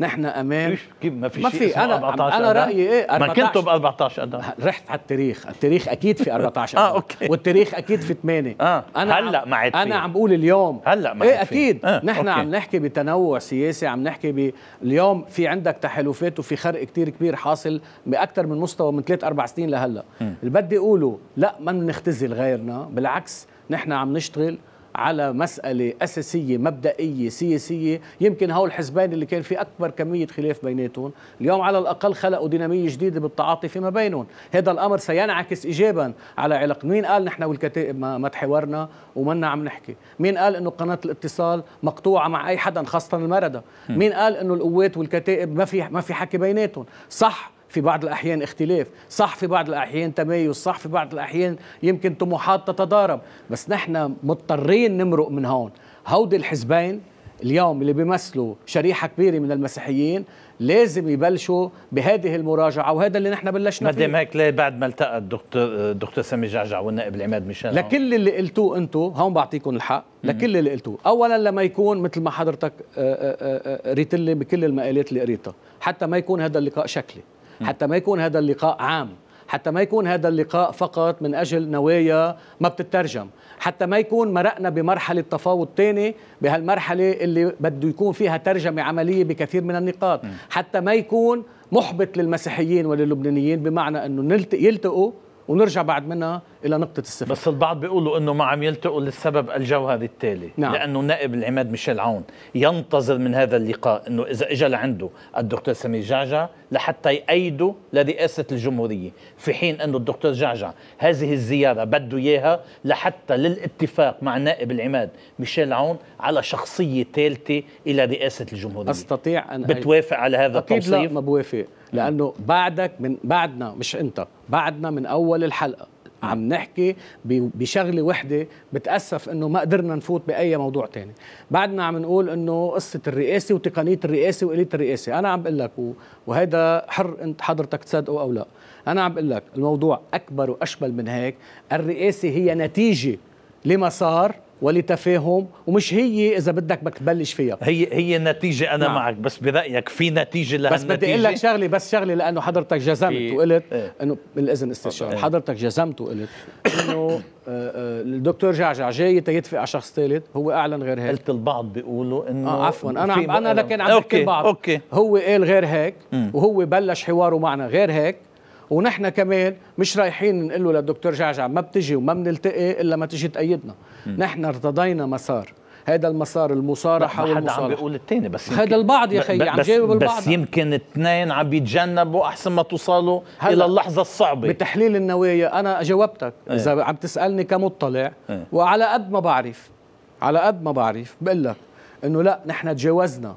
[SPEAKER 2] نحن امام كيف ما في ما شيء اسمه أنا 14 انا رايي ايه 14 ما كنتوا ب 14 اذار رحت على التاريخ التاريخ اكيد في 14 آه، اذار آه، أوكي. والتاريخ اكيد في 8 اه انا هلا ما عاد انا عم بقول اليوم هلا ما ايه اكيد آه. نحن أوكي. عم نحكي بتنوع سياسي عم نحكي اليوم في عندك تحالفات وفي خرق كثير كبير حاصل باكثر من مستوى من ثلاث اربع سنين لهلا اللي بدي اقوله لا ما بنختزل غيرنا بالعكس نحن عم نشتغل على مسألة أساسية مبدئية سياسية يمكن هول الحزبين اللي كان في أكبر كمية خلاف بيناتهم اليوم على الأقل خلقوا دينامية جديدة بالتعاطي فيما بينهم هذا الأمر سينعكس إيجابا على علاقة مين قال نحن والكتائب ما, ما تحاورنا ومنا عم نحكي مين قال أنه قناة الاتصال مقطوعة مع أي حدا خاصة المردة مين قال أنه القوات والكتائب ما في, ما في حكي بيناتهم صح في بعض الأحيان اختلاف صح في بعض الأحيان تمايز صح في بعض الأحيان يمكن طموحات تتضارب بس نحن مضطرين نمرق من هون هودي الحزبين اليوم اللي بيمثلوا شريحة كبيرة من المسيحيين لازم يبلشوا بهذه المراجعة وهذا اللي نحن بلشنا فيه مدام هيك ليه بعد ما التقى الدكتور دكتور سامي جعجع والنائب العماد ميشيل لكل اللي قلتوه انتم هون بعطيكم الحق لكل اللي قلتوه اولا لما يكون مثل ما حضرتك آه، آه، آه، قريت لي بكل المقالات اللي قريتها حتى ما يكون هذا اللقاء شكلي حتى ما يكون هذا اللقاء عام حتى ما يكون هذا اللقاء فقط من أجل نوايا ما بتترجم حتى ما يكون مرقنا بمرحلة تفاوض تاني بهالمرحلة اللي بده يكون فيها ترجمة عملية بكثير من النقاط حتى ما يكون محبط للمسيحيين وللبنانيين بمعنى أنه يلتقوا ونرجع بعد منها الى نقطه الصفر بس البعض بيقولوا انه ما عم يلتقوا للسبب
[SPEAKER 1] الجوهري التالي نعم. لانه نائب العماد ميشيل عون ينتظر من هذا اللقاء انه اذا اجى لعنده الدكتور سمير جعجع لحتى يأيده لرئاسه الجمهوريه في حين انه الدكتور جعجع هذه الزياره بده اياها لحتى للاتفاق مع نائب العماد ميشيل عون على شخصيه ثالثه الى رئاسه الجمهوريه استطيع ان بتوافق على هذا التوصيف؟ اكيد لا
[SPEAKER 2] ما بوافق لانه بعدك من بعدنا مش انت بعدنا من اول الحلقه عم نحكي بشغله وحده بتاسف انه ما قدرنا نفوت باي موضوع تاني بعدنا عم نقول انه قصه الرئاسه وتقنيه الرئاسه واليه الرئاسه انا عم بقول لك وهذا حر انت حضرتك تصدقه او لا انا عم بقول لك الموضوع اكبر واشمل من هيك الرئاسه هي نتيجه لما صار ولتفاهم ومش هي اذا بدك بدك تبلش فيها
[SPEAKER 1] هي هي النتيجه انا نعم. معك بس برايك في نتيجه لهالنتيجه بس بدي اقول لك
[SPEAKER 2] شغله بس شغله لانه حضرتك جزمت وقلت إيه؟ انه بالاذن استشاري إيه؟ حضرتك جزمت وقلت انه آه، آه، الدكتور جعجع جاي يتفق على شخص ثالث هو اعلن غير هيك قلت البعض بيقولوا انه آه عفوا انا عم انا لكن عم بحكي البعض أوكي. هو قال غير هيك مم. وهو بلش حواره معنا غير هيك ونحن كمان مش رايحين نقول له للدكتور جعجع ما بتجي وما بنلتقي الا ما تجي تأيدنا نحن ارتضينا مسار هذا المسار المصارحه والمصالحة حدا عم بيقول الثاني بس هذا البعض يا اخي عم جاوب البعض بس يمكن اثنين عم بيتجنبوا احسن ما توصلوا الى اللحظه الصعبه بتحليل النوايا انا جاوبتك إيه. اذا ايه. عم تسالني كمطلع ايه. وعلى قد ما بعرف على قد ما بعرف بقول لك انه لا نحن تجاوزنا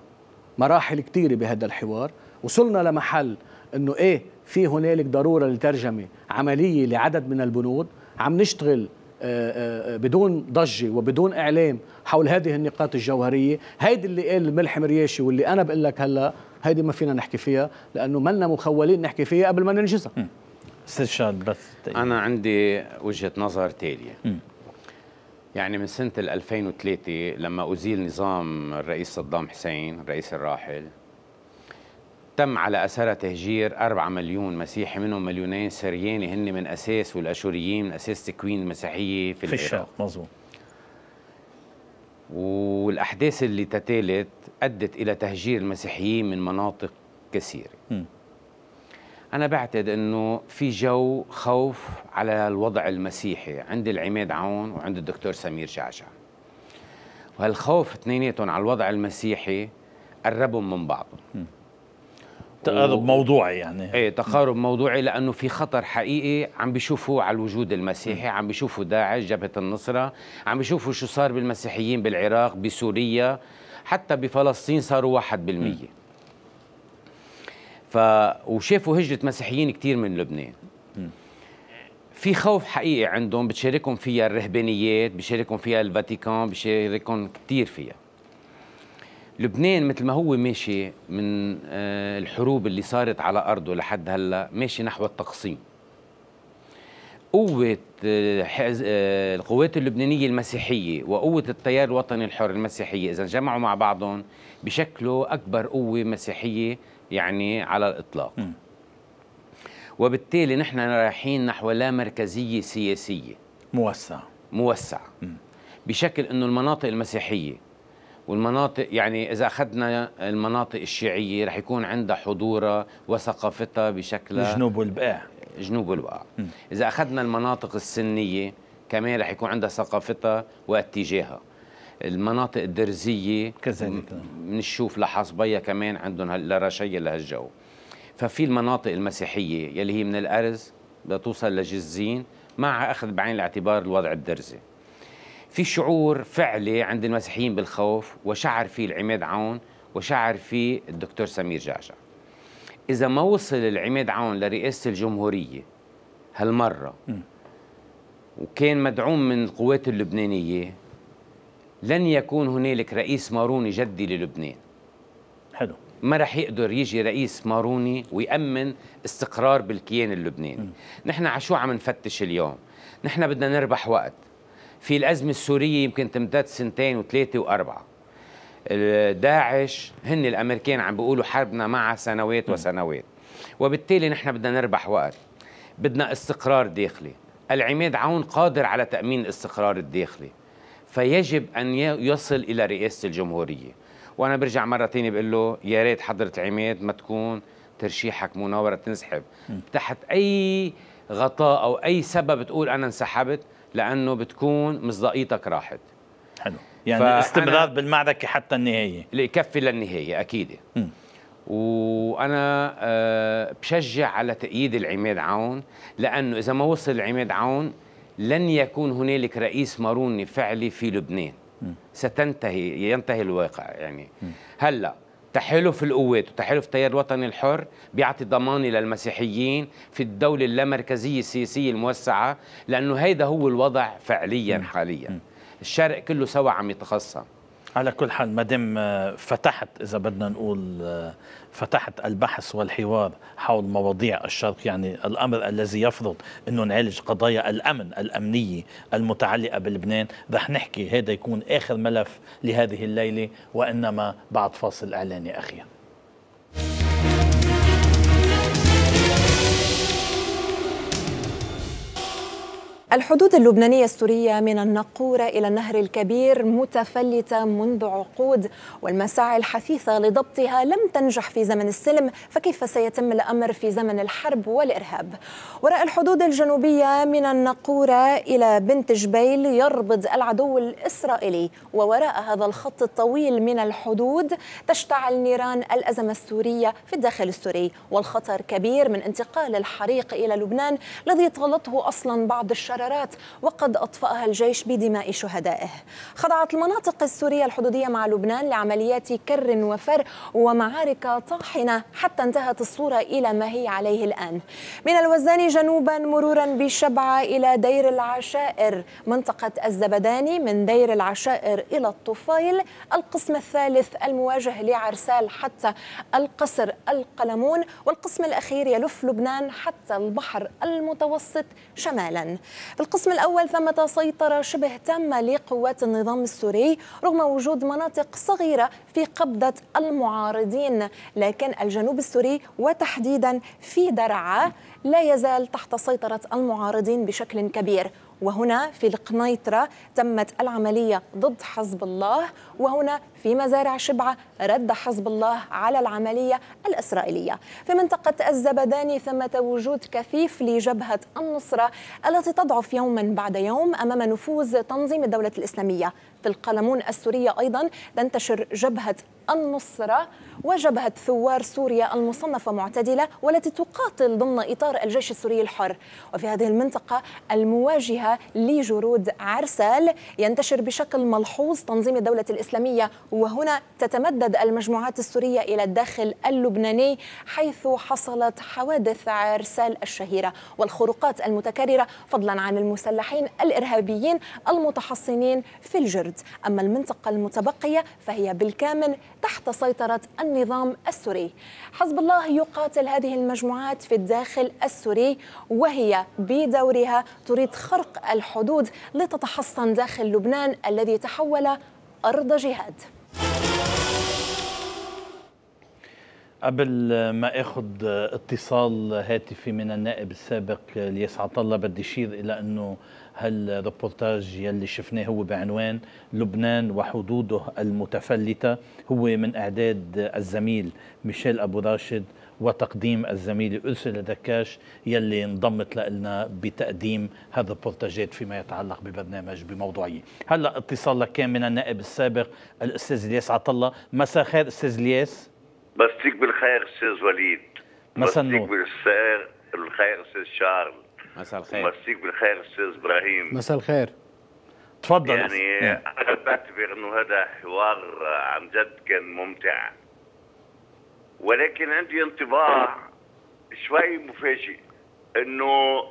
[SPEAKER 2] مراحل كثيره بهذا الحوار وصلنا لمحل انه ايه في هنالك ضروره لترجمه عمليه لعدد من البنود عم نشتغل آه، آه، بدون ضجة وبدون إعلام حول هذه النقاط الجوهرية هيدي اللي قال الملح رياشي واللي أنا بقول لك هلأ هيدي ما فينا نحكي فيها لأنه منا مخولين نحكي فيها قبل ما ننجزها استشهاد بس
[SPEAKER 3] أنا عندي وجهة نظر تالية م. يعني من سنة 2003 لما أزيل نظام الرئيس صدام حسين الرئيس الراحل تم على أثرها تهجير 4 مليون مسيحي منهم مليونين سرياني هن من أساس والأشوريين من أساس تكوين المسيحية في, في الشرق مظبوط والأحداث اللي تتالت أدت إلى تهجير المسيحيين من مناطق كثيرة م. أنا بعتقد أنه في جو خوف على الوضع المسيحي عند العماد عون وعند الدكتور سمير جعجع وهالخوف اثنيناتهم على الوضع المسيحي قربهم من بعضهم تقارب و... موضوعي يعني ايه تقارب موضوعي لانه في خطر حقيقي عم بيشوفوا على الوجود المسيحي عم بيشوفوا داعش جبهه النصره عم بيشوفوا شو صار بالمسيحيين بالعراق بسوريا حتى بفلسطين صاروا 1% بالمية. ف وشافوا هجره مسيحيين كثير من لبنان في خوف حقيقي عندهم بتشاركهم فيها الرهبانيات بشاركهم فيها الفاتيكان بشاركهم كثير فيها لبنان مثل ما هو ماشي من آه، الحروب اللي صارت على أرضه لحد هلا ماشي نحو التقسيم قوة آه، آه، القوات اللبنانية المسيحية وقوة التيار الوطني الحر المسيحية إذا جمعوا مع بعضهم بشكله أكبر قوة مسيحية يعني على الإطلاق وبالتالي نحن رايحين نحو لا مركزية سياسية موسعة موسعة بشكل أنه المناطق المسيحية والمناطق يعني إذا أخذنا المناطق الشيعية رح يكون عندها حضورها وثقافتها بشكل الجنوب والبقاع جنوب والبقاع إذا أخذنا المناطق السنية كمان رح يكون عندها ثقافتها واتجاهها المناطق الدرزية كذلك بنشوف لحصبية كمان عندهم لرشية لهالجو ففي المناطق المسيحية يلي هي من الأرز لتوصل لجزين مع أخذ بعين الاعتبار الوضع الدرزي في شعور فعلي عند المسيحيين بالخوف وشعر فيه العماد عون وشعر فيه الدكتور سمير جعجع إذا ما وصل العماد عون لرئاسة الجمهورية هالمرة وكان مدعوم من القوات اللبنانية لن يكون هنالك رئيس ماروني جدي للبنان حلو ما رح يقدر يجي رئيس ماروني ويأمن استقرار بالكيان اللبناني نحن على شو عم نفتش اليوم نحن بدنا نربح وقت في الأزمة السورية يمكن تمتد سنتين وثلاثة وأربعة داعش هن الأمريكان عم بيقولوا حربنا مع سنوات وسنوات وبالتالي نحن بدنا نربح وقت بدنا استقرار داخلي العماد عون قادر على تأمين الاستقرار الداخلي فيجب أن يصل إلى رئاسة الجمهورية وأنا برجع مرة تانية بقول له يا ريت حضرة عماد ما تكون ترشيحك مناورة تنسحب تحت أي غطاء أو أي سبب تقول أنا انسحبت لانه بتكون مصداقيتك راحت
[SPEAKER 1] حلو يعني الاستمرار بالمعركه حتى النهايه يكفي للنهايه اكيد م.
[SPEAKER 3] وانا آه، بشجع على تأييد العماد عون لانه اذا ما وصل العماد عون لن يكون هنالك رئيس ماروني فعلي في لبنان م. ستنتهي ينتهي الواقع يعني هلا تحالف القوات وتحالف التيار الوطني الحر بيعطي ضمانه للمسيحيين في الدوله اللامركزيه السياسيه الموسعه لانه هيدا هو الوضع فعليا حاليا الشرق كله سوا عم يتخصم على كل حال ما دام آه، فتحت اذا بدنا نقول آه،
[SPEAKER 1] فتحت البحث والحوار حول مواضيع الشرق يعني الأمر الذي يفرض أنه نعالج قضايا الأمن الأمنية المتعلقة بلبنان رح نحكي هذا يكون آخر ملف لهذه الليلة وإنما بعد فاصل إعلاني أخير
[SPEAKER 5] الحدود اللبنانية السورية من النقورة إلى النهر الكبير متفلتة منذ عقود والمساعي الحثيثة لضبطها لم تنجح في زمن السلم فكيف سيتم الأمر في زمن الحرب والإرهاب وراء الحدود الجنوبية من النقورة إلى بنت جبيل يربض العدو الإسرائيلي ووراء هذا الخط الطويل من الحدود تشتعل نيران الأزمة السورية في الداخل السوري والخطر كبير من انتقال الحريق إلى لبنان الذي طالته أصلا بعض الشرائع القرارات وقد أطفأها الجيش بدماء شهدائه خضعت المناطق السورية الحدودية مع لبنان لعمليات كر وفر ومعارك طاحنة حتى انتهت الصورة إلى ما هي عليه الآن من الوزان جنوبا مرورا بشبعة إلى دير العشائر منطقة الزبداني من دير العشائر إلى الطفيل القسم الثالث المواجه لعرسال حتى القصر القلمون والقسم الأخير يلف لبنان حتى البحر المتوسط شمالا القسم الأول ثمة سيطرة شبه تامة لقوات النظام السوري رغم وجود مناطق صغيرة في قبضة المعارضين لكن الجنوب السوري وتحديدا في درعا لا يزال تحت سيطرة المعارضين بشكل كبير وهنا في القنيطرة تمت العملية ضد حزب الله وهنا في مزارع شبعة رد حزب الله على العملية الإسرائيلية في منطقة الزبداني ثمة وجود كثيف لجبهة النصرة التي تضعف يوما بعد يوم أمام نفوذ تنظيم الدولة الإسلامية في القلمون السورية أيضا تنتشر جبهة النصرة وجبهة ثوار سوريا المصنفة معتدلة والتي تقاتل ضمن إطار الجيش السوري الحر وفي هذه المنطقة المواجهة لجرود عرسال ينتشر بشكل ملحوظ تنظيم الدولة الإسلامية وهنا تتمدد المجموعات السورية إلى الداخل اللبناني حيث حصلت حوادث عرسال الشهيرة والخروقات المتكررة فضلا عن المسلحين الإرهابيين المتحصنين في الجرد أما المنطقة المتبقية فهي بالكامل تحت سيطرة النظام السوري حزب الله يقاتل هذه المجموعات في الداخل السوري وهي بدورها تريد خرق الحدود لتتحصن داخل لبنان الذي تحول أرض جهاد
[SPEAKER 1] قبل ما اخذ اتصال هاتفي من النائب السابق الياس الله بدي اشير الى انه هالريبورتاج يلي شفناه هو بعنوان لبنان وحدوده المتفلتة هو من إعداد الزميل ميشيل أبو راشد وتقديم الزميلة أرسل دكاش يلي انضمت لنا بتقديم هذا البورتاجات فيما يتعلق ببرنامج بموضوعية هلا اتصال لك كان من النائب السابق الأستاذ الياس عطلة مساء خير أستاذ الياس
[SPEAKER 6] مسيك بالخير أستاذ وليد مساء النور بالخير أستاذ شارل مساء الخير مسيك بالخير استاذ ابراهيم
[SPEAKER 2] مساء الخير تفضل يعني
[SPEAKER 6] انا بعتبر انه هذا حوار عن جد كان ممتع ولكن عندي انطباع شوي مفاجئ انه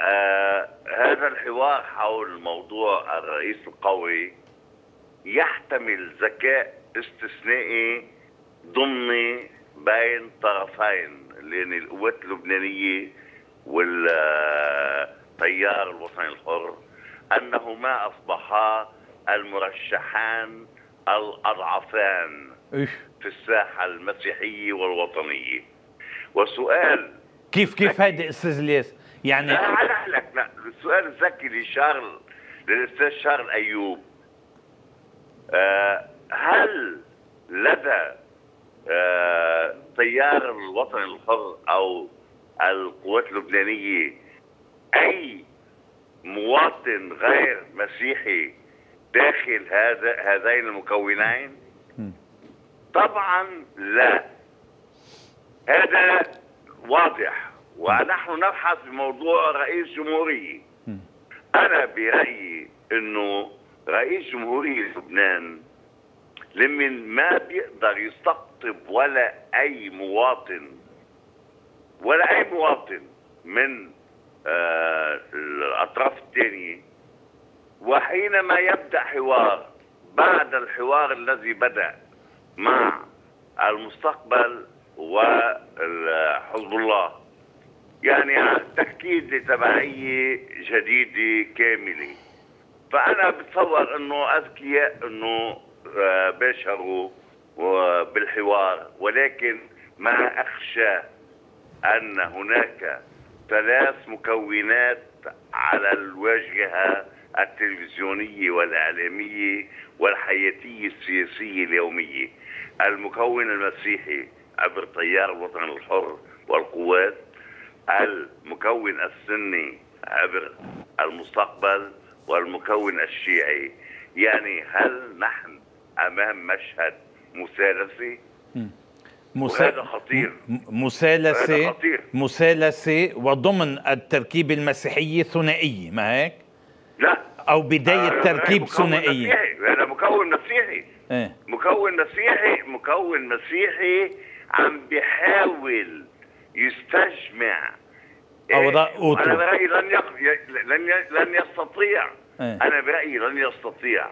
[SPEAKER 6] آه هذا الحوار حول موضوع الرئيس القوي يحتمل ذكاء استثنائي ضمني بين طرفين لان القوات اللبنانيه والتيار الوطني الحر انهما اصبحا المرشحان الاضعفان في الساحه المسيحيه والوطنيه وسؤال
[SPEAKER 1] كيف كيف هذا استاذ الياس يعني
[SPEAKER 6] لا لك لا السؤال الذكي لشارل للاستاذ شارل ايوب آه هل لدى آه تيار الوطن الحر او القوات اللبنانيه اي مواطن غير مسيحي داخل هذا هذين المكونين؟ طبعا لا هذا واضح ونحن نبحث في موضوع رئيس جمهورية أنا برأيي أنه رئيس جمهورية لبنان لمن ما بيقدر يستقطب ولا أي مواطن ولا اي مواطن من آه، الاطراف الثانيه وحينما يبدا حوار بعد الحوار الذي بدا مع المستقبل وحزب الله يعني تأكيد لتبعية جديدة كاملة فأنا بتصور أنه أذكياء أنه آه، باشروا آه، بالحوار ولكن ما أخشى أن هناك ثلاث مكونات على الواجهة التلفزيونية والإعلامية والحياتية السياسية اليومية المكون المسيحي عبر تيار الوطن الحر والقوات المكون السني عبر المستقبل والمكون الشيعي يعني هل نحن أمام مشهد مثالثي؟ مسا... خطير
[SPEAKER 1] مثالثة مثالثة وضمن التركيب المسيحية ثنائية ما هيك؟ لا أو بداية آه تركيب ثنائية هذا
[SPEAKER 6] مكون مسيحي ايه؟ مكون مسيحي مكون مسيحي عم بيحاول يستجمع أوضاع إيه. أوتو. أنا برأيي لن يق... لن ي... لن يستطيع ايه؟ أنا برأيي لن يستطيع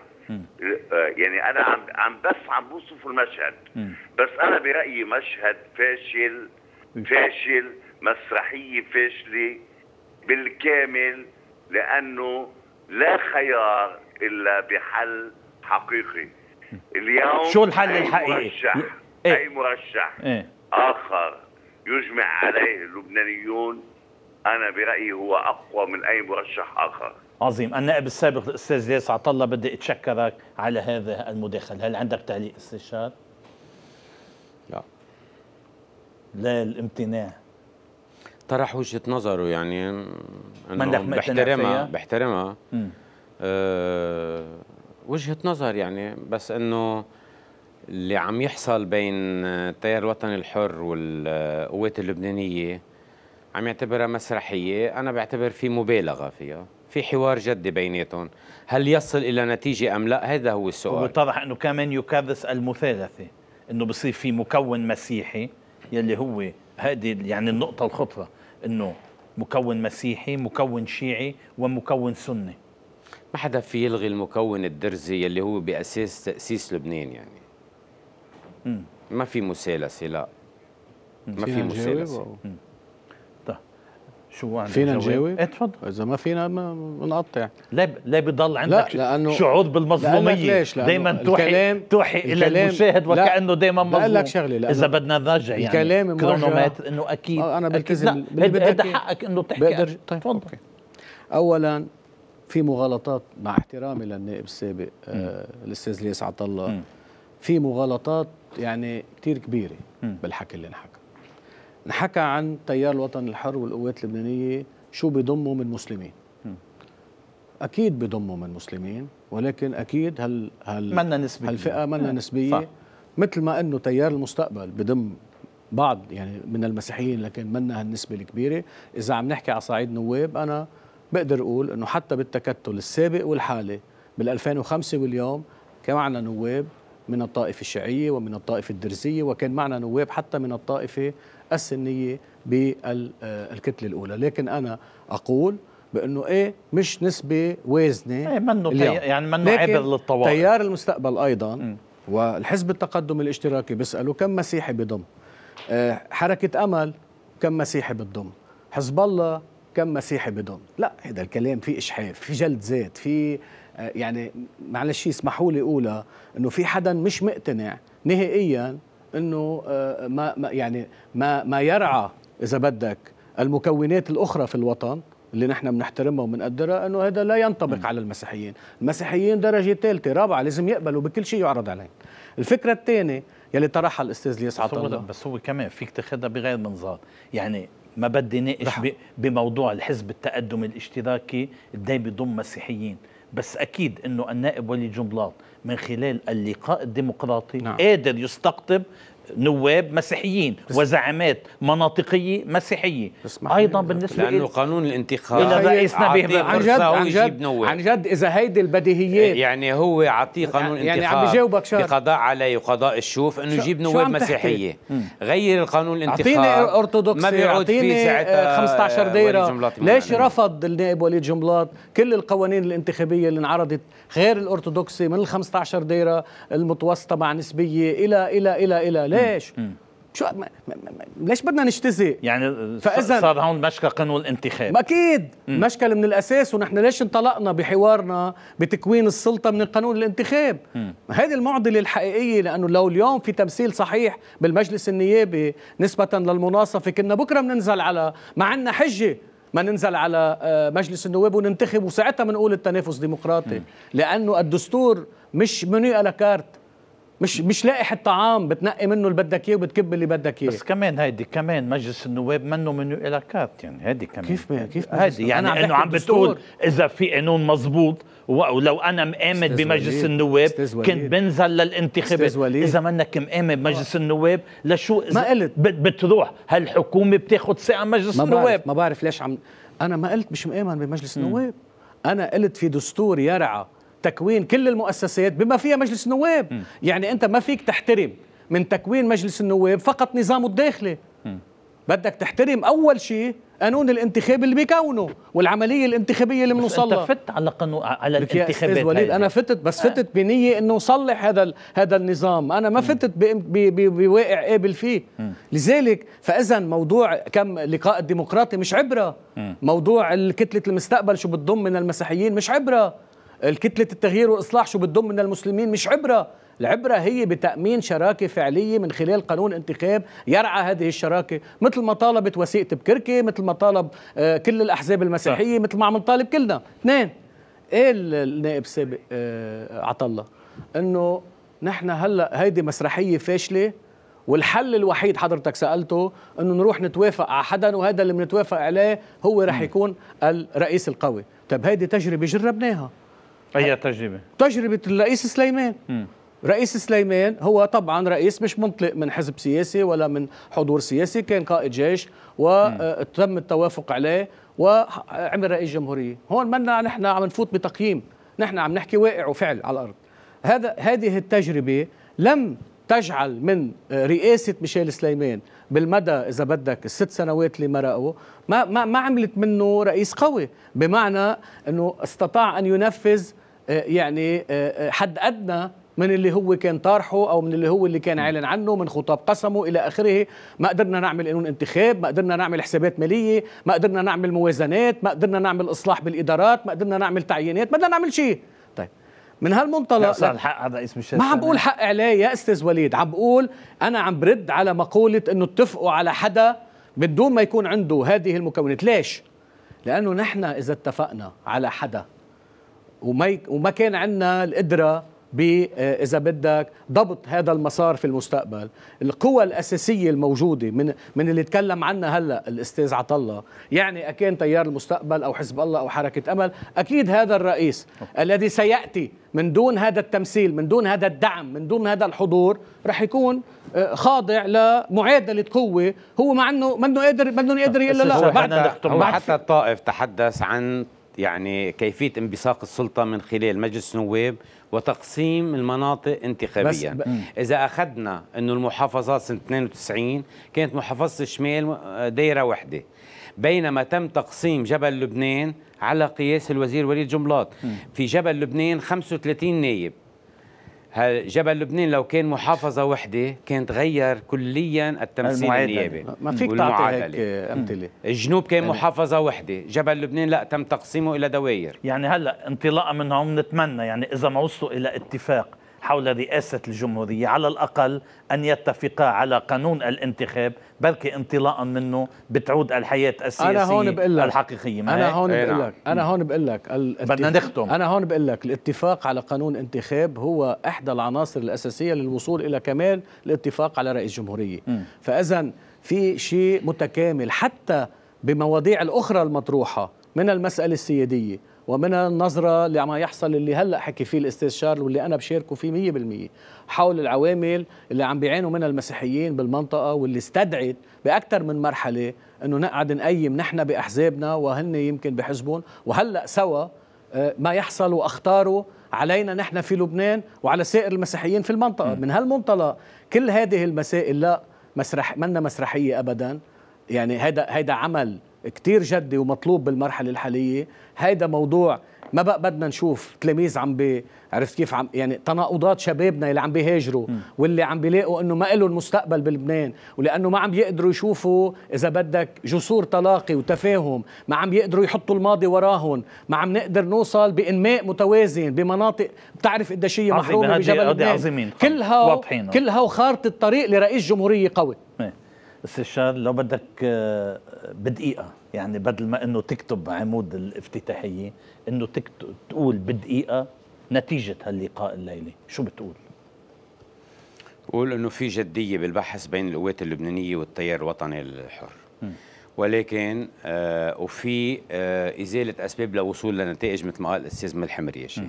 [SPEAKER 6] آه، يعني انا عم عم بس عم بوصف المشهد بس انا برايي مشهد فاشل فاشل مسرحيه فاشله بالكامل لانه لا خيار الا بحل حقيقي اليوم شو الحل الحقيقي؟ مرشح إيه؟ اي مرشح إيه؟ اخر يجمع عليه اللبنانيون انا برايي هو اقوى من اي مرشح اخر
[SPEAKER 1] عظيم النائب السابق الاستاذ ياس عطا الله بدي اتشكرك على هذا المداخله هل عندك تعليق استشار لا لا الامتناع
[SPEAKER 3] طرح وجهه نظره يعني انه بحترمها بحترمها أه وجهه نظر يعني بس انه اللي عم يحصل بين التيار الوطني الحر والقوات اللبنانيه عم يعتبرها مسرحيه انا بعتبر في مبالغه فيها في حوار جدي بيناتهم هل يصل الى نتيجه ام لا هذا هو السؤال واتضح
[SPEAKER 1] انه كمان يكرس المثالثه انه بصير في مكون مسيحي يلي هو هذه يعني النقطه الخطره انه مكون مسيحي مكون شيعي ومكون سني
[SPEAKER 3] ما حدا في يلغي المكون الدرزي يلي هو باساس تاسيس لبنان يعني م. ما في مسالسه لا
[SPEAKER 2] ما في مسالسه
[SPEAKER 1] شو عندك فينا نجاوب؟
[SPEAKER 2] ايه تفضل اذا ما فينا بنقطع لا لا بضل عندك لا لأنه شعور بالمظلوميه دائما توحي توحي الى المشاهد وكانه دائما مظلوم بقول لك شغله اذا
[SPEAKER 1] بدنا نرجع يعني الكلام كرونومتر انه اكيد آه انا بلتزم هذا حقك انه تحكي بقدر طيب،,
[SPEAKER 2] طيب تفضل أوكي. اولا في مغالطات مع احترامي للنائب السابق آه، الاستاذ الياس عطا الله في مغالطات يعني كثير كبيره بالحكي اللي انحكى انحكى عن تيار الوطن الحر والقوات اللبنانيه شو بيضموا من مسلمين اكيد بيضموا من مسلمين ولكن اكيد هال هال منا نسبيه هالفئه منا نسبيه صح. مثل ما انه تيار المستقبل بضم بعض يعني من المسيحيين لكن منا هالنسبه الكبيره اذا عم نحكي على صعيد نواب انا بقدر اقول انه حتى بالتكتل السابق والحالي بال2005 واليوم كان معنا نواب من الطائفة الشيعية ومن الطائفة الدرزية وكان معنا نواب حتى من الطائفة السنيه بالكتله الاولى لكن انا اقول بانه ايه مش نسبه وازنه ايه منه يعني منه عبر للطوارئ تيار المستقبل ايضا م. والحزب التقدم الاشتراكي بيسالوا كم مسيحي بضم آه، حركه امل كم مسيحي بتضم حزب الله كم مسيحي بضم لا هذا الكلام في اشحاف في جلد زيت في آه، يعني معلش اسمحوا لي اقولها انه في حدا مش مقتنع نهائيا انه آه، ما يعني ما ما يرعى اذا بدك المكونات الاخرى في الوطن اللي نحن بنحترمها وبنقدرها انه هذا لا ينطبق م. على المسيحيين، المسيحيين درجه ثالثه رابعه لازم يقبلوا بكل شيء يعرض عليهم. الفكره الثانيه يلي طرحها الاستاذ ليس عطا الله بس
[SPEAKER 1] هو كمان فيك تاخذها بغير منظار، يعني ما بدي ناقش نعم. بموضوع الحزب التقدم الاشتراكي اللي بيضم مسيحيين بس اكيد انه النائب وليد جنبلاط من خلال اللقاء الديمقراطي نعم. قادر يستقطب نواب مسيحيين وزعامات مناطقيه مسيحيه ايضا بالنسبه لانه قانون
[SPEAKER 3] الانتخاب الى رئيسنا به عن جد عن جد عن جد اذا هيدي البديهيات يعني هو عطيه يعني قانون يعني الانتخاب يعني عم بجاوبك شو بقضاء عليه وقضاء الشوف انه يجيب نواب مسيحيه غير القانون الانتخاب اعطيني ارثوذكسي ما بيعود في آه، ساعتها 15 آه، دايره ليش
[SPEAKER 2] رفض النائب وليد جملاط كل القوانين الانتخابيه اللي انعرضت غير الأرثوذكسي من ال 15 ديرة المتوسطة مع نسبية إلى إلى إلى إلى ليش؟ م. شو ما ما ليش بدنا نجتزئ؟ يعني فاذا صار هون مشكل قانون الانتخاب اكيد مشكل من الاساس ونحن ليش انطلقنا بحوارنا بتكوين السلطه من قانون الانتخاب؟ هذه المعضله الحقيقيه لانه لو اليوم في تمثيل صحيح بالمجلس النيابي نسبه للمناصفه كنا بكره بننزل على ما عندنا حجه ما ننزل على آه، مجلس النواب وننتخب وساعتها بنقول التنافس ديمقراطي لانه الدستور مش منو على كارت مش مش لائحه طعام بتنقي منه اللي بدك اياه وبتكب اللي بدك اياه بس كمان هيدي كمان مجلس النواب منه منو الى كات يعني هيدي كمان كيف ما كيف ما هيدي
[SPEAKER 1] يعني انه عم بتقول اذا في قانون مزبوط ولو انا مآمن بمجلس النواب كنت بنزل للانتخابات اذا منك مآمن بمجلس النواب لشو ما
[SPEAKER 2] قلت بتروح هالحكومه بتاخذ ثقه مجلس ما النواب ما بعرف ليش عم انا ما قلت مش مآمن بمجلس النواب انا قلت في دستور يرعى تكوين كل المؤسسات بما فيها مجلس النواب م. يعني أنت ما فيك تحترم من تكوين مجلس النواب فقط نظامه الداخلي بدك تحترم أول شيء قانون الانتخاب اللي بيكونه والعمليه الانتخابيه اللي بنوصلها انت فت على قانون على الانتخابات وليد انا فتت بس آه. فتت بنيه انه نصلح هذا ال... هذا النظام انا ما م. فتت ب... ب... ب... بواقع قابل فيه م. لذلك فاذا موضوع كم لقاء الديمقراطي مش عبره م. موضوع كتله المستقبل شو بتضم من المسيحيين مش عبره الكتلة التغيير والإصلاح شو بتضم من المسلمين مش عبرة العبرة هي بتأمين شراكة فعلية من خلال قانون انتخاب يرعى هذه الشراكة مثل ما طالبت وثيقة بكركي مثل ما طالب آه، كل الأحزاب المسيحية مثل ما عم نطالب كلنا اثنين ايه النائب سابق آه، عطلة انه نحن هلا هيدي مسرحية فاشلة والحل الوحيد حضرتك سالته انه نروح نتوافق على حدا وهذا اللي بنتوافق عليه هو رح يكون الرئيس القوي طيب هيدي تجربه جربناها
[SPEAKER 1] أي تجربة؟
[SPEAKER 2] تجربة الرئيس سليمان م. رئيس سليمان هو طبعا رئيس مش منطلق من حزب سياسي ولا من حضور سياسي كان قائد جيش وتم آه، التوافق عليه وعمل آه، رئيس جمهورية هون منا نحن عم نفوت بتقييم نحن عم نحكي واقع وفعل على الأرض هذا هذه التجربة لم تجعل من آه، رئاسة ميشيل سليمان بالمدى إذا بدك الست سنوات اللي مرقوا ما, ما, ما عملت منه رئيس قوي بمعنى أنه استطاع أن ينفذ آه، يعني آه، آه، حد أدنى من اللي هو كان طارحه او من اللي هو اللي كان اعلن عنه من خطاب قسمه الى اخره ما قدرنا نعمل قانون انتخاب ما قدرنا نعمل حسابات ماليه ما قدرنا نعمل موازنات ما قدرنا نعمل اصلاح بالادارات ما قدرنا نعمل تعيينات ما قدرنا نعمل شيء طيب من هالمنطلق صار الحق هذا اسم ما عم بقول حق عليه يا استاذ وليد عم بقول انا عم برد على مقوله انه اتفقوا على حدا بدون ما يكون عنده هذه المكونات ليش لانه نحن اذا اتفقنا على حدا وما وما كان عندنا القدره ب آه، اذا بدك ضبط هذا المسار في المستقبل القوى الاساسيه الموجوده من من اللي تكلم عنها هلا الاستاذ عطله يعني اكان تيار المستقبل او حزب الله او حركه امل اكيد هذا الرئيس أوكي. الذي سياتي من دون هذا التمثيل من دون هذا الدعم من دون هذا الحضور رح يكون آه، خاضع لمعادله قوه هو مع انه منه قادر منه قادر يقول لا, بعد حتى
[SPEAKER 3] الطائف تحدث عن يعني كيفيه انبثاق السلطه من خلال مجلس النواب وتقسيم المناطق انتخابيا اذا اخذنا انه المحافظات سنه 92 كانت محافظه الشمال آه، دايره وحده بينما تم تقسيم جبل لبنان على قياس الوزير وليد جملات في جبل لبنان 35 نائب جبل لبنان لو كان محافظة وحدة كان تغير كليا التمثيل النيابي ما فيك تعطي هيك أمثلة الجنوب كان يعني محافظة وحدة جبل لبنان لا تم تقسيمه إلى دوائر
[SPEAKER 1] يعني هلأ انطلاقا من هون نتمنى يعني إذا ما وصلوا إلى اتفاق حول رئاسة الجمهورية على الأقل أن يتفقا على قانون الانتخاب بلكي انطلاقا منه بتعود الحياة السياسية أنا هون بقلك الحقيقية ما أنا هون إيه، بقلك نعم. أنا
[SPEAKER 2] هون بقلك بدنا نختم أنا هون بقلك الاتفاق على قانون انتخاب هو إحدى العناصر الأساسية للوصول إلى كمال الاتفاق على رئيس جمهورية فإذا في شيء متكامل حتى بمواضيع الأخرى المطروحة من المسألة السيادية ومن النظرة لما يحصل اللي هلأ حكي فيه الأستاذ شارل واللي أنا بشاركه فيه 100% حول العوامل اللي عم بيعانوا منها المسيحيين بالمنطقة واللي استدعت بأكثر من مرحلة أنه نقعد نقيم نحن بأحزابنا وهن يمكن بحزبهم وهلأ سوا آه، ما يحصل وأخطاره علينا نحن في لبنان وعلى سائر المسيحيين في المنطقة من هالمنطلق كل هذه المسائل لا مسرح منا مسرحية أبدا يعني هذا هذا عمل كتير جدي ومطلوب بالمرحله الحاليه هيدا موضوع ما بقى بدنا نشوف تلاميذ عم بي عرفت كيف عم يعني تناقضات شبابنا اللي عم بيهاجروا واللي عم بيلاقوا انه ما لهم مستقبل بلبنان ولانه ما عم يقدروا يشوفوا اذا بدك جسور تلاقي وتفاهم ما عم يقدروا يحطوا الماضي وراهم ما عم نقدر نوصل بانماء متوازن بمناطق بتعرف قديشيه محرومه بجبل لبنان كلها واضحين كلها وخارطه الطريق لرئيس جمهوريه قوي
[SPEAKER 1] إيه. استشار لو بدك آه، بدقيقة يعني بدل ما انه تكتب عمود الافتتاحية انه تكتب تقول بدقيقة نتيجة هاللقاء الليلي شو بتقول؟
[SPEAKER 3] بقول انه في جدية بالبحث بين القوات اللبنانية والتيار الوطني الحر م. ولكن آه، وفي آه، ازاله اسباب لوصول لنتائج مثل ما قال الاستاذ ملحم رياشي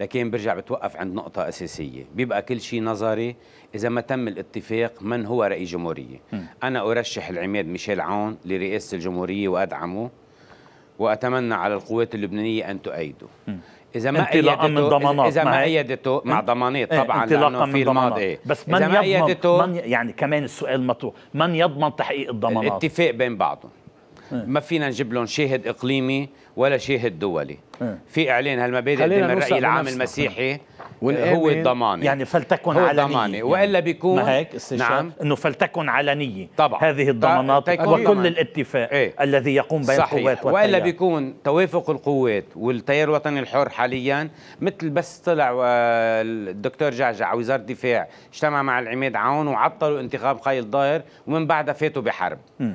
[SPEAKER 3] لكن برجع بتوقف عند نقطه اساسيه بيبقى كل شيء نظري اذا ما تم الاتفاق من هو رئيس جمهوريه انا ارشح العماد ميشيل عون لرئاسه الجمهوريه وادعمه واتمنى على القوات اللبنانيه ان تؤيده اذا ما انطلاقا من ضمانات اذا ما ايدته مع إيه. ضمانات إيه، طبعا انطلاقا من ضمانات بس من يضمن أيدته
[SPEAKER 1] من يعني كمان السؤال مطروح من يضمن تحقيق الضمانات الاتفاق
[SPEAKER 3] بين بعضهم إيه. ما فينا نجيب لهم شاهد اقليمي ولا شاهد دولي في اعلان هالمبادئ من الراي العام المسيحي إيه، هو الضمانه يعني
[SPEAKER 1] فلتكن هو علنيه يعني والا بيكون ما هيك نعم انه فلتكن علنيه طبعا هذه الضمانات وكل ضمان. الاتفاق ايه؟ الذي يقوم بين صحيح. القوات والتيار والا
[SPEAKER 3] بيكون توافق القوات والتيار الوطني الحر حاليا مثل بس طلع آه، الدكتور جعجع وزاره الدفاع اجتمع مع العماد عون وعطلوا انتخاب خيل ضاهر ومن بعدها فاتوا بحرب م.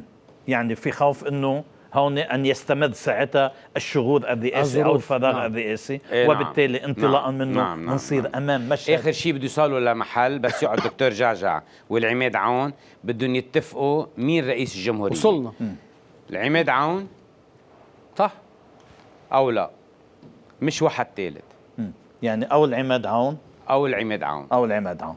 [SPEAKER 3] يعني في خوف انه هون ان يستمد ساعتها
[SPEAKER 1] الشغور الرئاسي او الفراغ نعم. الرئاسي إيه نعم. وبالتالي نعم. انطلاقا منه نعم. بنصير نعم. نعم. امام مشهد اخر
[SPEAKER 3] شيء بده يوصلوا لمحل بس يقعد الدكتور جعجع والعماد عون بدهم يتفقوا مين رئيس الجمهوريه وصلنا العماد عون صح او لا مش واحد ثالث
[SPEAKER 1] يعني او العماد عون او العماد عون او العماد عون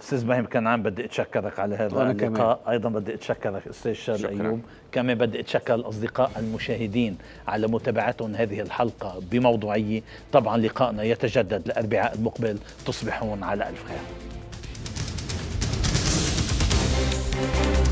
[SPEAKER 1] استاذ مهم كنعان بدي اتشكرك على هذا اللقاء كمان. ايضا بدي اتشكرك استاذ شاد ايوب كمان بدي اتشكر الاصدقاء المشاهدين على متابعتهم هذه الحلقه بموضوعيه طبعا لقائنا يتجدد الاربعاء المقبل تصبحون على الف خير